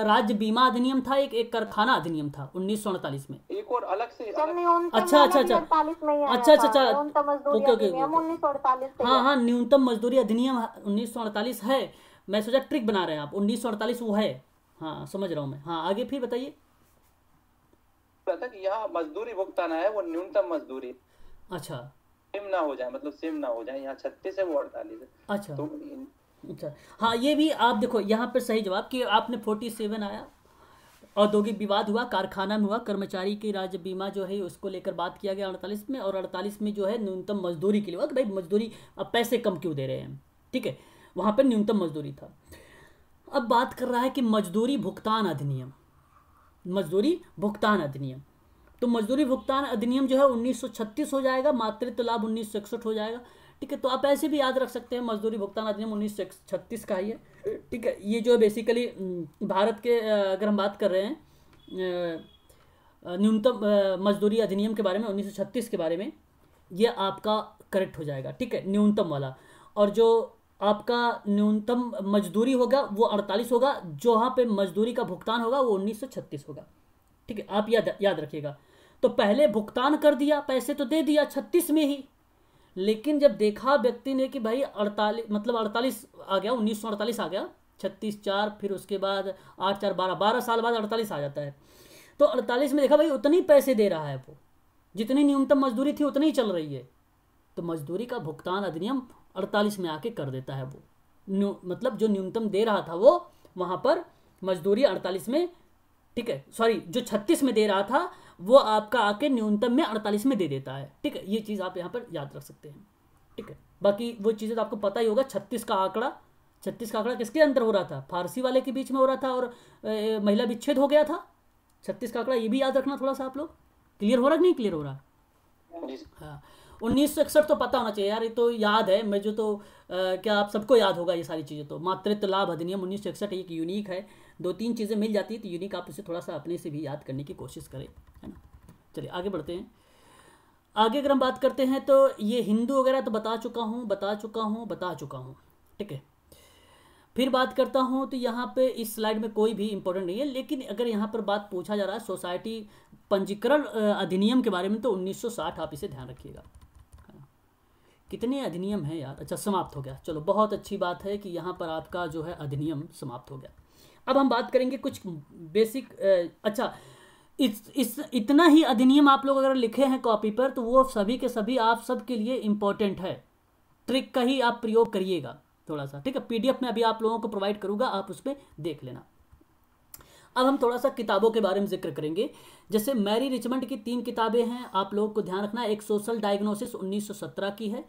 राज्य बीमा अधिनियम था एक एक कारखाना अधिनियम था उन्नीस में एक और अलग से अच्छा अच्छा अच्छा।, अच्छा अच्छा अच्छा अच्छा ओके ओके हाँ हाँ न्यूनतम मजदूरी अधिनियम उन्नीस है मैं सोचा ट्रिक बना रहे हैं आप उन्नीस वो है हाँ समझ रहा हूँ मैं हाँ आगे फिर बताइए यहाँ मजदूरी भुगतान है वो न्यूनतम मजदूरी अच्छा सेम ना हो जाए मतलब सेम ना हो जाए यहाँ छत्तीस है वो अड़तालीस है अच्छा तो अच्छा हाँ ये भी आप देखो यहाँ पर सही जवाब कि आपने फोर्टी सेवन आया औद्योगिक विवाद हुआ कारखाना में हुआ कर्मचारी की राज्य बीमा जो है उसको लेकर बात किया गया अड़तालीस में और अड़तालीस में जो है न्यूनतम मजदूरी के लिए हुआ कि भाई मजदूरी अब पैसे कम क्यों दे रहे हैं ठीक है वहाँ पर न्यूनतम मजदूरी था अब बात कर रहा है कि मजदूरी भुगतान अधिनियम मजदूरी भुगतान अधिनियम तो मजदूरी भुगतान अधिनियम जो है 1936 हो जाएगा मातृत्व लाभ उन्नीस हो जाएगा ठीक है तो आप ऐसे भी याद रख सकते हैं मजदूरी भुगतान अधिनियम उन्नीस का ही है ठीक है ये जो है हम्म, बेसिकली भारत के अगर हम बात कर रहे हैं न्यूनतम मजदूरी अधिनियम के बारे में 1936 के बारे में ये आपका करेक्ट हो जाएगा ठीक है न्यूनतम वाला और जो आपका न्यूनतम मजदूरी होगा वो 48 होगा जो यहाँ पे मजदूरी का भुगतान होगा वो 1936 होगा ठीक है आप याद याद रखिएगा तो पहले भुगतान कर दिया पैसे तो दे दिया छत्तीस में ही लेकिन जब देखा व्यक्ति ने कि भाई अड़तालीस मतलब अड़तालीस आ गया उन्नीस सौ अड़तालीस आ गया छत्तीस चार फिर उसके बाद आठ चार बारह बारह साल बाद अड़तालीस आ जाता है तो अड़तालीस में देखा भाई उतनी पैसे दे रहा है वो जितनी न्यूनतम मजदूरी थी उतनी ही चल रही है तो मजदूरी का भुगतान अधिनियम अड़तालीस में आके कर देता है वो मतलब जो न्यूनतम दे रहा था वो वहाँ पर मजदूरी अड़तालीस में ठीक है सॉरी जो छत्तीस में दे रहा था वो आपका आके न्यूनतम में अड़तालीस में दे देता है ठीक है ये चीज़ आप यहाँ पर याद रख सकते हैं ठीक है बाकी वो चीज़ें तो आपको पता ही होगा छत्तीस का आंकड़ा छत्तीस का आंकड़ा किसके अंदर हो रहा था फारसी वाले के बीच में हो रहा था और ए, महिला विच्छेद हो गया था छत्तीस का आंकड़ा ये भी याद रखना थोड़ा सा आप लोग क्लियर हो रहा नहीं क्लियर हो रहा हाँ उन्नीस तो पता होना चाहिए यार ये तो याद है मैं जो तो आ, क्या आप सबको याद होगा ये सारी चीज़ें तो मातृत्व लाभ अधिनियम उन्नीस सौ एक यूनिक है दो तीन चीज़ें मिल जाती है तो यूनिक आप उसे थोड़ा सा अपने से भी याद करने की कोशिश करें है ना चलिए आगे बढ़ते हैं आगे अगर हम बात करते हैं तो ये हिंदू वगैरह तो बता चुका हूँ बता चुका हूँ बता चुका हूँ ठीक है फिर बात करता हूँ तो यहाँ पे इस स्लाइड में कोई भी इम्पोर्टेंट नहीं है लेकिन अगर यहाँ पर बात पूछा जा रहा है सोसाइटी पंजीकरण अधिनियम के बारे में तो 1960 आप इसे ध्यान रखिएगा कितने अधिनियम हैं यार अच्छा समाप्त हो गया चलो बहुत अच्छी बात है कि यहाँ पर आपका जो है अधिनियम समाप्त हो गया अब हम बात करेंगे कुछ बेसिक अच्छा इस इस इतना ही अधिनियम आप लोग अगर लिखे हैं कॉपी पर तो वो सभी के सभी आप सबके लिए इम्पोर्टेंट है ट्रिक का ही आप प्रयोग करिएगा थोड़ा सा ठीक है पीडीएफ में अभी आप लोगों को प्रोवाइड करूँगा आप उस पर देख लेना अब हम थोड़ा सा किताबों के बारे में जिक्र करेंगे जैसे मैरी रिचमंड की तीन किताबें हैं आप लोगों को ध्यान रखना एक सोशल डायग्नोसिस 1917 की है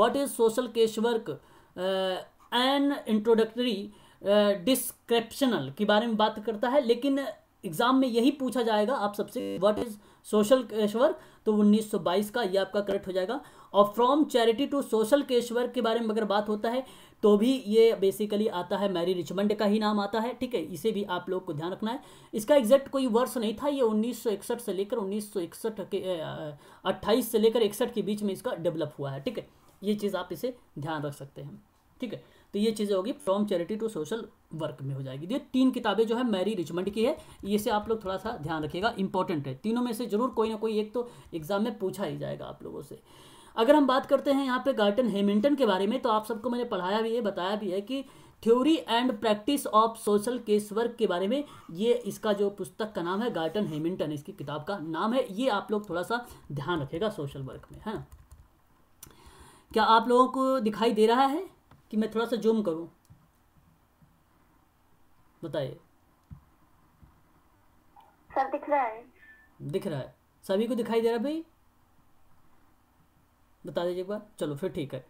what is social casework and an introductory descriptional के बारे में बात करता है लेकिन एग्जाम में यही पूछा जाएगा आप सबसे व्हाट इज सोशल केश्वर तो 1922 का ये आपका करेक्ट हो जाएगा और from charity to social casework के बारे में अगर बात होता है तो भी ये बेसिकली आता है मैरी रिचमंड का ही नाम आता है ठीक है इसे भी आप लोग को ध्यान रखना है इसका एग्जैक्ट कोई वर्ष नहीं था ये 1961 से लेकर 1961 के अट्ठाईस से लेकर इकसठ के बीच में इसका डेवलप हुआ है ठीक है ये चीज़ आप इसे ध्यान रख सकते हैं ठीक है तो ये चीज़ें होगी from charity to social work में हो जाएगी ये तीन किताबें जो है मैरी रिचमंड की है ये से आप लोग थोड़ा सा ध्यान रखिएगा इंपॉर्टेंट है तीनों में से जरूर कोई ना कोई एक तो एग्जाम में पूछा ही जाएगा आप लोगों से अगर हम बात करते हैं यहाँ पे गार्टन हेमिल्टन के बारे में तो आप सबको मैंने पढ़ाया भी है बताया भी है कि theory and practice of social case work के बारे में ये इसका जो पुस्तक का नाम है गार्टन हेमिल्टन इसकी किताब का नाम है ये आप लोग थोड़ा सा ध्यान रखेगा सोशल वर्क में है हाँ। क्या आप लोगों को दिखाई दे रहा है कि मैं थोड़ा सा जूम करूं बताइए सर दिख रहा है दिख रहा है सभी को दिखाई दे रहा भाई बता दीजिए एक बार चलो फिर ठीक है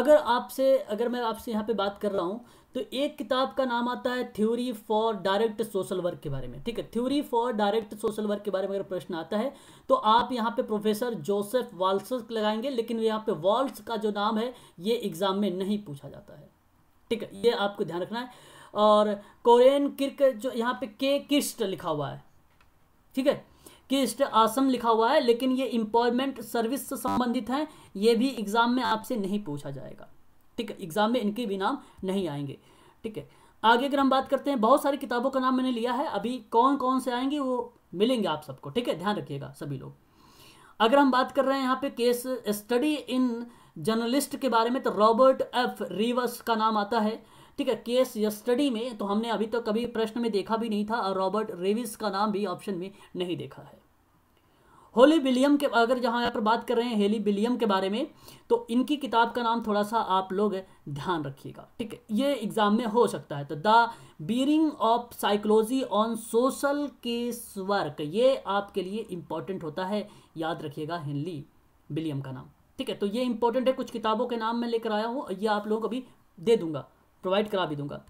अगर आपसे अगर मैं आपसे यहाँ पे बात कर रहा हूँ तो एक किताब का नाम आता है theory for direct social work के बारे में ठीक है theory for direct social work के बारे में अगर प्रश्न आता है तो आप यहाँ पे प्रोफेसर जोसेफ वाल्स लगाएंगे लेकिन यहाँ पे वॉल्स का जो नाम है ये एग्जाम में नहीं पूछा जाता है ठीक है ये आपको ध्यान रखना है और कोरियन किर्क जो यहाँ पे के किस्ट लिखा हुआ है ठीक है किस्ट आसम लिखा हुआ है लेकिन ये एम्प्लॉयमेंट सर्विस से संबंधित है ये भी एग्जाम में आपसे नहीं पूछा जाएगा ठीक है एग्जाम में इनके भी नाम नहीं आएंगे ठीक है आगे अगर हम बात करते हैं बहुत सारी किताबों का नाम मैंने लिया है अभी कौन कौन से आएंगे वो मिलेंगे आप सबको ठीक है ध्यान रखिएगा सभी लोग अगर हम बात कर रहे हैं यहाँ पे केस स्टडी इन जर्नलिस्ट के बारे में तो रॉबर्ट एफ रिवस का नाम आता है ठीक है केस स्टडी में तो हमने अभी तो कभी प्रश्न में देखा भी नहीं था और रॉबर्ट रेविस का नाम भी ऑप्शन में नहीं देखा है होली विलियम के अगर जहाँ यहाँ पर बात कर रहे हैं हेली विलियम के बारे में तो इनकी किताब का नाम थोड़ा सा आप लोग ध्यान रखिएगा ठीक है ये एग्जाम में हो सकता है तो the bearing of psychology on social case work ये आपके लिए इंपॉर्टेंट होता है याद रखिएगा हेनली विलियम का नाम ठीक है तो ये इंपॉर्टेंट है कुछ किताबों के नाम मैं लेकर आया हूँ ये आप लोगों को अभी दे दूंगा प्रोवाइड करा भी दूंगा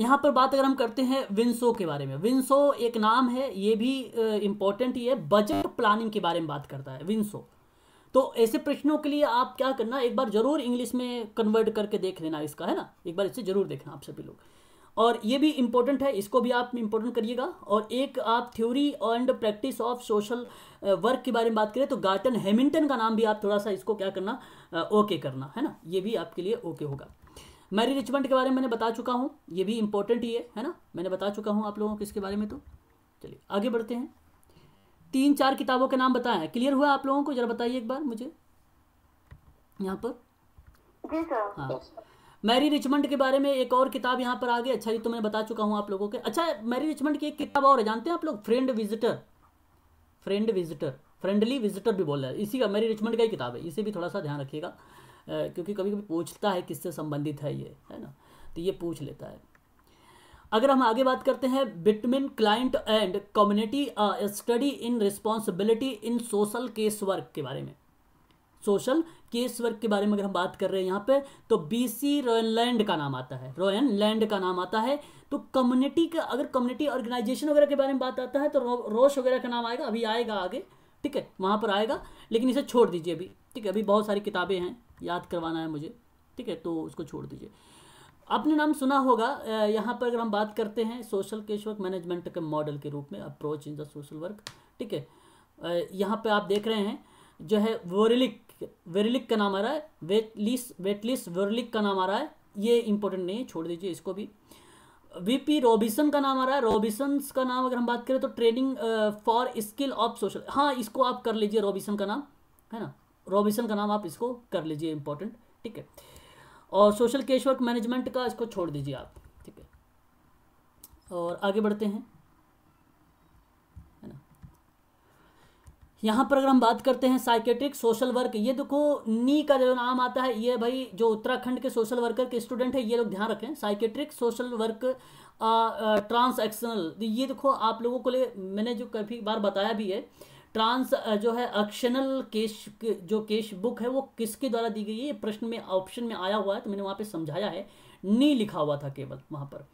यहाँ पर बात अगर हम करते हैं विंसो के बारे में विंसो एक नाम है ये भी इम्पोर्टेंट ही है बजट प्लानिंग के बारे में बात करता है विंसो तो ऐसे प्रश्नों के लिए आप क्या करना एक बार जरूर इंग्लिश में कन्वर्ट करके देख लेना इसका है ना एक बार इसे जरूर देखना आप सभी लोग और ये भी इम्पोर्टेंट है इसको भी आप इम्पोर्टेंट करिएगा और एक आप theory and practice of social work के बारे में बात करें तो गार्टन हेमिल्टन का नाम भी आप थोड़ा सा इसको क्या करना ओके करना है ना ये भी आपके लिए ओके होगा मैरी रिचमंड के बारे में मैंने बता चुका हूँ ये भी इंपॉर्टेंट ही है है ना मैंने बता चुका हूँ आप लोगों को इसके बारे में तो चलिए आगे बढ़ते हैं तीन चार किताबों के नाम बताएं क्लियर हुआ आप लोगों को जरा बताइए एक बार मुझे यहाँ पर हाँ मैरी रिचमंड के बारे में एक और किताब यहाँ पर आ गई अच्छा ये तो मैं बता चुका हूँ आप लोगों के अच्छा मैरी रिचमंड की एक किताब और है जानते हैं आप लोग friend visitor friend visitor friendly visitor भी बोल रहा है इसी का मैरी रिचमंड का ही किताब है इसे भी थोड़ा सा ध्यान रखिएगा क्योंकि कभी कभी पूछता है किससे संबंधित है ये है ना तो ये पूछ लेता है अगर हम आगे बात करते हैं between client and community study in responsibility in social case work के बारे में सोशल केस वर्क के बारे में अगर हम बात कर रहे हैं यहाँ पे तो बीसी रोयनलैंड का नाम आता है लैंड का नाम आता है तो कम्युनिटी का अगर कम्युनिटी ऑर्गेनाइजेशन वगैरह के बारे में बात आता है तो रो, रोश वगैरह का नाम आएगा अभी आएगा आगे ठीक है वहाँ पर आएगा लेकिन इसे छोड़ दीजिए अभी ठीक है अभी बहुत सारी किताबें हैं याद करवाना है मुझे ठीक है तो उसको छोड़ दीजिए आपने नाम सुना होगा यहाँ पर अगर हम बात करते हैं सोशल केस वर्क मैनेजमेंट के मॉडल के रूप में approach in the social work ठीक है यहाँ पर आप देख रहे हैं जो है वोरिलिक वेरिलिक का नाम आ रहा है वेटलिस वेटलिस वर्लिक का नाम आ रहा है ये इंपॉर्टेंट नहीं है छोड़ दीजिए इसको भी वीपी रॉबिसन का नाम आ रहा है रॉबिसन का नाम अगर हम बात करें तो training for skill of social हाँ इसको आप कर लीजिए रॉबिसन का नाम है ना रॉबिसन का नाम आप इसको कर लीजिए इंपॉर्टेंट ठीक है और सोशल केश वर्क मैनेजमेंट का इसको छोड़ दीजिए आप ठीक है और आगे बढ़ते हैं यहाँ पर अगर हम बात करते हैं साइकेट्रिक सोशल वर्क ये देखो नी का जो नाम आता है ये भाई जो उत्तराखंड के सोशल वर्कर के स्टूडेंट है ये लोग ध्यान रखें साइकेट्रिक सोशल वर्क ट्रांसएक्शनल ये देखो आप लोगों को ले मैंने जो कभी बार बताया भी है ट्रांस जो है एक्शनल केश जो केश बुक है वो किसके द्वारा दी गई है ये प्रश्न में ऑप्शन में आया हुआ है तो मैंने वहां पे समझाया है नी लिखा हुआ था केवल वहां पर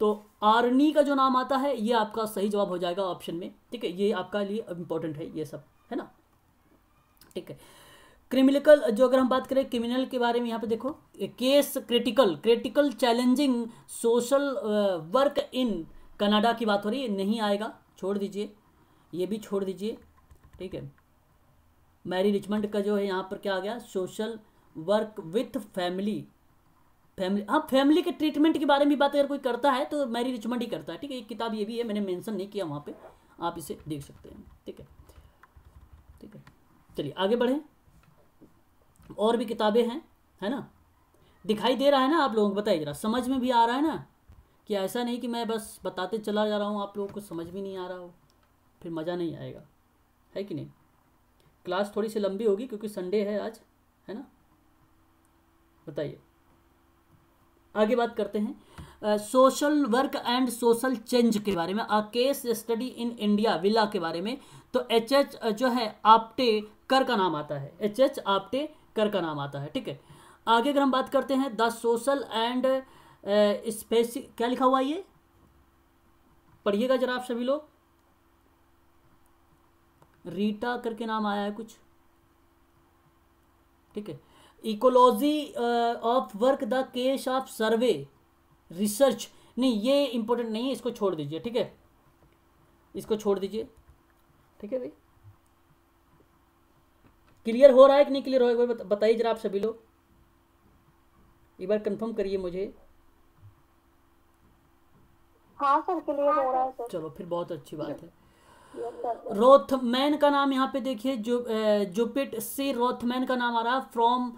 तो आर्नी का जो नाम आता है ये आपका सही जवाब हो जाएगा ऑप्शन में ठीक है ये आपका लिए इंपॉर्टेंट है ये सब है ना ठीक है क्रिमिनिकल जो अगर हम बात करें क्रिमिनल के बारे में यहाँ पे देखो case critical critical challenging social work in Canada की बात हो रही है नहीं आएगा छोड़ दीजिए ये भी छोड़ दीजिए ठीक है मैरी रिचमंड का जो है यहाँ पर क्या आ गया social work with family family हाँ फैमिली के ट्रीटमेंट के बारे में बात अगर कोई करता है तो मैरी रिचमंड ही करता है ठीक है एक किताब ये भी है मैंने मेंशन नहीं किया वहाँ पे आप इसे देख सकते हैं ठीक है ठीक है चलिए आगे बढ़ें और भी किताबें हैं है ना दिखाई दे रहा है ना आप लोगों को बताइए जरा समझ में भी आ रहा है ना कि ऐसा नहीं कि मैं बस बताते चला जा रहा हूँ आप लोगों को समझ भी नहीं आ रहा हो फिर मज़ा नहीं आएगा है कि नहीं क्लास थोड़ी सी लंबी होगी क्योंकि संडे है आज है ना बताइए आगे बात करते हैं social work and social change के बारे में आ case study in India villa के बारे में तो एच एच जो है आपटे कर का नाम आता है एच एच आपटे कर का नाम आता है ठीक है आगे अगर हम बात करते हैं द सोशल एंड स्पेसिक क्या लिखा हुआ ये पढ़िएगा जरा आप सभी लोग रीटा करके नाम आया है कुछ ठीक है ecology of work the case of survey research नहीं ये इंपॉर्टेंट नहीं है इसको छोड़ दीजिए ठीक है इसको छोड़ दीजिए ठीक है भाई क्लियर हो रहा है कि नहीं क्लियर हो रहा है बताइए जरा आप सभी लोग एक बार कंफर्म करिए मुझे हाँ सर क्लियर हो रहा है सर चलो फिर बहुत अच्छी बात है रोथमैन का नाम यहाँ पे देखिए जो जुपिट से रोथमैन का नाम आ रहा फ्रॉम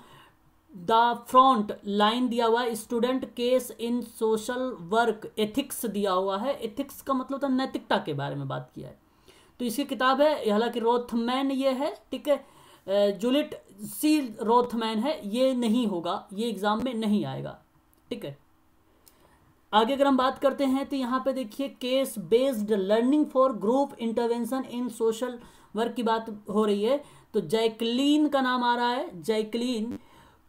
द फ्रंट लाइन दिया हुआ है student case in social work ethics दिया हुआ है एथिक्स का मतलब था नैतिकता के बारे में बात किया है तो इसकी किताब है हालांकि रोथमैन ये है ठीक है जुलिट सी रोथमैन है ये नहीं होगा ये एग्जाम में नहीं आएगा ठीक है आगे अगर हम बात करते हैं तो यहाँ पे देखिए case based learning for group intervention in social work की बात हो रही है तो जैकलीन का नाम आ रहा है जैकलीन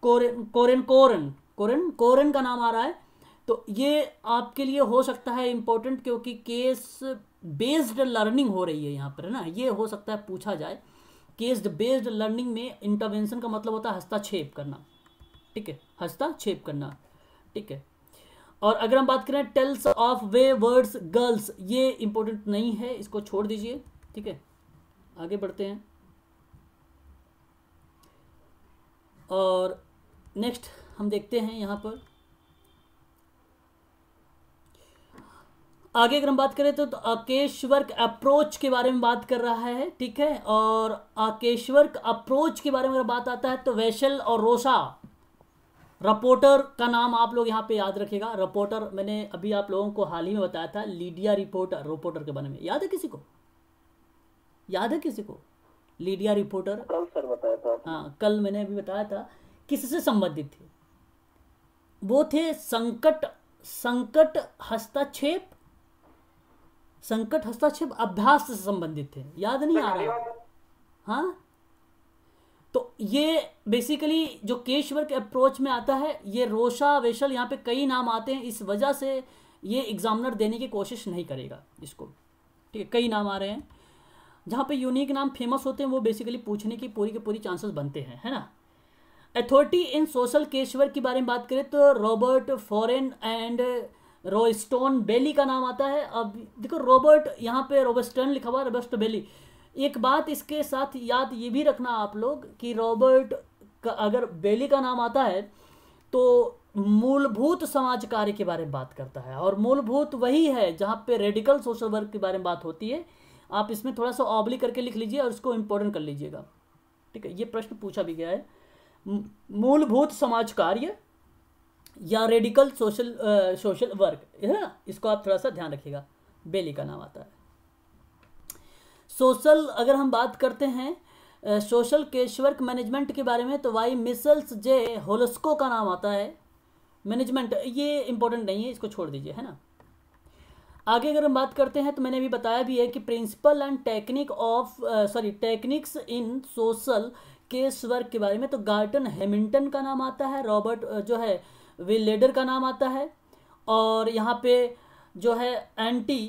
कोरन कोरन कोरन कोरन का नाम आ रहा है तो ये आपके लिए हो सकता है इम्पोर्टेंट क्योंकि केस बेस्ड लर्निंग हो रही है यहाँ पर है ना ये हो सकता है पूछा जाए केस बेस्ड लर्निंग में इंटरवेंशन का मतलब होता है हस्ताक्षेप करना ठीक है हस्ताक्षेप करना ठीक है और अगर हम बात करें tales of wayward girls ये इंपॉर्टेंट नहीं है इसको छोड़ दीजिए ठीक है आगे बढ़ते हैं और नेक्स्ट हम देखते हैं यहां पर आगे अगर हम बात करें तो, तो आकेशवर्क अप्रोच के बारे में बात कर रहा है ठीक है और आकेशवर्क अप्रोच के बारे में अगर बात आता है तो वैशल और रोसा रिपोर्टर का नाम आप लोग यहाँ पे याद रखेगा रिपोर्टर मैंने अभी आप लोगों को हाल ही में बताया था लीडिया रिपोर्टर रिपोर्टर के बारे में याद है किसी को याद है किसी को लीडिया रिपोर्टर कल सर बताया था हाँ कल मैंने अभी बताया था किससे संबंधित थे वो थे संकट संकट हस्ताक्षेप संकट हस्ताक्षेप अभ्यास से संबंधित थे याद नहीं आ रहा हाँ तो ये बेसिकली जो केश वर्क अप्रोच में आता है ये रोशा वेशल यहाँ पे कई नाम आते हैं इस वजह से ये एग्जामिनर देने की कोशिश नहीं करेगा इसको ठीक है कई नाम आ रहे हैं जहाँ पे यूनिक नाम फेमस होते हैं वो बेसिकली पूछने की पूरी के पूरी चांसेस बनते हैं है ना अथॉरिटी इन सोशल केशवर के बारे में बात करें तो Robert Foren and Royston Bailey का नाम आता है अब देखो रॉबर्ट यहाँ पे रोबस्टर्न लिखा हुआ है रोबस्ट बेली एक बात इसके साथ याद ये भी रखना आप लोग कि रॉबर्ट का अगर बेली का नाम आता है तो मूलभूत समाज कार्य के बारे में बात करता है और मूलभूत वही है जहाँ पे रेडिकल सोशल वर्क के बारे में बात होती है आप इसमें थोड़ा सा ऑबली करके लिख लीजिए और इसको इम्पोर्टेंट कर लीजिएगा ठीक है ये प्रश्न पूछा भी गया है मूलभूत समाज कार्य या रेडिकल सोशल सोशल वर्क है ना इसको आप थोड़ा सा ध्यान रखिएगा बेली का नाम आता है सोशल अगर हम बात करते हैं सोशल केशवर्क मैनेजमेंट के बारे में तो वाई मिसल्स जे होलस्को का नाम आता है मैनेजमेंट ये इंपॉर्टेंट नहीं है इसको छोड़ दीजिए है ना आगे अगर हम बात करते हैं तो मैंने अभी बताया भी है कि principle and technique of sorry techniques in social case work के बारे में तो गार्टन हेमिल्टन का नाम आता है रॉबर्ट जो है विलेडर का नाम आता है और यहाँ पे जो है एंटी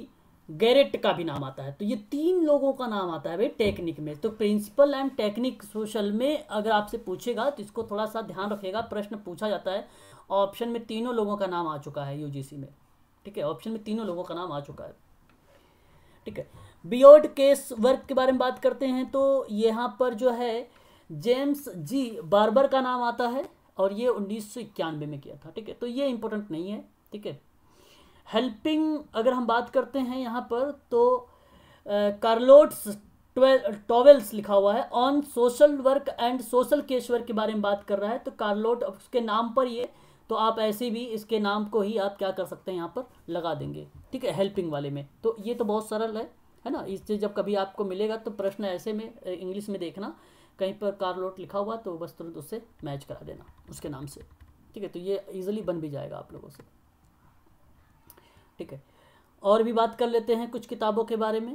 गैरेट का भी नाम आता है तो ये तीन लोगों का नाम आता है भाई टेक्निक में तो प्रिंसिपल एंड टेक्निक सोशल में अगर आपसे पूछेगा तो इसको थोड़ा सा ध्यान रखेगा प्रश्न पूछा जाता है ऑप्शन में तीनों लोगों का नाम आ चुका है यूजीसी में ठीक है ऑप्शन में तीनों लोगों का नाम आ चुका है ठीक है बियोड केस वर्क के बारे में बात करते हैं तो यहाँ पर जो है जेम्स जी बार्बर का नाम आता है और ये उन्नीस में किया था ठीक है तो ये इंपॉर्टेंट नहीं है ठीक है हेल्पिंग अगर हम बात करते हैं यहाँ पर तो कार्लोट्स टॉवेल्स लिखा हुआ है on social work and social casework के बारे में बात कर रहा है तो कार्लोट उसके नाम पर ये तो आप ऐसे भी इसके नाम को ही आप क्या कर सकते हैं यहाँ पर लगा देंगे ठीक है हेल्पिंग वाले में तो ये तो बहुत सरल है है ना इससे जब कभी आपको मिलेगा तो प्रश्न ऐसे में इंग्लिश में देखना कहीं पर कार्लोट लिखा हुआ तो बस तुरंत उससे मैच करा देना उसके नाम से ठीक है तो ये इजिली बन भी जाएगा आप लोगों से ठीक है और भी बात कर लेते हैं कुछ किताबों के बारे में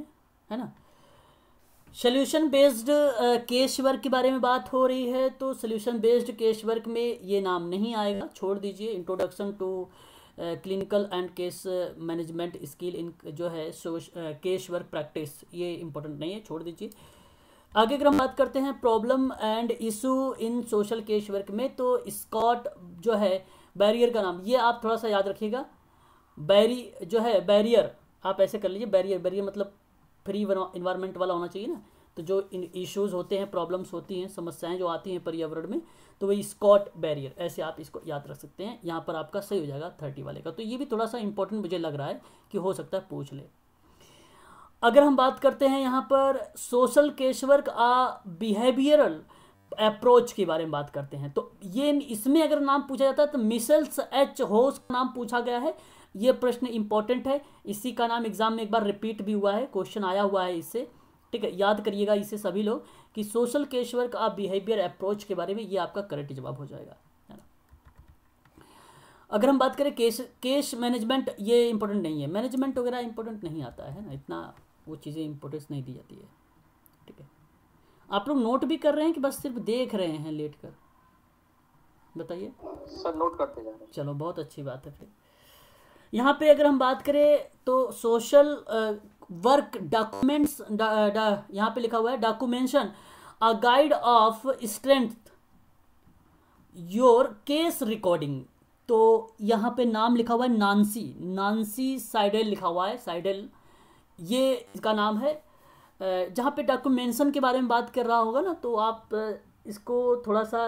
है ना सोल्यूशन बेस्ड केश वर्क के बारे में बात हो रही है तो सोल्यूशन बेस्ड केश वर्क में ये नाम नहीं आएगा छोड़ दीजिए introduction to clinical and case management skill in जो है केश वर्क प्रैक्टिस ये इंपॉर्टेंट नहीं है छोड़ दीजिए आगे अगर हम बात करते हैं problem and issue in social case work में तो स्कॉट जो है बैरियर का नाम ये आप थोड़ा सा याद रखिएगा बैरी जो है बैरियर आप ऐसे कर लीजिए बैरियर बैरियर मतलब फ्री इन्वायरमेंट वाला होना चाहिए ना तो जो इश्यूज होते हैं प्रॉब्लम्स होती हैं समस्याएं जो आती हैं पर्यावरण में तो वही स्कॉट बैरियर ऐसे आप इसको याद रख सकते हैं यहाँ पर आपका सही हो जाएगा थर्टी वाले का तो ये भी थोड़ा सा इंपॉर्टेंट मुझे लग रहा है कि हो सकता है पूछ ले अगर हम बात करते हैं यहाँ पर social casework a behavioural approach के बारे में बात करते हैं तो ये इसमें अगर नाम पूछा जाता है तो मिसल्स एच होस नाम पूछा गया है ये प्रश्न इंपॉर्टेंट है इसी का नाम एग्जाम में एक बार रिपीट भी हुआ है क्वेश्चन आया हुआ है इससे ठीक है याद करिएगा इसे सभी लोग कि social case work behaviour approach के बारे में ये आपका करेक्ट जवाब हो जाएगा अगर हम बात करें केश केश मैनेजमेंट ये इंपॉर्टेंट नहीं है मैनेजमेंट वगैरह इंपॉर्टेंट नहीं आता है ना इतना वो चीज़ें इंपॉर्टेंस नहीं दी जाती है ठीक है आप लोग नोट भी कर रहे हैं कि बस सिर्फ देख रहे हैं लेट कर बताइए सर नोट करते जा रहे हैं चलो बहुत अच्छी बात है फिर यहाँ पे अगर हम बात करें तो सोशल वर्क डॉक्यूमेंट्स यहाँ पे लिखा हुआ है documentation a guide of strength your case recording तो यहाँ पे नाम लिखा हुआ है नानसी नानसी साइडल लिखा हुआ है साइडल ये इसका नाम है जहाँ पे डॉक्यूमेंशन के बारे में बात कर रहा होगा ना तो आप इसको थोड़ा सा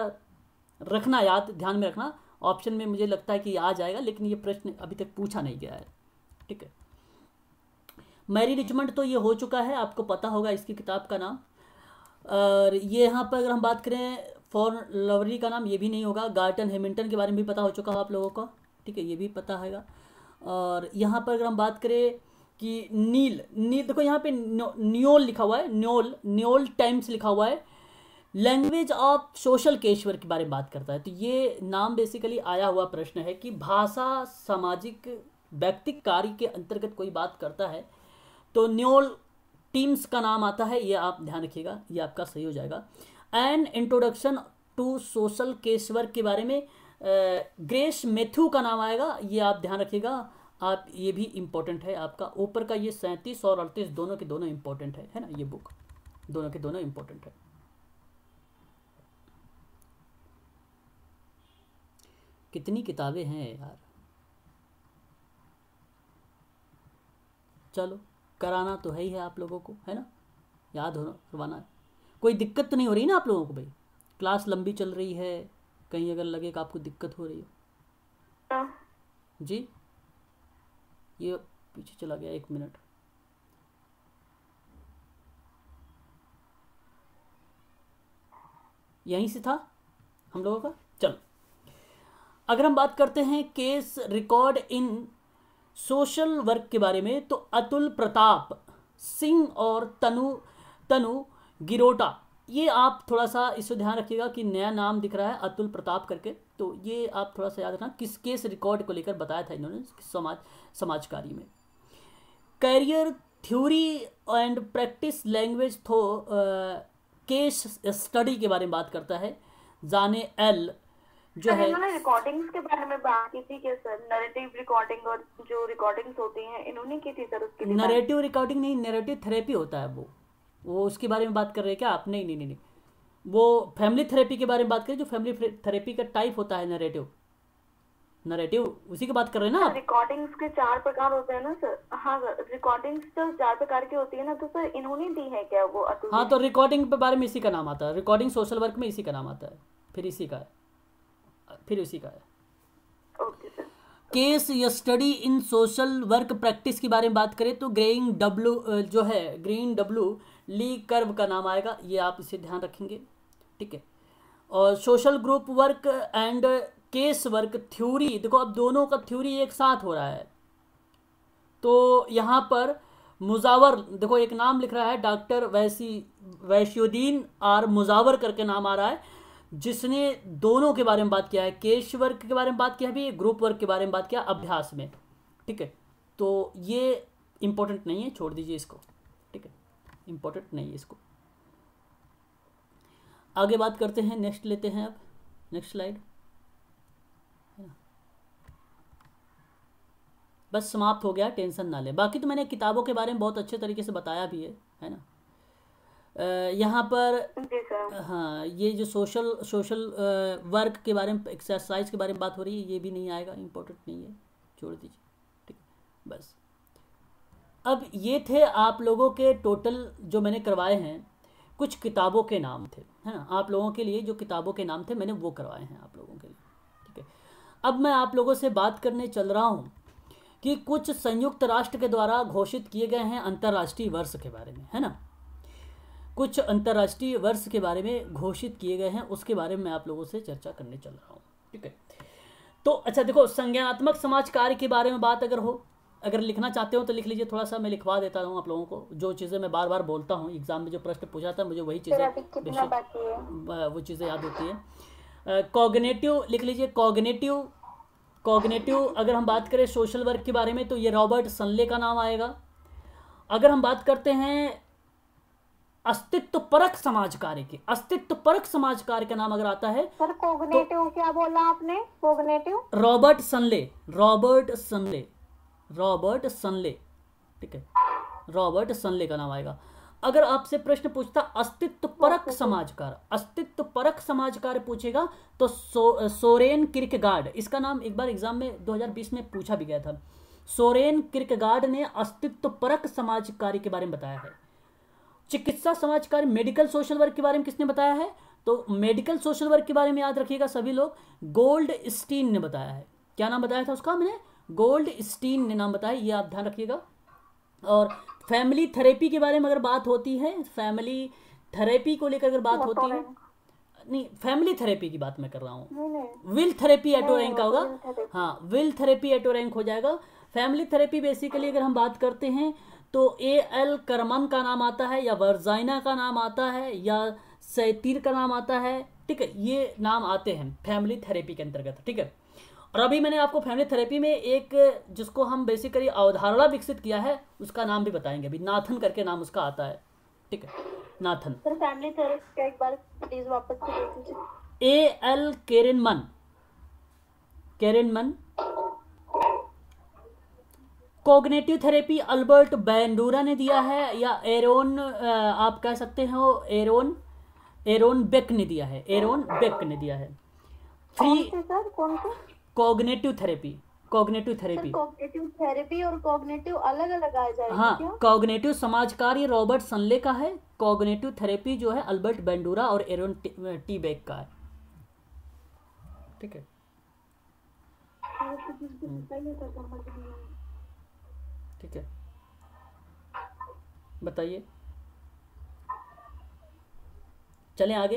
रखना याद ध्यान में रखना ऑप्शन में मुझे लगता है कि आ जाएगा लेकिन ये प्रश्न अभी तक पूछा नहीं गया है ठीक है मैरी रिचमंड तो ये हो चुका है आपको पता होगा इसकी किताब का नाम और ये यहाँ पर अगर हम बात करें फॉर लवरी का नाम ये भी नहीं होगा गार्टन हेमिल्टन के बारे में भी पता हो चुका हो आप लोगों को ठीक है ये भी पता होगा और यहाँ पर अगर हम बात करें कि नील नील देखो यहाँ पे न्योल लिखा हुआ है न्योल न्योल टाइम्स लिखा हुआ है लैंग्वेज ऑफ सोशल केशवर के बारे में बात करता है तो ये नाम बेसिकली आया हुआ प्रश्न है कि भाषा सामाजिक व्यक्तिक कार्य के अंतर्गत कोई बात करता है तो न्योल टीम्स का नाम आता है ये आप ध्यान रखिएगा ये आपका सही हो जाएगा and introduction to social casework के बारे में ग्रेस मेथ्यू का नाम आएगा ये आप ध्यान रखिएगा आप ये भी इम्पोर्टेंट है आपका ऊपर का ये सैंतीस और अड़तीस दोनों के दोनों इम्पोर्टेंट है है ना ये बुक दोनों के दोनों इम्पोर्टेंट है कितनी किताबें हैं यार चलो कराना तो है ही है आप लोगों को है ना याद हो करवाना है कोई दिक्कत तो नहीं हो रही ना आप लोगों को भाई क्लास लंबी चल रही है कहीं अगर लगे कि आपको दिक्कत हो रही हो हाँ। जी ये पीछे चला गया एक मिनट यहीं से था हम लोगों का चलो अगर हम बात करते हैं case record in social work के बारे में तो अतुल प्रताप सिंह और तनु तनु गिरोटा ये आप थोड़ा सा इसको ध्यान रखिएगा कि नया नाम दिख रहा है अतुल प्रताप करके तो ये आप थोड़ा सा याद रखना किस केस रिकॉर्ड को लेकर बताया था इन्होंने समाज समाजकारी में career theory and practice language through case study के बारे में बात करता है जाने एल जो है इन्होंने रिकॉर्डिंग्स के बारे में बात की थी कि सर नरेटिव रिकॉर्डिंग और जो रिकॉर्डिंग्स होती हैं इन्होंने की थी सर उसके नरेटिव रिकॉर्डिंग नहीं नरेटिव थेरेपी होता है वो वो उसके बारे में बात कर रहे हैं क्या आप नहीं नहीं नहीं वो फैमिली थेरेपी के बारे में बात करें जो फैमिली थेरेपी का टाइप होता है नरेटिव नरेटिव उसी की बात कर रहे हैं ना रिकॉर्डिंग्स के चार प्रकार होते हैं ना सर हाँ सर रिकॉर्डिंग्स तो चार प्रकार की होती है ना तो सर इन्होंने दी है क्या वो हाँ तो रिकॉर्डिंग के बारे में इसी का नाम आता है रिकॉर्डिंग सोशल वर्क में इसी का नाम आता है फिर इसी का है फिर उसी का है केस या study in social work practice के बारे में बात करें तो ग्रेइंग डब्लू जो है ग्रीन डब्लू ली कर्व का नाम आएगा ये आप इसे ध्यान रखेंगे ठीक है और social group work and case work theory देखो अब दोनों का थ्योरी एक साथ हो रहा है तो यहाँ पर मुजावर देखो एक नाम लिख रहा है डॉक्टर वैसी वैश्योदीन आर मुजावर करके नाम आ रहा है जिसने दोनों के बारे में बात किया है केश वर्क के बारे में बात किया भी ग्रुप वर्क के बारे में बात किया अभ्यास में ठीक है तो ये इंपॉर्टेंट नहीं है छोड़ दीजिए इसको ठीक है इंपॉर्टेंट नहीं है इसको आगे बात करते हैं नेक्स्ट लेते हैं अब नेक्स्ट स्लाइड बस समाप्त हो गया टेंशन ना ले बाकी तो मैंने किताबों के बारे में बहुत अच्छे तरीके से बताया भी है है ना यहाँ पर हाँ ये जो सोशल सोशल वर्क के बारे में एक्सरसाइज के बारे में बात हो रही है ये भी नहीं आएगा इम्पोर्टेंट नहीं है छोड़ दीजिए ठीक बस अब ये थे आप लोगों के टोटल जो मैंने करवाए हैं कुछ किताबों के नाम थे है ना आप लोगों के लिए जो किताबों के नाम थे मैंने वो करवाए हैं आप लोगों के लिए ठीक है अब मैं आप लोगों से बात करने चल रहा हूँ कि कुछ संयुक्त राष्ट्र के द्वारा घोषित किए गए हैं अंतर्राष्ट्रीय वर्ष के बारे में है ना कुछ अंतर्राष्ट्रीय वर्ष के बारे में घोषित किए गए हैं उसके बारे में मैं आप लोगों से चर्चा करने चल रहा हूँ ठीक है तो अच्छा देखो संज्ञानात्मक समाज कार्य के बारे में बात अगर हो अगर लिखना चाहते हो तो लिख लीजिए थोड़ा सा मैं लिखवा देता हूँ आप लोगों को जो चीज़ें मैं बार बार बोलता हूँ एग्जाम में जो प्रश्न पूछा था मुझे वही चीज़ें वो चीज़ें याद होती है कॉग्नेटिव लिख लीजिए कॉग्नेटिव कॉग्नेटिव अगर हम बात करें सोशल वर्क के बारे में तो ये रॉबर्ट सनले का नाम आएगा अगर हम बात करते हैं अस्तित्व परक समाज कार्य के अस्तित्व परक समाज कार्य का नाम अगर आता है सर कोग्नेटिव तो, क्या बोला आपने cognitive Robert Sunley Robert Sunley Robert Sunley ठीक है रॉबर्ट सनले का नाम आएगा अगर आपसे प्रश्न पूछता अस्तित्व परक समाज कार्य अस्तित्व परक समाज कार्य पूछेगा तो सो, सोरेन किर्क इसका नाम एक बार एग्जाम में 2020 में पूछा भी गया था सोरेन किर्क ने अस्तित्व परक समाज कार्य के बारे में बताया है चिकित्सा समाज कार्य मेडिकल सोशल वर्क के बारे में किसने बताया है तो मेडिकल सोशल वर्क के बारे में याद रखिएगा सभी लोग गोल्ड स्टीन ने बताया है क्या नाम बताया था उसका मैंने गोल्ड स्टीन ने नाम बताया ये आप ध्यान रखिएगा और फैमिली थेरेपी के बारे में अगर बात होती है फैमिली थेरेपी को लेकर अगर बात होती है नहीं फैमिली थेरेपी की बात मैं कर रहा हूँ विल थेरेपी एटो रैंक का होगा हाँ विल थेरेपी एटो रैंक हो जाएगा फैमिली थेरेपी बेसिकली अगर हम बात करते हैं तो ए एल करमन का नाम आता है या वर्जाइना का नाम आता है या सैतीर का नाम आता है ठीक है ये नाम आते हैं फैमिली थेरेपी के अंतर्गत ठीक है और अभी मैंने आपको फैमिली थेरेपी में एक जिसको हम बेसिकली अवधारणा विकसित किया है उसका नाम भी बताएंगे अभी नाथन करके नाम उसका आता है ठीक है नाथन सर फैमिली थेरेपी एक बार प्लीज वापस से A L cognitive therapy Albert Bandura ने दिया है या एरोन आप कह सकते हो एरोन एरोन बेक ने दिया है एरोन बेक ने दिया है free cognitive therapy cognitive therapy अच्छा, कोग्नेटिव थेरेपी और कोग्नेटिव अलग अलग आ जाएगी हाँ कोग्नेटिव समाज कार्य रॉबर्ट सनले का है कोग्नेटिव थेरेपी जो है अल्बर्ट बैंडूरा और एरोन टी बेक का है ठीक है हाँ, तो ठीक है बताइए चले आगे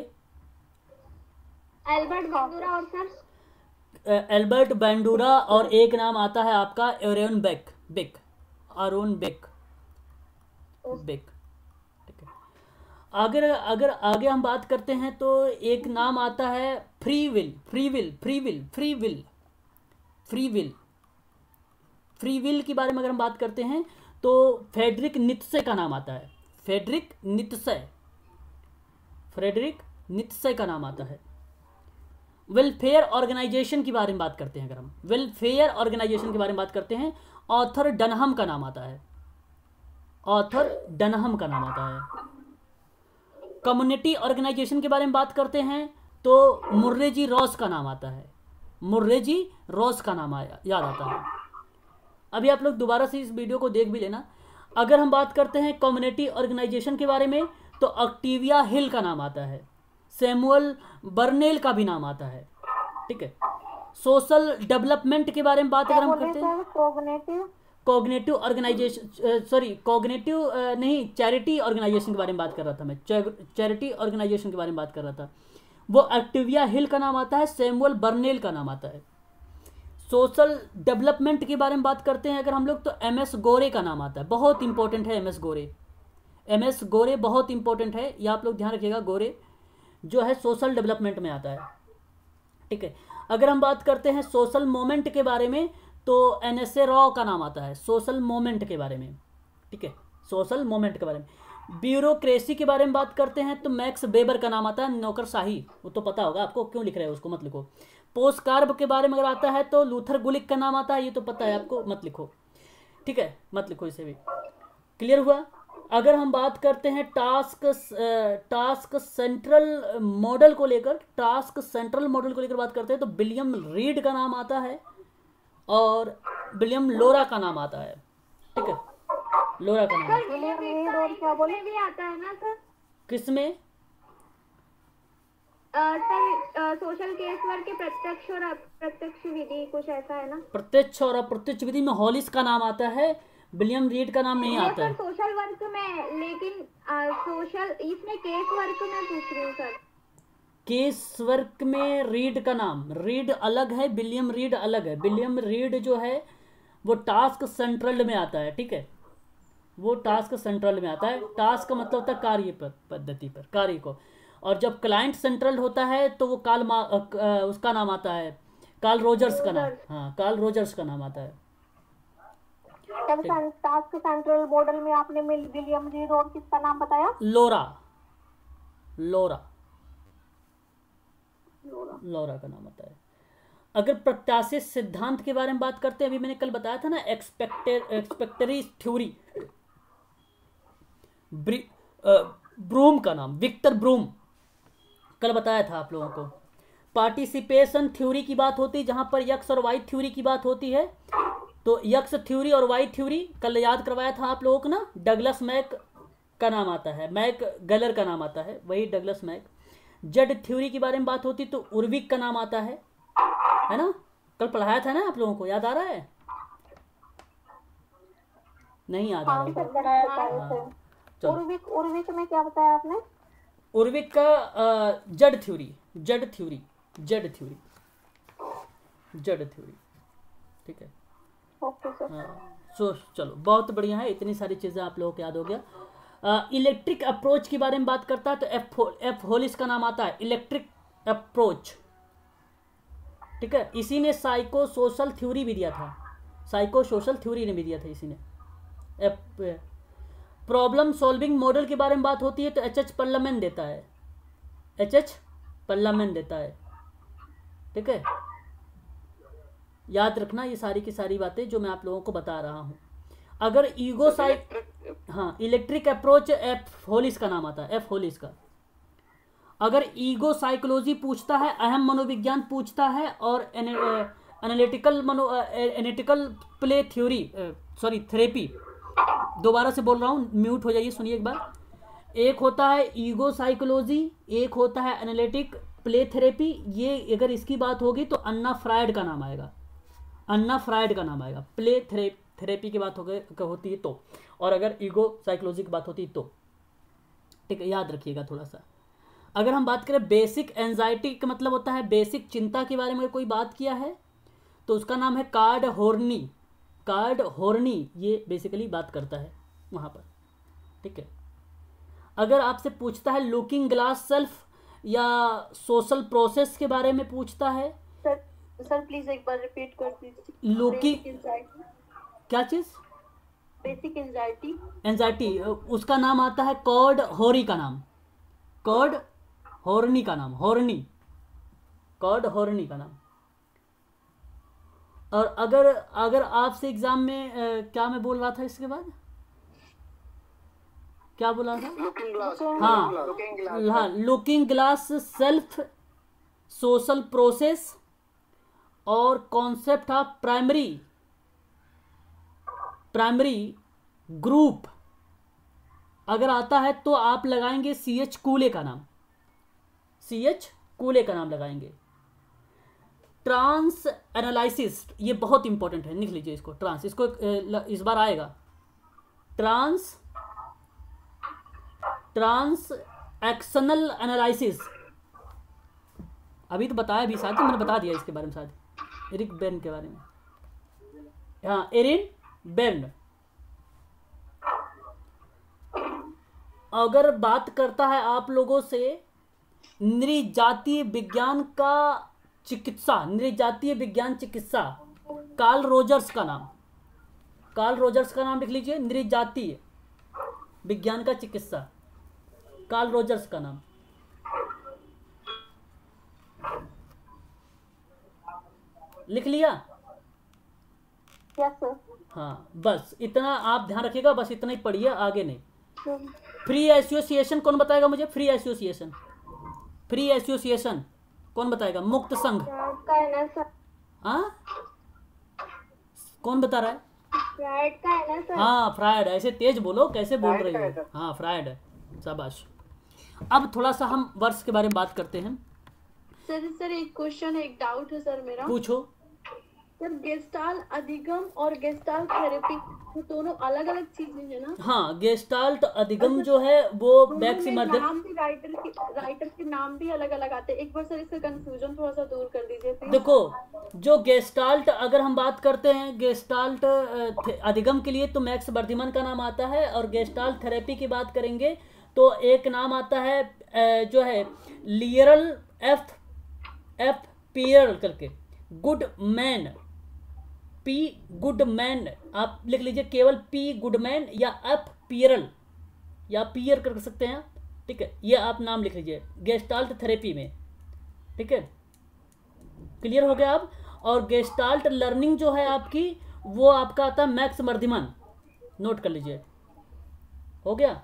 एल्बर्ट बैंडूरा और सर एल्बर्ट बैंडूरा और एक नाम आता है आपका Aaron Beck Beck Aaron Beck Beck ठीक है अगर अगर आगे हम बात करते हैं तो एक नाम आता है free will free will free will free will free will free will के बारे में अगर हम बात करते हैं तो फेडरिक नित्से का नाम आता है फेडरिक नित्से फ्रेडरिक नित्से का नाम आता है वेलफेयर ऑर्गेनाइजेशन के बारे में बात करते हैं अगर हम वेलफेयर ऑर्गेनाइजेशन के बारे में बात करते हैं ऑथर डनहम का नाम आता है ऑथर डनहम का नाम आता है कम्युनिटी ऑर्गेनाइजेशन के बारे में बात करते हैं तो मुर्रेजी रॉस का नाम आता है मुर्रेजी रॉस का नाम याद आता है अभी आप लोग दोबारा से इस वीडियो को देख भी लेना अगर हम बात करते हैं कम्युनिटी ऑर्गेनाइजेशन के बारे में तो ऑक्टिविया हिल का नाम आता है सैमुअल बर्नेल का भी नाम आता है ठीक है सोशल डेवलपमेंट के बारे में बात अगर हम करते हैं कोग्नेटिव ऑर्गेनाइजेशन सॉरी कोग्नेटिव नहीं चैरिटी ऑर्गेनाइजेशन के बारे में बात कर रहा था मैं चैरिटी ऑर्गेनाइजेशन के बारे में बात कर रहा था वो एक्टिविया हिल का नाम आता है सैमुअल बर्नेल का नाम आता है सोशल डेवलपमेंट के बारे में बात करते हैं अगर हम लोग तो एम एस गोरे का नाम आता है बहुत इंपॉर्टेंट है M S Gore M S Gore बहुत इंपॉर्टेंट है ये आप लोग ध्यान रखिएगा गोरे जो है सोशल डेवलपमेंट में आता है ठीक है अगर हम बात करते हैं सोशल मोमेंट के बारे में तो एन एस ए रॉ का नाम आता है सोशल मोमेंट के बारे में ठीक है सोशल मोमेंट के बारे में ब्यूरोक्रेसी के बारे में बात करते हैं तो मैक्स बेबर का नाम आता है नौकरशाही वो तो पता होगा आपको क्यों लिख रहे हो उसको मत लिखो पोस्कार्ब के बारे में अगर आता है तो लूथर गुलिक का नाम आता है ये तो पता है आपको मत लिखो ठीक है मत लिखो इसे भी क्लियर हुआ अगर हम बात करते हैं टास्क टास्क सेंट्रल मॉडल को लेकर टास्क सेंट्रल मॉडल को लेकर बात करते हैं तो विलियम रीड का नाम आता है और विलियम लोरा का नाम आता है ठीक है लोरा का नाम विलियम रीड और क्या बोले भी आता है ना सर किसमें सर सोशल केस वर्क के प्रत्यक्ष और अप्रत्यक्ष विधि कुछ ऐसा है ना प्रत्यक्ष और अप्रत्यक्ष विधि में हॉलिस का नाम आता है विलियम रीड का नाम नहीं आता है सोशल वर्क में लेकिन सोशल इसमें केस वर्क में पूछ रही हूँ सर केस वर्क में रीड का नाम रीड अलग है विलियम रीड अलग है विलियम रीड जो है वो टास्क सेंट्रल में आता है ठीक है वो टास्क सेंट्रल में आता है टास्क मतलब होता है कार्य पद्धति पर कार्य को और जब क्लाइंट सेंट्रल होता है तो वो काल मा उसका नाम आता है काल रोजर्स का नाम हाँ काल रोजर्स का नाम आता है टास्क सेंट्रल मॉडल में आपने विलियम किसका नाम बताया लोरा लोरा लोरा का नाम आता है अगर प्रत्याशित सिद्धांत के बारे में बात करते हैं अभी मैंने कल बताया था ना एक्सपेक्टर एक्सपेक्टरी थ्योरी ब्रूम का नाम विक्टर ब्रूम कल बताया था आप लोगों को पार्टिसिपेशन थ्योरी की बात होती है पर यक्स और वाई थ्योरी की बात होती है तो यक्स थ्योरी और वाई थ्योरी कल याद करवाया था आप लोगों को ना डगलस मैक का नाम आता है मैक गलर का नाम आता है वही डगलस मैक जेड थ्योरी के बारे में बात होती तो उर्विक का नाम आता है है ना कल पढ़ाया था ना आप लोगों को याद आ रहा है नहीं याद आ रहा है उर्विक उर्विक में क्या बताया आपने उर्विक का जड थ्योरी जड थ्योरी जड थ्योरी जड थ्योरी ठीक है हाँ, सो चलो बहुत बढ़िया है इतनी सारी चीज़ें आप लोगों को याद हो गया इलेक्ट्रिक अप्रोच के बारे में बात करता है तो एफ एफ होलिस का नाम आता है इलेक्ट्रिक अप्रोच ठीक है इसी ने साइको सोशल थ्योरी भी दिया था साइको सोशल थ्योरी ने भी दिया था इसी ने एफ प्रॉब्लम सॉल्विंग मॉडल के बारे में बात होती है तो एच एच पर्लामेंट देता है एच एच पर्लामेंट देता है ठीक है याद रखना ये सारी की सारी बातें जो मैं आप लोगों को बता रहा हूं अगर ईगो तो साइड हाँ इलेक्ट्रिक अप्रोच एफ होलिस का नाम आता है एफ होलिस का अगर ईगो साइकोलॉजी पूछता है अहम मनोविज्ञान पूछता है और एनालिटिकल मनो analytical play theory sorry therapy दोबारा से बोल रहा हूँ म्यूट हो जाइए सुनिए एक बार एक होता है ईगो साइकोलॉजी एक होता है एनालिटिक प्ले थेरेपी ये अगर इसकी बात होगी तो अन्ना फ्राइड का नाम आएगा अन्ना फ्राइड का नाम आएगा प्ले थेरे थेरेपी की बात हो गई होती है तो और अगर ईगो साइकोलॉजी की बात होती है तो ठीक है याद रखिएगा थोड़ा सा अगर हम बात करें बेसिक एनजाइटी का मतलब होता है बेसिक चिंता के बारे में कोई बात किया है तो उसका नाम है कार्ड होर्नी कार्ड हॉर्नी ये बेसिकली बात करता है वहां पर ठीक है अगर आपसे पूछता है लुकिंग ग्लास सेल्फ या सोशल प्रोसेस के बारे में पूछता है सर सर प्लीज एक बार रिपीट कर दीजिए लुकिंग क्या चीज बेसिक एंजाइटी एंजाइटी उसका नाम आता है कॉर्ड हॉरी का नाम कॉर्ड हॉर्नी का नाम हॉर्नी कॉर्ड हॉर्नी का नाम और अगर अगर आपसे एग्जाम में आ, क्या मैं बोल रहा था इसके बाद क्या बोला था हाँ हाँ looking glass self social process और concept of primary primary group अगर आता है तो आप लगाएंगे सी एच कूले का नाम सी एच कूले का नाम लगाएंगे ट्रांस एनालिसिस ये बहुत इंपॉर्टेंट है लिख लीजिए इसको ट्रांस इसको इस बार आएगा ट्रांस ट्रांस एक्शनल एनालिसिस अभी तो बताया भी साथ मैंने बता दिया इसके बारे में शायद एरिक बेन के बारे में हाँ एरिन बेन अगर बात करता है आप लोगों से निर्जातीय विज्ञान का चिकित्सा निर्जातीय विज्ञान चिकित्सा कार्ल रोजर्स का नाम कार्ल रोजर्स का नाम लिख लीजिए निर्जातीय विज्ञान का चिकित्सा कार्ल रोजर्स का नाम लिख लिया हाँ बस इतना आप ध्यान रखिएगा बस इतना ही पढ़िए आगे नहीं फ्री एसोसिएशन कौन बताएगा मुझे फ्री एसोसिएशन फ्री एसोसिएशन कौन बताएगा मुक्त संघ हाँ? कौन बता रहा है फ्राइड का है ना सर हाँ फ्राइड ऐसे तेज बोलो कैसे बोल रही हो हाँ फ्राइड है शाबाश अब थोड़ा सा हम वर्ष के बारे में बात करते हैं सर सर एक क्वेश्चन एक डाउट है सर मेरा पूछो जब गेस्टाल अधिगम और गेस्टाल थेरेपी तो दोनों अलग अलग चीजें है ना हाँ गेस्टाल तो अधिगम जो है वो बैक मध्य राइटर के राइटर के नाम भी अलग अलग आते हैं एक बार सर इसका कंफ्यूजन थोड़ा सा दूर कर दीजिए देखो जो गेस्टाल्ट अगर हम बात करते हैं गेस्टाल्ट अधिगम के लिए तो मैक्स बर्धिमन का नाम आता है और गेस्टाल्ट थेरेपी की बात करेंगे तो एक नाम आता है जो है लियरल एफ एफ पियरल करके गुड मैन पी गुडमैन आप लिख लीजिए केवल पी गुडमैन या एफ पियरल या पियर कर सकते हैं ठीक है ये आप नाम लिख लीजिए गेस्टाल्ट थेरेपी में ठीक है क्लियर हो गया आप और गेस्टाल्ट लर्निंग जो है आपकी वो आपका आता है मैक्स मर्दिमन नोट कर लीजिए हो गया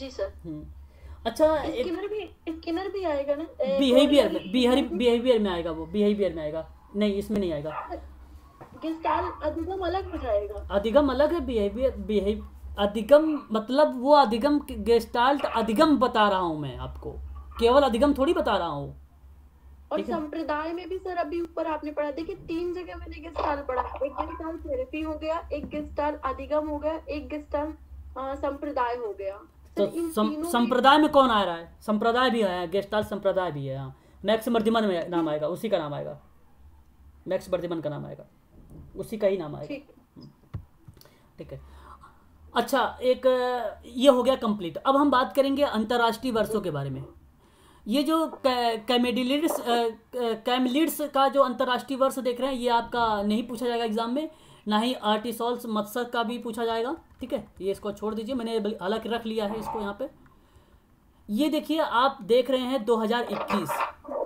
जी सर हम्म। अच्छा स्किनर भी स्किनर भी आएगा ना बिहेवियर बिहेवियर में आएगा वो बिहेवियर में आएगा नहीं इसमें नहीं आएगा अधिगम अलग है बिहेवियर अधिगम मतलब वो अधिगम गेस्टाल्ट अधिगम बता रहा हूँ मैं आपको केवल अधिगम थोड़ी बता रहा हूँ और संप्रदाय में भी सर अभी ऊपर आपने पढ़ा देखिए तीन जगह मैंने गिस्टाल पढ़ा एक गिस्टाल थेरेपी हो गया एक गिस्टाल अधिगम हो गया एक गिस्टाल संप्रदाय हो गया तो संप्रदाय में कौन आ रहा है संप्रदाय भी आया गेस्टाल संप्रदाय भी है हाँ मैक्स मर्दिमा नाम आएगा उसी का नाम आएगा मैक्स बर्दिमन का नाम आएगा उसी का ही नाम आएगा ठीक हम्म। है अच्छा एक ये हो गया कंप्लीट अब हम बात करेंगे अंतर्राष्ट्रीय वर्षों के बारे में ये जो कैमेडिलिड्स कैमलिड्स का जो अंतर्राष्ट्रीय वर्ष देख रहे हैं ये आपका नहीं पूछा जाएगा एग्जाम में ना ही आर्टिसोल्स मत्सर का भी पूछा जाएगा ठीक है ये इसको छोड़ दीजिए मैंने अलग रख लिया है इसको यहाँ पे ये देखिए आप देख रहे हैं 2021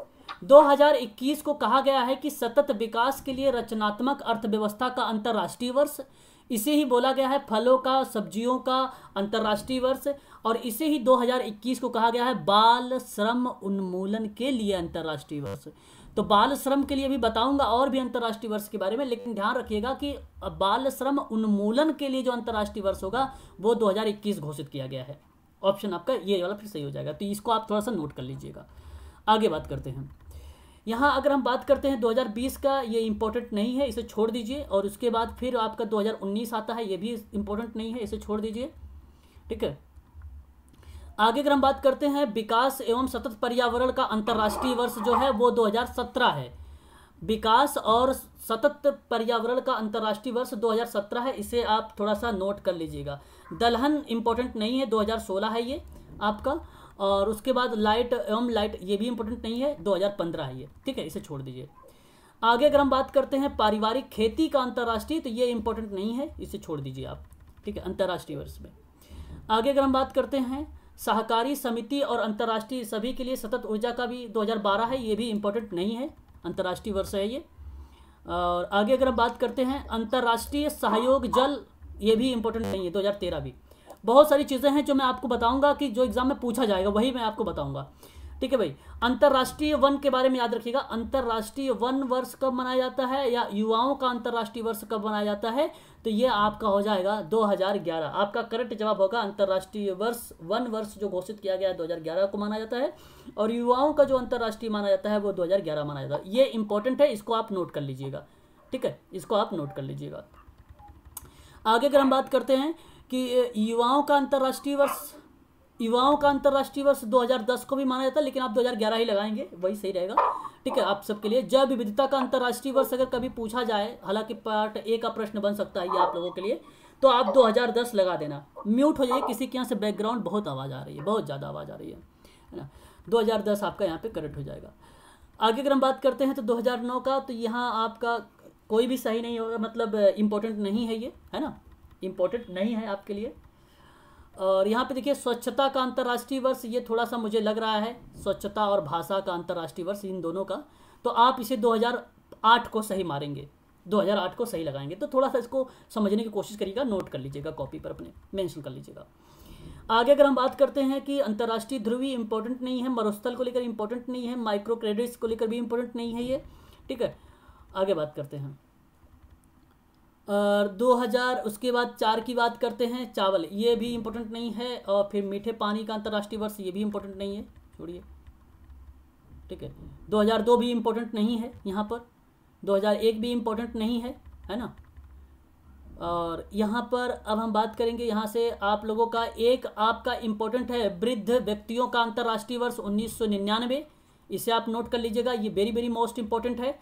2021 को कहा गया है कि सतत विकास के लिए रचनात्मक अर्थव्यवस्था का अंतर्राष्ट्रीय वर्ष इसे ही बोला गया है फलों का सब्जियों का अंतर्राष्ट्रीय वर्ष और इसे ही 2021 को कहा गया है बाल श्रम उन्मूलन के लिए अंतर्राष्ट्रीय वर्ष तो बाल श्रम के लिए भी बताऊंगा और भी अंतर्राष्ट्रीय वर्ष के बारे में लेकिन ध्यान रखिएगा कि बाल श्रम उन्मूलन के लिए जो अंतर्राष्ट्रीय वर्ष होगा वो 2021 घोषित किया गया है ऑप्शन आपका ये वाला फिर सही हो जाएगा तो इसको आप थोड़ा सा नोट कर लीजिएगा आगे बात करते हैं यहाँ अगर हम बात करते हैं 2020 का ये इम्पोर्टेंट नहीं है इसे छोड़ दीजिए और उसके बाद फिर आपका 2019 आता है ये भी इम्पोर्टेंट नहीं है इसे छोड़ दीजिए ठीक है आगे अगर हम बात करते हैं विकास एवं सतत पर्यावरण का अंतर्राष्ट्रीय वर्ष जो है वो 2017 है विकास और सतत पर्यावरण का अंतर्राष्ट्रीय वर्ष 2017 है इसे आप थोड़ा सा नोट कर लीजिएगा दलहन इम्पोर्टेंट नहीं है 2016 है ये आपका और उसके बाद लाइट एवं लाइट ये भी इंपॉर्टेंट नहीं है 2015 है ये ठीक है इसे छोड़ दीजिए आगे अगर हम बात करते हैं पारिवारिक खेती का अंतर्राष्ट्रीय तो ये इंपॉर्टेंट नहीं है इसे छोड़ दीजिए आप ठीक है अंतर्राष्ट्रीय वर्ष में आगे अगर हम बात करते हैं सहकारी समिति और अंतर्राष्ट्रीय सभी के लिए सतत ऊर्जा का भी बारह है ये भी इम्पोर्टेंट नहीं है अंतर्राष्ट्रीय वर्ष है ये और आगे अगर हम बात करते हैं अंतर्राष्ट्रीय सहयोग जल ये भी इम्पोर्टेंट नहीं है तेरह भी बहुत सारी चीज़ें हैं जो मैं आपको बताऊंगा कि जो एग्ज़ाम में पूछा जाएगा वही मैं आपको बताऊंगा ठीक है भाई अंतर्राष्ट्रीय वन के बारे में याद रखिएगा अंतर्राष्ट्रीय वन वर्ष कब मनाया जाता है या युवाओं का अंतर्राष्ट्रीय वर्ष कब मनाया जाता है तो ये आपका हो जाएगा 2011 आपका करेक्ट जवाब होगा अंतर्राष्ट्रीय वर्ष वन वर्ष जो घोषित किया गया है 2011 को माना जाता है और युवाओं का जो अंतर्राष्ट्रीय माना जाता है वो दो माना जाता है ये इंपॉर्टेंट है इसको आप नोट कर लीजिएगा ठीक है इसको आप नोट कर लीजिएगा आगे अगर हम बात करते हैं कि युवाओं का अंतर्राष्ट्रीय वर्ष युवाओं का अंतर्राष्ट्रीय वर्ष 2010 को भी माना जाता है लेकिन आप 2011 ही लगाएंगे वही सही रहेगा ठीक है आप सबके लिए जैव विविधता का अंतर्राष्ट्रीय वर्ष अगर कभी पूछा जाए हालांकि पार्ट ए का प्रश्न बन सकता है ये आप लोगों के लिए तो आप 2010 लगा देना म्यूट हो जाइए किसी के यहाँ से बैकग्राउंड बहुत आवाज़ आ रही है बहुत ज़्यादा आवाज़ आ रही है है ना दो आपका यहाँ पे करेक्ट हो जाएगा आगे अगर हम बात करते हैं तो दो का तो यहाँ आपका कोई भी सही नहीं होगा मतलब इंपॉर्टेंट नहीं है ये है ना इम्पोर्टेंट नहीं है आपके लिए और यहाँ पे देखिए स्वच्छता का अंतर्राष्ट्रीय वर्ष ये थोड़ा सा मुझे लग रहा है स्वच्छता और भाषा का अंतर्राष्ट्रीय वर्ष इन दोनों का तो आप इसे 2008 को सही मारेंगे 2008 को सही लगाएंगे तो थोड़ा सा इसको समझने की कोशिश करिएगा नोट कर लीजिएगा कॉपी पर अपने मेंशन कर लीजिएगा आगे अगर हम बात करते हैं कि अंतर्राष्ट्रीय ध्रुवी इंपॉर्टेंट नहीं है मरुस्थल को लेकर इंपॉर्टेंट नहीं है माइक्रो क्रेडिट्स को लेकर भी इंपॉर्टेंट नहीं है ये ठीक है आगे बात करते हैं और दो हज़ार उसके बाद चार की बात करते हैं चावल ये भी इम्पोर्टेंट नहीं है और फिर मीठे पानी का अंतर्राष्ट्रीय वर्ष ये भी इम्पोर्टेंट नहीं है छोड़िए ठीक है 2002 भी इम्पोर्टेंट नहीं है यहाँ पर 2001 भी इम्पोर्टेंट नहीं है है ना और यहाँ पर अब हम बात करेंगे यहाँ से आप लोगों का एक आपका इम्पोर्टेंट है वृद्ध व्यक्तियों का अंतर्राष्ट्रीय वर्ष निन्यानवे इसे आप नोट कर लीजिएगा ये वेरी वेरी मोस्ट इम्पोर्टेंट है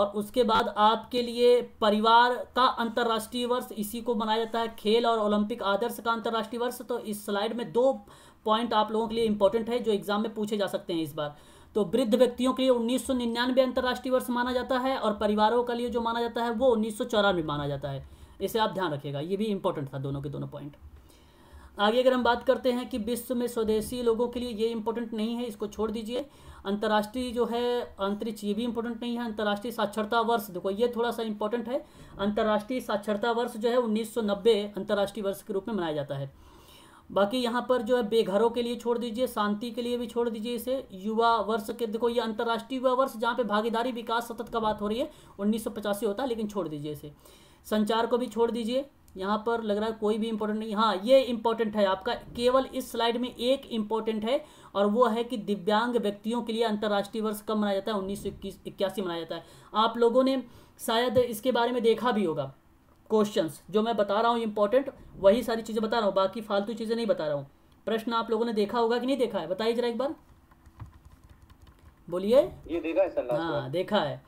और उसके बाद आपके लिए परिवार का अंतर्राष्ट्रीय वर्ष इसी को मनाया जाता है खेल और ओलंपिक आदर्श का अंतर्राष्ट्रीय वर्ष तो इस स्लाइड में दो पॉइंट आप लोगों के लिए इंपॉर्टेंट है जो एग्जाम में पूछे जा सकते हैं इस बार तो वृद्ध व्यक्तियों के लिए उन्नीस अंतर्राष्ट्रीय वर्ष माना जाता है और परिवारों के लिए जो माना जाता है वो उन्नीस माना जाता है इसे आप ध्यान रखिएगा ये भी इंपॉर्टेंट था दोनों के दोनों पॉइंट आगे अगर हम बात करते हैं कि विश्व में स्वदेशी लोगों के लिए ये इंपॉर्टेंट नहीं है इसको छोड़ दीजिए अंतर्राष्ट्रीय जो है अंतरिक्ष ये भी इंपॉर्टेंट नहीं है अंतर्राष्ट्रीय साक्षरता वर्ष देखो ये थोड़ा सा इंपॉर्टेंट है अंतर्राष्ट्रीय साक्षरता वर्ष जो है उन्नीस अंतर्राष्ट्रीय वर्ष के रूप में मनाया जाता है बाकी यहाँ पर जो है बेघरों के लिए छोड़ दीजिए शांति के लिए भी छोड़ दीजिए इसे युवा वर्ष के देखो ये अंतर्राष्ट्रीय युवा वर्ष जहाँ पे भागीदारी विकास सतत का बात हो रही है उन्नीस होता है लेकिन छोड़ दीजिए इसे संचार को भी छोड़ दीजिए यहाँ पर लग रहा है कोई भी इंपॉर्टेंट नहीं हाँ ये इंपॉर्टेंट है आपका केवल इस स्लाइड में एक इंपॉर्टेंट है और वो है कि दिव्यांग व्यक्तियों के लिए अंतर्राष्ट्रीय वर्ष कब मनाया जाता है उन्नीस सौ मनाया जाता है आप लोगों ने शायद इसके बारे में देखा भी होगा क्वेश्चंस जो मैं बता रहा हूँ इंपॉर्टेंट वही सारी चीज़ें बता रहा हूँ बाकी फालतू चीज़ें नहीं बता रहा हूँ प्रश्न आप लोगों ने देखा होगा कि नहीं देखा है बताइए जरा एक बार बोलिए ये देखा है हाँ देखा है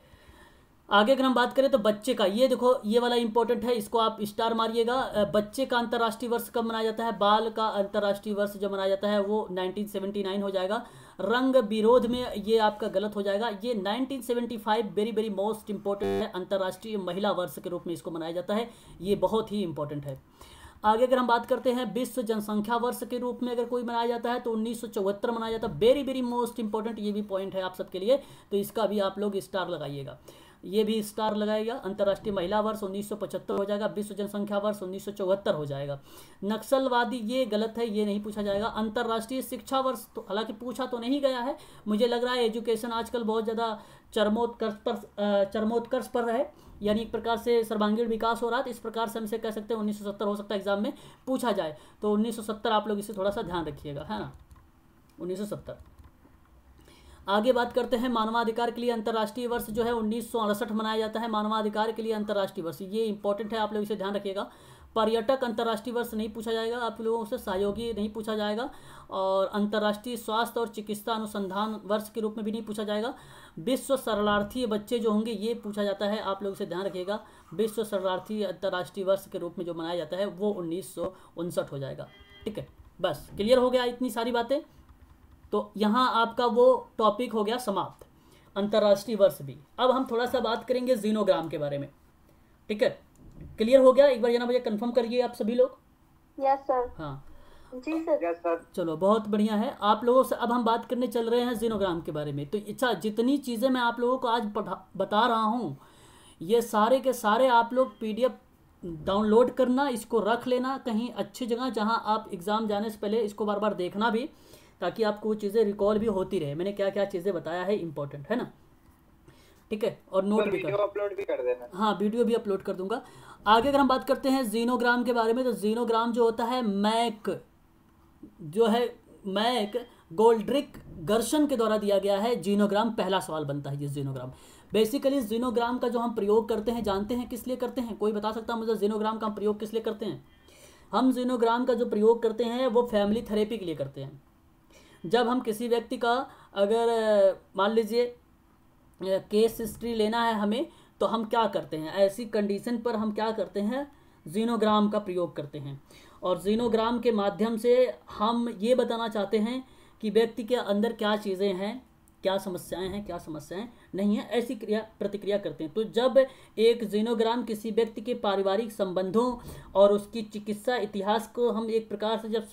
आगे अगर हम बात करें तो बच्चे का ये देखो ये वाला इंपॉर्टेंट है इसको आप स्टार मारिएगा बच्चे का अंतर्राष्ट्रीय वर्ष कब मनाया जाता है बाल का अंतर्राष्ट्रीय वर्ष जो मनाया जाता है वो 1979 हो जाएगा रंग विरोध में ये आपका गलत हो जाएगा ये 1975 वेरी वेरी मोस्ट इंपॉर्टेंट है अंतर्राष्ट्रीय महिला वर्ष के रूप में इसको मनाया जाता है ये बहुत ही इंपॉर्टेंट है आगे अगर हम बात करते हैं विश्व जनसंख्या वर्ष के रूप में अगर कोई मनाया जाता है तो उन्नीस मनाया जाता है वेरी वेरी मोस्ट इंपॉर्टेंट ये भी पॉइंट है आप सबके लिए तो इसका भी आप लोग स्टार लगाइएगा ये भी स्टार लगाएगा अंतर्राष्ट्रीय महिला वर्ष 1975 हो जाएगा विश्व जनसंख्या वर्ष 1974 हो जाएगा नक्सलवादी ये गलत है ये नहीं पूछा जाएगा अंतर्राष्ट्रीय शिक्षा वर्ष तो हालांकि पूछा तो नहीं गया है मुझे लग रहा है एजुकेशन आजकल बहुत ज़्यादा चरमोत्कर्ष पर चरमोत्कर्ष पर है यानी एक प्रकार से सर्वांगीण विकास हो रहा है इस प्रकार से हमसे कह सकते हैं सत्तर हो सकता है एग्जाम में पूछा जाए तो सत्तर आप लोग इसे थोड़ा सा ध्यान रखिएगा है ना सत्तर आगे बात करते हैं मानवाधिकार के लिए अंतर्राष्ट्रीय वर्ष जो है उन्नीस मनाया जाता है मानवाधिकार के लिए अंतर्राष्ट्रीय वर्ष ये इंपॉर्टेंट है आप लोग इसे ध्यान रखिएगा पर्यटक अंतर्राष्ट्रीय वर्ष नहीं पूछा जाएगा आप लोगों से सहयोगी नहीं पूछा जाएगा और अंतर्राष्ट्रीय स्वास्थ्य और चिकित्सा अनुसंधान वर्ष के रूप में भी नहीं पूछा जाएगा विश्व शरणार्थी बच्चे जो होंगे ये पूछा जाता है आप लोग इसे ध्यान रखिएगा विश्व शरणार्थी अंतर्राष्ट्रीय वर्ष के रूप में जो मनाया जाता है वो उन्नीस हो जाएगा ठीक है बस क्लियर हो गया इतनी सारी बातें तो यहाँ आपका वो टॉपिक हो गया समाप्त अंतर्राष्ट्रीय वर्ष भी अब हम थोड़ा सा बात करेंगे जीनोग्राम के बारे में ठीक है क्लियर हो गया एक बार जाना मुझे कंफर्म करिए आप सभी लोग यस सर हाँ जी सर चलो बहुत बढ़िया है आप लोगों से अब हम बात करने चल रहे हैं जीनोग्राम के बारे में तो अच्छा जितनी चीज़ें मैं आप लोगों को आज बता रहा हूँ ये सारे के सारे आप लोग पीडीएफ डाउनलोड करना इसको रख लेना कहीं अच्छी जगह जहाँ आप एग्ज़ाम जाने से पहले इसको बार बार देखना भी ताकि आपको वो चीज़ें रिकॉल भी होती रहे मैंने क्या क्या चीज़ें बताया है इंपॉर्टेंट है ना ठीक है और नोट भी कर अपलोड भी कर देना हाँ वीडियो भी अपलोड कर दूंगा आगे अगर हम बात करते हैं जीनोग्राम के बारे में तो जीनोग्राम जो होता है मैक जो है मैक गोल्ड्रिक गर्शन के द्वारा दिया गया है जीनोग्राम पहला सवाल बनता है ये जीनोग्राम बेसिकली जीनोग्राम का जो हम प्रयोग करते हैं जानते हैं किस लिए करते हैं कोई बता सकता है मुझे जीनोग्राम का हम प्रयोग किस लिए करते हैं हम जीनोग्राम का जो प्रयोग करते हैं वो फैमिली थेरेपी के लिए करते हैं जब हम किसी व्यक्ति का अगर मान लीजिए केस हिस्ट्री लेना है हमें तो हम क्या करते हैं ऐसी कंडीशन पर हम क्या करते हैं जीनोग्राम का प्रयोग करते हैं और जीनोग्राम के माध्यम से हम ये बताना चाहते हैं कि व्यक्ति के अंदर क्या चीज़ें हैं क्या समस्याएं हैं क्या समस्याएं नहीं है ऐसी क्रिया प्रतिक्रिया करते हैं तो जब एक जीनोग्राम किसी व्यक्ति के पारिवारिक संबंधों और उसकी चिकित्सा इतिहास को हम एक प्रकार से जब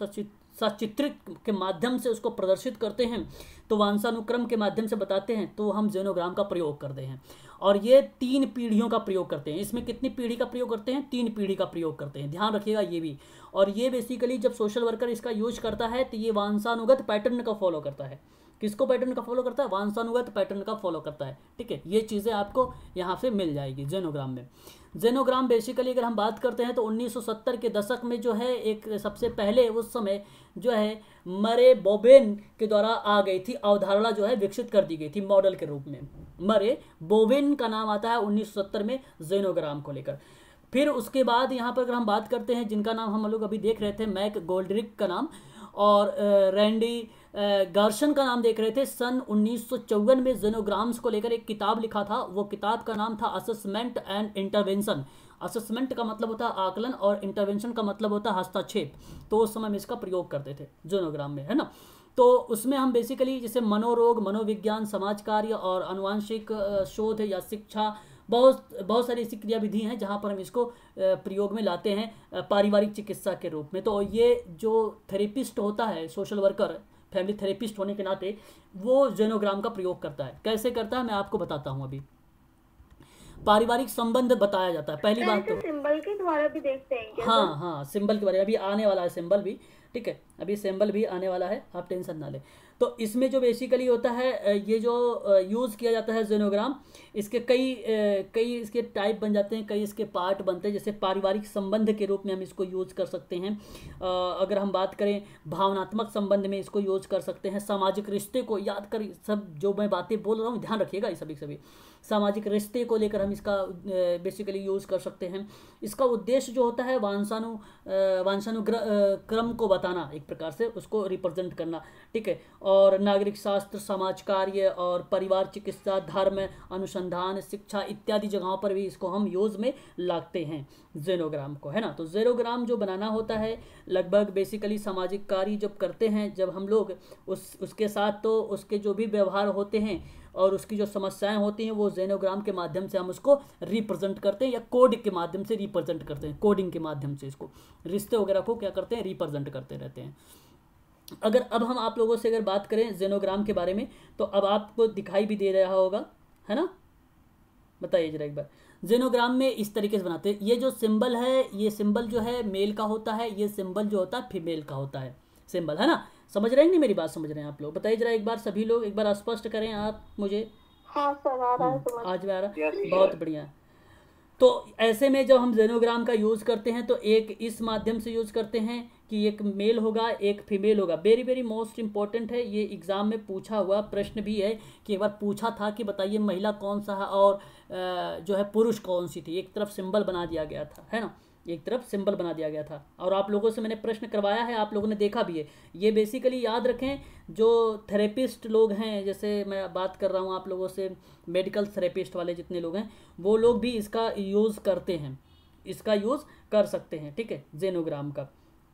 सचित्रित के माध्यम से उसको प्रदर्शित करते हैं तो वंशानुक्रम के माध्यम से बताते हैं तो हम जेनोग्राम का प्रयोग करते हैं और ये तीन पीढ़ियों का प्रयोग करते हैं इसमें कितनी पीढ़ी का प्रयोग करते हैं तीन पीढ़ी का प्रयोग करते हैं ध्यान रखिएगा ये भी और ये बेसिकली जब सोशल वर्कर इसका यूज करता है तो ये वांसानुगत पैटर्न का फॉलो करता है किसको पैटर्न का फॉलो करता है वांसन हुआ तो पैटर्न का फॉलो करता है ठीक है ये चीज़ें आपको यहाँ से मिल जाएगी जेनोग्राम में जेनोग्राम बेसिकली अगर हम बात करते हैं तो 1970 के दशक में जो है एक सबसे पहले उस समय जो है मरे बोबेन के द्वारा आ गई थी अवधारणा जो है विकसित कर दी गई थी मॉडल के रूप में मरे बोबेन का नाम आता है 1970 में जेनोग्राम को लेकर फिर उसके बाद यहाँ पर अगर हम बात करते हैं जिनका नाम हम लोग अभी देख रहे थे मैक गोल्ड्रिक का नाम और रैंडी गार्शन का नाम देख रहे थे सन उन्नीस में जेनोग्राम्स को लेकर एक किताब लिखा था वो किताब का नाम था असेसमेंट एंड इंटरवेंशन असेसमेंट का मतलब होता है आकलन और इंटरवेंशन का मतलब होता है हस्तक्षेप तो उस समय में इसका प्रयोग करते थे जोनोग्राम में है ना तो उसमें हम बेसिकली जैसे मनोरोग मनोविज्ञान समाज कार्य और अनुवांशिक शोध या शिक्षा बहुत बहुत सारी ऐसी क्रियाविधि हैं जहाँ पर हम इसको प्रयोग में लाते हैं पारिवारिक चिकित्सा के रूप में तो ये जो थेरेपिस्ट होता है सोशल वर्कर फैमिली थेरेपिस्ट होने के नाते वो जेनोग्राम का प्रयोग करता है कैसे करता है मैं आपको बताता हूँ अभी पारिवारिक संबंध बताया जाता है पहली बात तो सिंबल के द्वारा भी देखते हैं हाँ हाँ सिंबल के बारे में अभी आने वाला है सिंबल भी ठीक है अभी सिंबल भी आने वाला है आप टेंशन ना लें तो इसमें जो बेसिकली होता है ये जो यूज़ किया जाता है जेनोग्राम इसके कई कई इसके टाइप बन जाते हैं कई इसके पार्ट बनते हैं जैसे पारिवारिक संबंध के रूप में हम इसको यूज़ कर सकते हैं अगर हम बात करें भावनात्मक संबंध में इसको यूज़ कर सकते हैं सामाजिक रिश्ते को याद कर सब जो मैं बातें बोल रहा हूँ ध्यान रखिएगा ये सभी सभी सामाजिक रिश्ते को लेकर हम इसका बेसिकली यूज़ कर सकते हैं इसका उद्देश्य जो होता है वांशानु वांशानु क्रम को बताना एक प्रकार से उसको रिप्रेजेंट करना ठीक है और नागरिक शास्त्र समाज कार्य और परिवार चिकित्सा धर्म अनुसंधान शिक्षा इत्यादि जगहों पर भी इसको हम यूज़ में लागते हैं जेनोग्राम को है ना तो जेरोग्राम जो बनाना होता है लगभग बेसिकली सामाजिक कार्य जब करते हैं जब हम लोग उस उसके साथ तो उसके जो भी व्यवहार होते हैं और उसकी जो समस्याएं होती हैं वो जेनोग्राम के माध्यम से हम उसको रिप्रेजेंट करते हैं या कोड के माध्यम से रिप्रेजेंट करते हैं कोडिंग के माध्यम से इसको रिश्ते वगैरह को क्या करते हैं रिप्रेजेंट करते रहते हैं अगर अब हम आप लोगों से अगर बात करें जेनोग्राम के बारे में तो अब आपको दिखाई भी दे रहा होगा है ना बताइए जरा एक बार जेनोग्राम में इस तरीके से बनाते हैं ये जो सिंबल है ये सिंबल जो है मेल का होता है ये सिंबल जो होता है फीमेल का होता है सिंबल है ना समझ रहे हैं नहीं मेरी बात समझ रहे हैं आप लोग बताइए जरा एक बार सभी लोग एक बार स्पष्ट करें आप मुझे हाँ, आ रहा है हम्म, आज भी आ रहा बहुत बढ़िया तो ऐसे में जब हम जेनोग्राम का यूज़ करते हैं तो एक इस माध्यम से यूज़ करते हैं कि एक मेल होगा एक फीमेल होगा वेरी वेरी मोस्ट इंपॉर्टेंट है ये एग्ज़ाम में पूछा हुआ प्रश्न भी है कि एक बार पूछा था कि बताइए महिला कौन सा है और जो है पुरुष कौन सी थी एक तरफ सिंबल बना दिया गया था है ना एक तरफ सिंबल बना दिया गया था और आप लोगों से मैंने प्रश्न करवाया है आप लोगों ने देखा भी है ये बेसिकली याद रखें जो थेरेपिस्ट लोग हैं जैसे मैं बात कर रहा हूँ आप लोगों से मेडिकल थेरेपिस्ट वाले जितने लोग हैं वो लोग भी इसका यूज़ करते हैं इसका यूज़ कर सकते हैं ठीक है जेनोग्राम का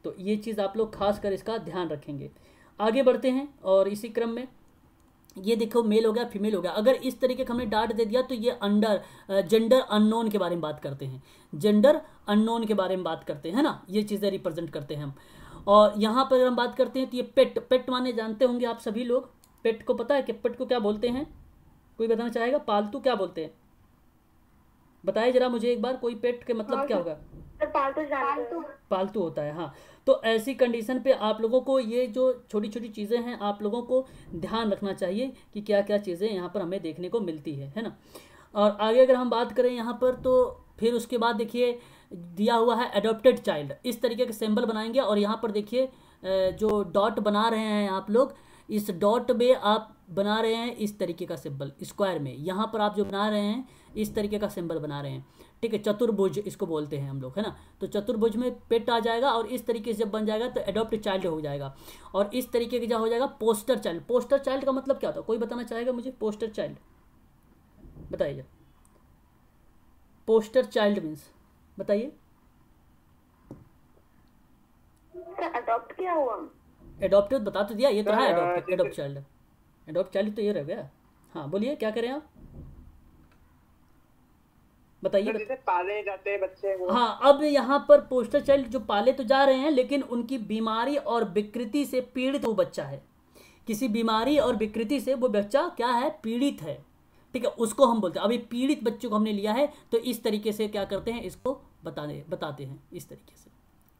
तो ये चीज़ आप लोग खास कर इसका ध्यान रखेंगे आगे बढ़ते हैं और इसी क्रम में ये देखो मेल हो गया फीमेल हो गया अगर इस तरीके का हमने डाट दे दिया तो ये अंडर जेंडर अननोन के बारे में बात करते हैं जेंडर अननोन के बारे में बात करते हैं ना ये चीज़ें रिप्रेजेंट करते हैं हम और यहाँ पर हम बात करते हैं तो ये पेट पेट माने जानते होंगे आप सभी लोग पेट को पता है कि पेट को क्या बोलते हैं कोई बताना चाहेगा पालतू क्या बोलते हैं बताइए जरा मुझे एक बार कोई पेट के मतलब क्या होगा पालतू पालतू होता है हाँ तो ऐसी कंडीशन पे आप लोगों को ये जो छोटी छोटी चीज़ें हैं आप लोगों को ध्यान रखना चाहिए कि क्या क्या चीज़ें यहाँ पर हमें देखने को मिलती है है ना और आगे अगर हम बात करें यहाँ पर तो फिर उसके बाद देखिए दिया हुआ है एडोप्टेड चाइल्ड इस तरीके के सिंबल बनाएंगे और यहाँ पर देखिए जो डॉट बना रहे हैं आप लोग इस डॉट में आप बना रहे हैं इस तरीके का सिंबल स्क्वायर में यहाँ पर आप जो बना रहे हैं इस तरीके का सिंबल बना रहे हैं ठीक है चतुर्भुज इसको बोलते हैं हम लोग है ना तो चतुर्भुज में पेट आ जाएगा और इस तरीके से जब बन जाएगा तो एडोप्ट चाइल्ड हो जाएगा और इस तरीके का हो जाएगा पोस्टर चाइल्ड पोस्टर चाइल्ड का मतलब क्या होता है कोई बताना चाहेगा मुझे पोस्टर चाइल्ड बताइए पोस्टर चाइल्ड मीन्स बताइए अडॉप्ट क्या हुआ एडॉप्टेड बता तो दिया ये तो है एडॉप्ट चाइल्ड एडॉप्ट चाइल्ड तो ये रह गया हाँ बोलिए क्या करें आप बताइए तो पाले जाते हैं बच्चे वो हाँ अब यहाँ पर पोस्टर चाइल्ड जो पाले तो जा रहे हैं लेकिन उनकी बीमारी और विकृति से पीड़ित वो बच्चा है किसी बीमारी और विकृति से वो बच्चा क्या है पीड़ित है ठीक है उसको हम बोलते हैं अभी पीड़ित बच्चों को हमने लिया है तो इस तरीके से क्या करते हैं इसको बताने बताते हैं इस तरीके से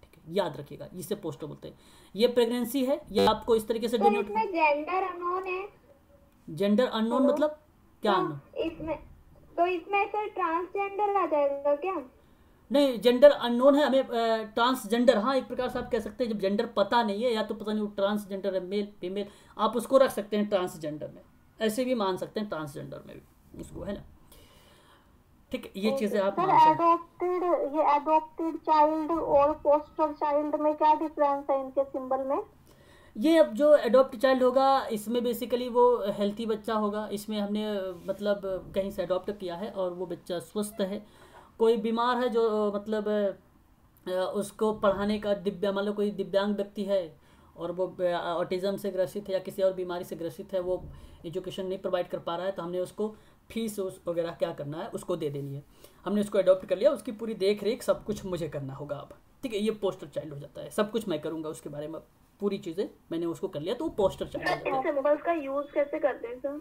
ठीक है याद रखिएगा इसे पोस्टर बोलते हैं ये प्रेगनेंसी है ये आपको इस तरीके से तो जेंडर अनोन है जेंडर अननोन तो मतलब क्या अननोन तो इसमें तो इसमें सर ट्रांसजेंडर आ जाएगा क्या नहीं जेंडर अननोन है हमें ट्रांसजेंडर हाँ एक प्रकार से आप कह सकते हैं जब जेंडर पता नहीं है या तो पता नहीं वो ट्रांसजेंडर है मेल फीमेल आप उसको रख सकते हैं ट्रांसजेंडर में ऐसे भी मान सकते हैं ट्रांसजेंडर में भी उसको है ना ठीक ये तो चीजें आप मान एडोप्टेड ये एडोप्टेड चाइल्ड और पोस्टर चाइल्ड में क्या डिफरेंस है इनके सिंबल में ये अब जो एडोप्ट चाइल्ड होगा इसमें बेसिकली वो हेल्थी बच्चा होगा इसमें हमने मतलब कहीं से अडोप्ट किया है और वो बच्चा स्वस्थ है कोई बीमार है जो मतलब उसको पढ़ाने का दिव्या मान लो कोई दिव्यांग व्यक्ति है और वो ऑटिज़म से ग्रसित है या किसी और बीमारी से ग्रसित है वो एजुकेशन नहीं प्रोवाइड कर पा रहा है तो हमने उसको फीस वगैरह क्या करना है उसको दे देनी है हमने उसको अडोप्ट कर लिया उसकी पूरी देख रेख सब कुछ मुझे करना होगा अब ठीक है ये पोस्टर चाइल्ड हो जाता है सब कुछ मैं करूँगा उसके बारे में पूरी चीज़ें मैंने उसको कर लिया तो वो पोस्टर चाइल्ड हो जाता है यूज़ कैसे करते हैं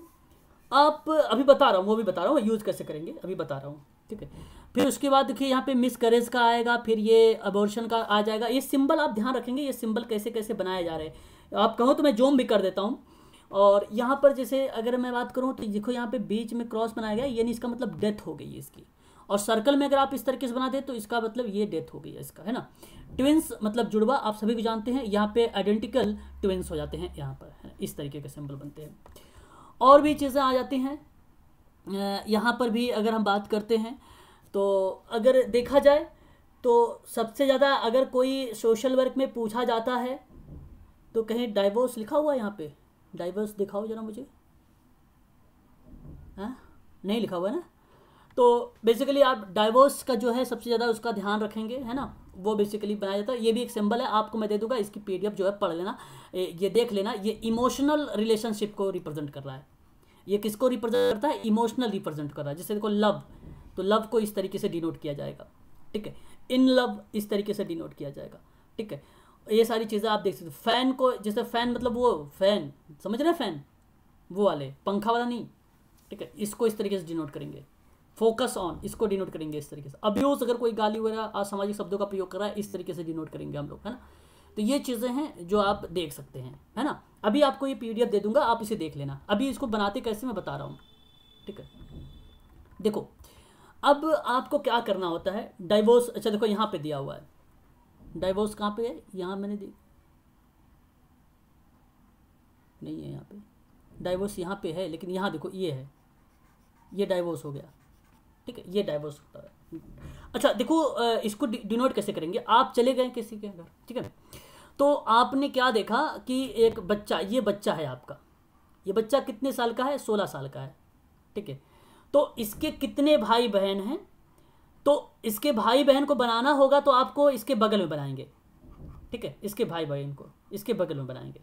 आप अभी बता रहा हूँ वो भी बता रहा हूँ यूज़ कैसे करेंगे अभी बता रहा हूँ ठीक है फिर उसके बाद देखिए यहाँ पे मिस करेज का आएगा फिर ये अबॉर्शन का आ जाएगा ये सिंबल आप ध्यान रखेंगे ये सिंबल कैसे कैसे बनाए जा रहे हैं आप कहो तो मैं जोम भी कर देता हूँ और यहाँ पर जैसे अगर मैं बात करूँ तो देखो यहाँ पे बीच में क्रॉस बनाया गया यानी इसका मतलब डेथ हो गई है इसकी और सर्कल में अगर आप इस तरीके से बना दें तो इसका मतलब ये डेथ हो गई इसका है ना ट्विंस मतलब जुड़वा आप सभी को जानते हैं यहाँ पे आइडेंटिकल ट्विंस हो जाते हैं यहाँ पर इस तरीके के सिंबल बनते हैं और भी चीज़ें आ जाती हैं यहाँ पर भी अगर हम बात करते हैं तो अगर देखा जाए तो सबसे ज़्यादा अगर कोई सोशल वर्क में पूछा जाता है तो कहीं डाइवोर्स लिखा हुआ है यहाँ पे डाइवोर्स दिखाओ जरा मुझे आ? हाँ? नहीं लिखा हुआ है ना तो बेसिकली आप डाइवोर्स का जो है सबसे ज़्यादा उसका ध्यान रखेंगे है ना वो बेसिकली बनाया जाता है ये भी एक सिंबल है आपको मैं दे दूंगा इसकी पी जो है पढ़ लेना ये देख लेना ये इमोशनल रिलेशनशिप को रिप्रेजेंट कर रहा है ये किसको रिप्रेजेंट करता है इमोशनल रिप्रेजेंट कर रहा है जैसे देखो लव तो लव को इस तरीके से डिनोट किया जाएगा ठीक है इन लव इस तरीके से डिनोट किया जाएगा ठीक है ये सारी चीज़ें आप देख सकते हो फैन को जैसे फैन मतलब वो फैन समझ रहे हैं फैन वो वाले पंखा वाला नहीं ठीक है इसको इस तरीके से डिनोट करेंगे फोकस ऑन इसको डिनोट करेंगे इस तरीके से अब्यूज अगर कोई गाली वगैरह असामाजिक शब्दों का प्रयोग करा है इस तरीके से डिनोट करेंगे हम लोग है ना तो ये चीज़ें हैं जो आप देख सकते हैं है ना अभी आपको ये पीडीएफ दे दूंगा आप इसे देख लेना अभी इसको बनाते कैसे मैं बता रहा हूँ ठीक है देखो अब आपको क्या करना होता है डाइवोर्स अच्छा देखो यहाँ पे दिया हुआ है डाइवोर्स कहाँ पे है यहाँ मैंने दी नहीं है यहाँ पे डाइवोर्स यहाँ पे है लेकिन यहाँ देखो ये है ये डाइवोर्स हो गया ठीक है ये डाइवर्स होता है अच्छा देखो इसको डिनोट कैसे करेंगे आप चले गए किसी के घर ठीक है तो आपने क्या देखा कि एक बच्चा ये बच्चा है आपका ये बच्चा कितने साल का है सोलह साल का है ठीक है तो इसके कितने भाई बहन हैं तो इसके भाई बहन को बनाना होगा तो आपको इसके बगल में बनाएंगे ठीक है इसके भाई बहन को इसके बगल में बनाएंगे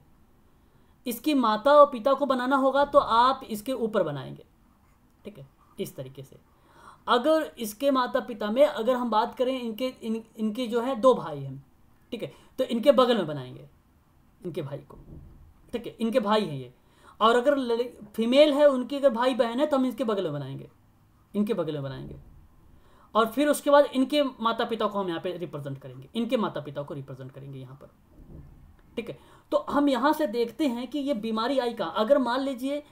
इसकी माता और पिता को बनाना होगा तो आप इसके ऊपर बनाएंगे ठीक है इस तरीके से अगर इसके माता पिता में अगर हम बात करें इनके इन इनके जो है दो भाई हैं ठीक है तो इनके बगल में बनाएंगे इनके भाई को ठीक है इनके भाई हैं ये और अगर फीमेल है उनके अगर भाई बहन है तो हम इनके बगल में बनाएंगे इनके बगल में बनाएंगे और फिर उसके बाद इनके माता पिता को हम यहाँ पे रिप्रेजेंट करेंगे इनके माता पिता को रिप्रेजेंट करेंगे यहाँ पर ठीक है तो हम यहाँ से देखते हैं कि ये बीमारी आई कहाँ अगर मान लीजिए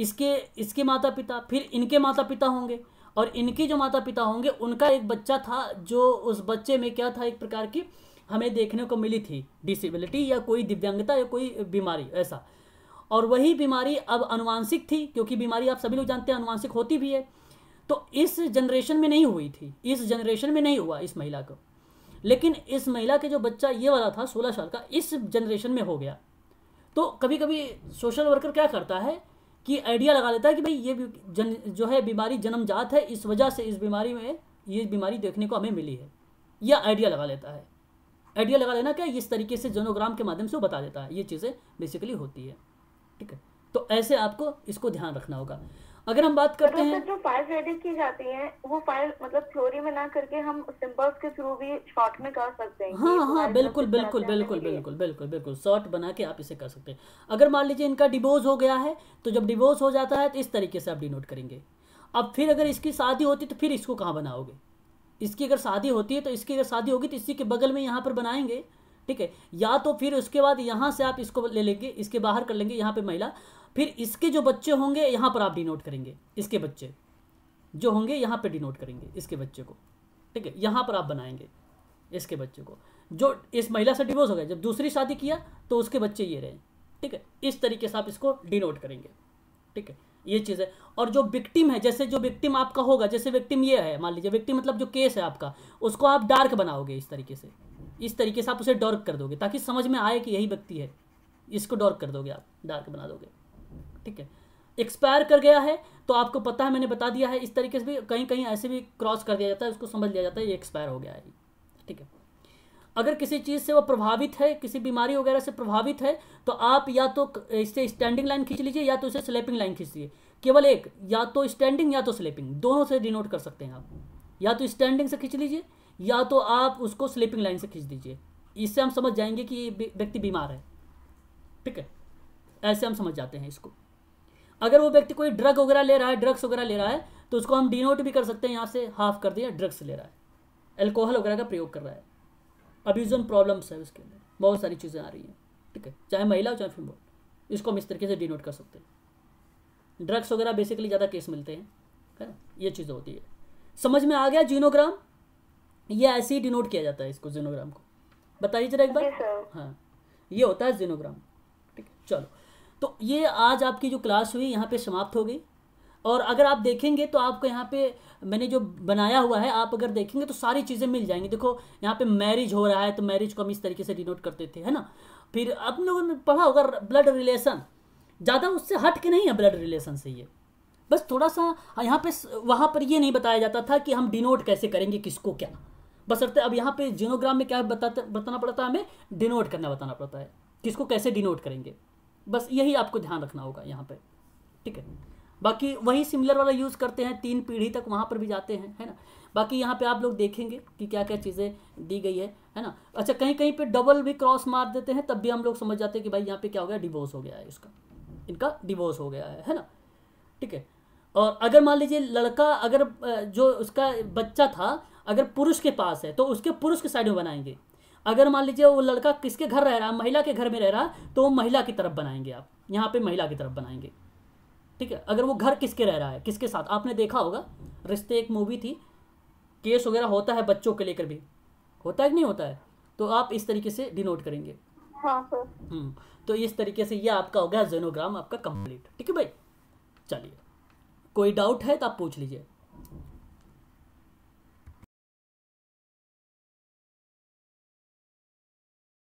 इसके इसके माता पिता फिर इनके माता पिता होंगे और इनके जो माता पिता होंगे उनका एक बच्चा था जो उस बच्चे में क्या था एक प्रकार की हमें देखने को मिली थी डिसेबिलिटी या कोई दिव्यांगता या कोई बीमारी ऐसा और वही बीमारी अब अनुवांशिक थी क्योंकि बीमारी आप सभी लोग जानते हैं अनुवांशिक होती भी है तो इस जनरेशन में नहीं हुई थी इस जनरेशन में नहीं हुआ इस महिला को लेकिन इस महिला के जो बच्चा ये वाला था सोलह साल का इस जनरेशन में हो गया तो कभी कभी सोशल वर्कर क्या करता है कि आइडिया लगा लेता है कि भाई ये जन जो है बीमारी जन्मजात है इस वजह से इस बीमारी में ये बीमारी देखने को हमें मिली है यह आइडिया लगा लेता है आइडिया लगा लेना क्या इस तरीके से जोनोग्राम के माध्यम से वो बता देता है ये चीज़ें बेसिकली होती है ठीक है तो ऐसे आपको इसको ध्यान रखना होगा अगर हम बात करते मतलब हैं जो फाइव रेडी की जाती है वो फाइव मतलब थ्योरी में ना करके हम सिंबल्स के थ्रू भी शॉर्ट में कर सकते हैं हाँ हाँ बिल्कुल बिल्कुल बिल्कुल बिल्कुल बिल्कुल बिल्कुल शॉर्ट बना के आप इसे कर सकते हैं अगर मान लीजिए इनका डिवोर्स हो गया है तो जब डिवोर्स हो जाता है तो इस तरीके से आप डिनोट करेंगे अब फिर अगर इसकी शादी होती तो फिर इसको कहाँ बनाओगे इसकी अगर शादी होती है तो इसकी अगर शादी होगी तो इसी के बगल में यहाँ पर बनाएंगे ठीक है या तो फिर उसके बाद यहाँ से आप इसको ले लेंगे इसके बाहर कर लेंगे यहाँ पे महिला फिर इसके जो बच्चे होंगे यहाँ पर आप डिनोट करेंगे इसके बच्चे जो होंगे यहाँ पर डिनोट करेंगे इसके बच्चे को ठीक है यहाँ पर आप बनाएंगे इसके बच्चे को जो इस महिला से डिवोर्स हो गया जब दूसरी शादी किया तो उसके बच्चे ये रहे ठीक है इस तरीके से आप इसको डिनोट करेंगे ठीक है ये चीज़ है और जो विक्टिम है जैसे जो विक्टिम आपका होगा जैसे विक्टिम ये है मान लीजिए विक्टिम मतलब जो केस है आपका उसको आप डार्क बनाओगे इस तरीके से इस तरीके से आप उसे डॉर्क कर दोगे ताकि समझ में आए कि यही व्यक्ति है इसको डॉर्क कर दोगे आप डार्क बना दोगे ठीक है एक्सपायर कर गया है तो आपको पता है मैंने बता दिया है इस तरीके से भी कहीं कहीं ऐसे भी क्रॉस कर दिया जाता है उसको समझ लिया जाता है ये एक्सपायर हो गया है ठीक है अगर किसी चीज़ से वो प्रभावित है किसी बीमारी वगैरह से प्रभावित है तो आप या तो इससे स्टैंडिंग लाइन खींच लीजिए या तो इसे स्लेपिंग लाइन खींच लीजिए केवल एक या तो स्टैंडिंग या तो स्लेपिंग दोनों से डिनोट कर सकते हैं आप या तो स्टैंडिंग से खींच लीजिए या तो आप उसको स्लीपिंग लाइन से खींच दीजिए इससे हम समझ जाएंगे कि ये व्यक्ति बीमार है ठीक है ऐसे हम समझ जाते हैं इसको अगर वो व्यक्ति कोई ड्रग वगैरह ले रहा है ड्रग्स वगैरह ले रहा है तो उसको हम डिनोट भी कर सकते हैं यहाँ से हाफ कर दिया ड्रग्स ले रहा है एल्कोहल वगैरह का प्रयोग कर रहा है अब्यूजन प्रॉब्लम्स है उसके अंदर बहुत सारी चीज़ें आ रही हैं ठीक है चाहे महिला हो चाहे फिर इसको हम इस तरीके से डिनोट कर सकते हैं ड्रग्स वगैरह बेसिकली ज़्यादा केस मिलते हैं है ना ये चीज़ होती है समझ में आ गया जीनोग्राम ये ऐसे ही डिनोट किया जाता है इसको जीनोग्राम को बताइए जरा एक बार हाँ ये होता है जीनोग्राम ठीक है चलो तो ये आज आपकी जो क्लास हुई यहाँ पे समाप्त हो गई और अगर आप देखेंगे तो आपको यहाँ पे मैंने जो बनाया हुआ है आप अगर देखेंगे तो सारी चीज़ें मिल जाएंगी देखो यहाँ पे मैरिज हो रहा है तो मैरिज को हम इस तरीके से डिनोट करते थे है ना फिर आप लोगों ने पढ़ा होगा ब्लड रिलेशन ज़्यादा उससे हट के नहीं है ब्लड रिलेशन से ये बस थोड़ा सा हाँ, यहाँ पे वहाँ पर ये नहीं बताया जाता था कि हम डिनोट कैसे करेंगे किसको क्या बस अब यहाँ पे जीनोग्राम में क्या बताते बताना पड़ता है हमें डिनोट करना बताना पड़ता है किसको कैसे डिनोट करेंगे बस यही आपको ध्यान रखना होगा यहाँ पे ठीक है बाकी वही सिमिलर वाला यूज़ करते हैं तीन पीढ़ी तक वहाँ पर भी जाते हैं है ना बाकी यहाँ पे आप लोग देखेंगे कि क्या क्या चीज़ें दी गई है है ना अच्छा कहीं कहीं पे डबल भी क्रॉस मार देते हैं तब भी हम लोग समझ जाते हैं कि भाई यहाँ पे क्या हो गया डिवोर्स हो गया है इसका इनका डिवोर्स हो गया है है ना ठीक है और अगर मान लीजिए लड़का अगर जो उसका बच्चा था अगर पुरुष के पास है तो उसके पुरुष के साइड में बनाएंगे अगर मान लीजिए वो लड़का किसके घर रह रहा है महिला के घर में रह रहा है तो महिला की तरफ बनाएंगे आप यहाँ पे महिला की तरफ बनाएंगे ठीक है अगर वो घर किसके रह रहा है किसके साथ आपने देखा होगा रिश्ते एक मूवी थी केस वगैरह होता है बच्चों के लेकर भी होता है कि नहीं होता है तो आप इस तरीके से डिनोट करेंगे हाँ, हाँ। हम्म, तो इस तरीके से ये आपका हो गया जेनोग्राम आपका कंप्लीट ठीक है भाई चलिए कोई डाउट है तो आप पूछ लीजिए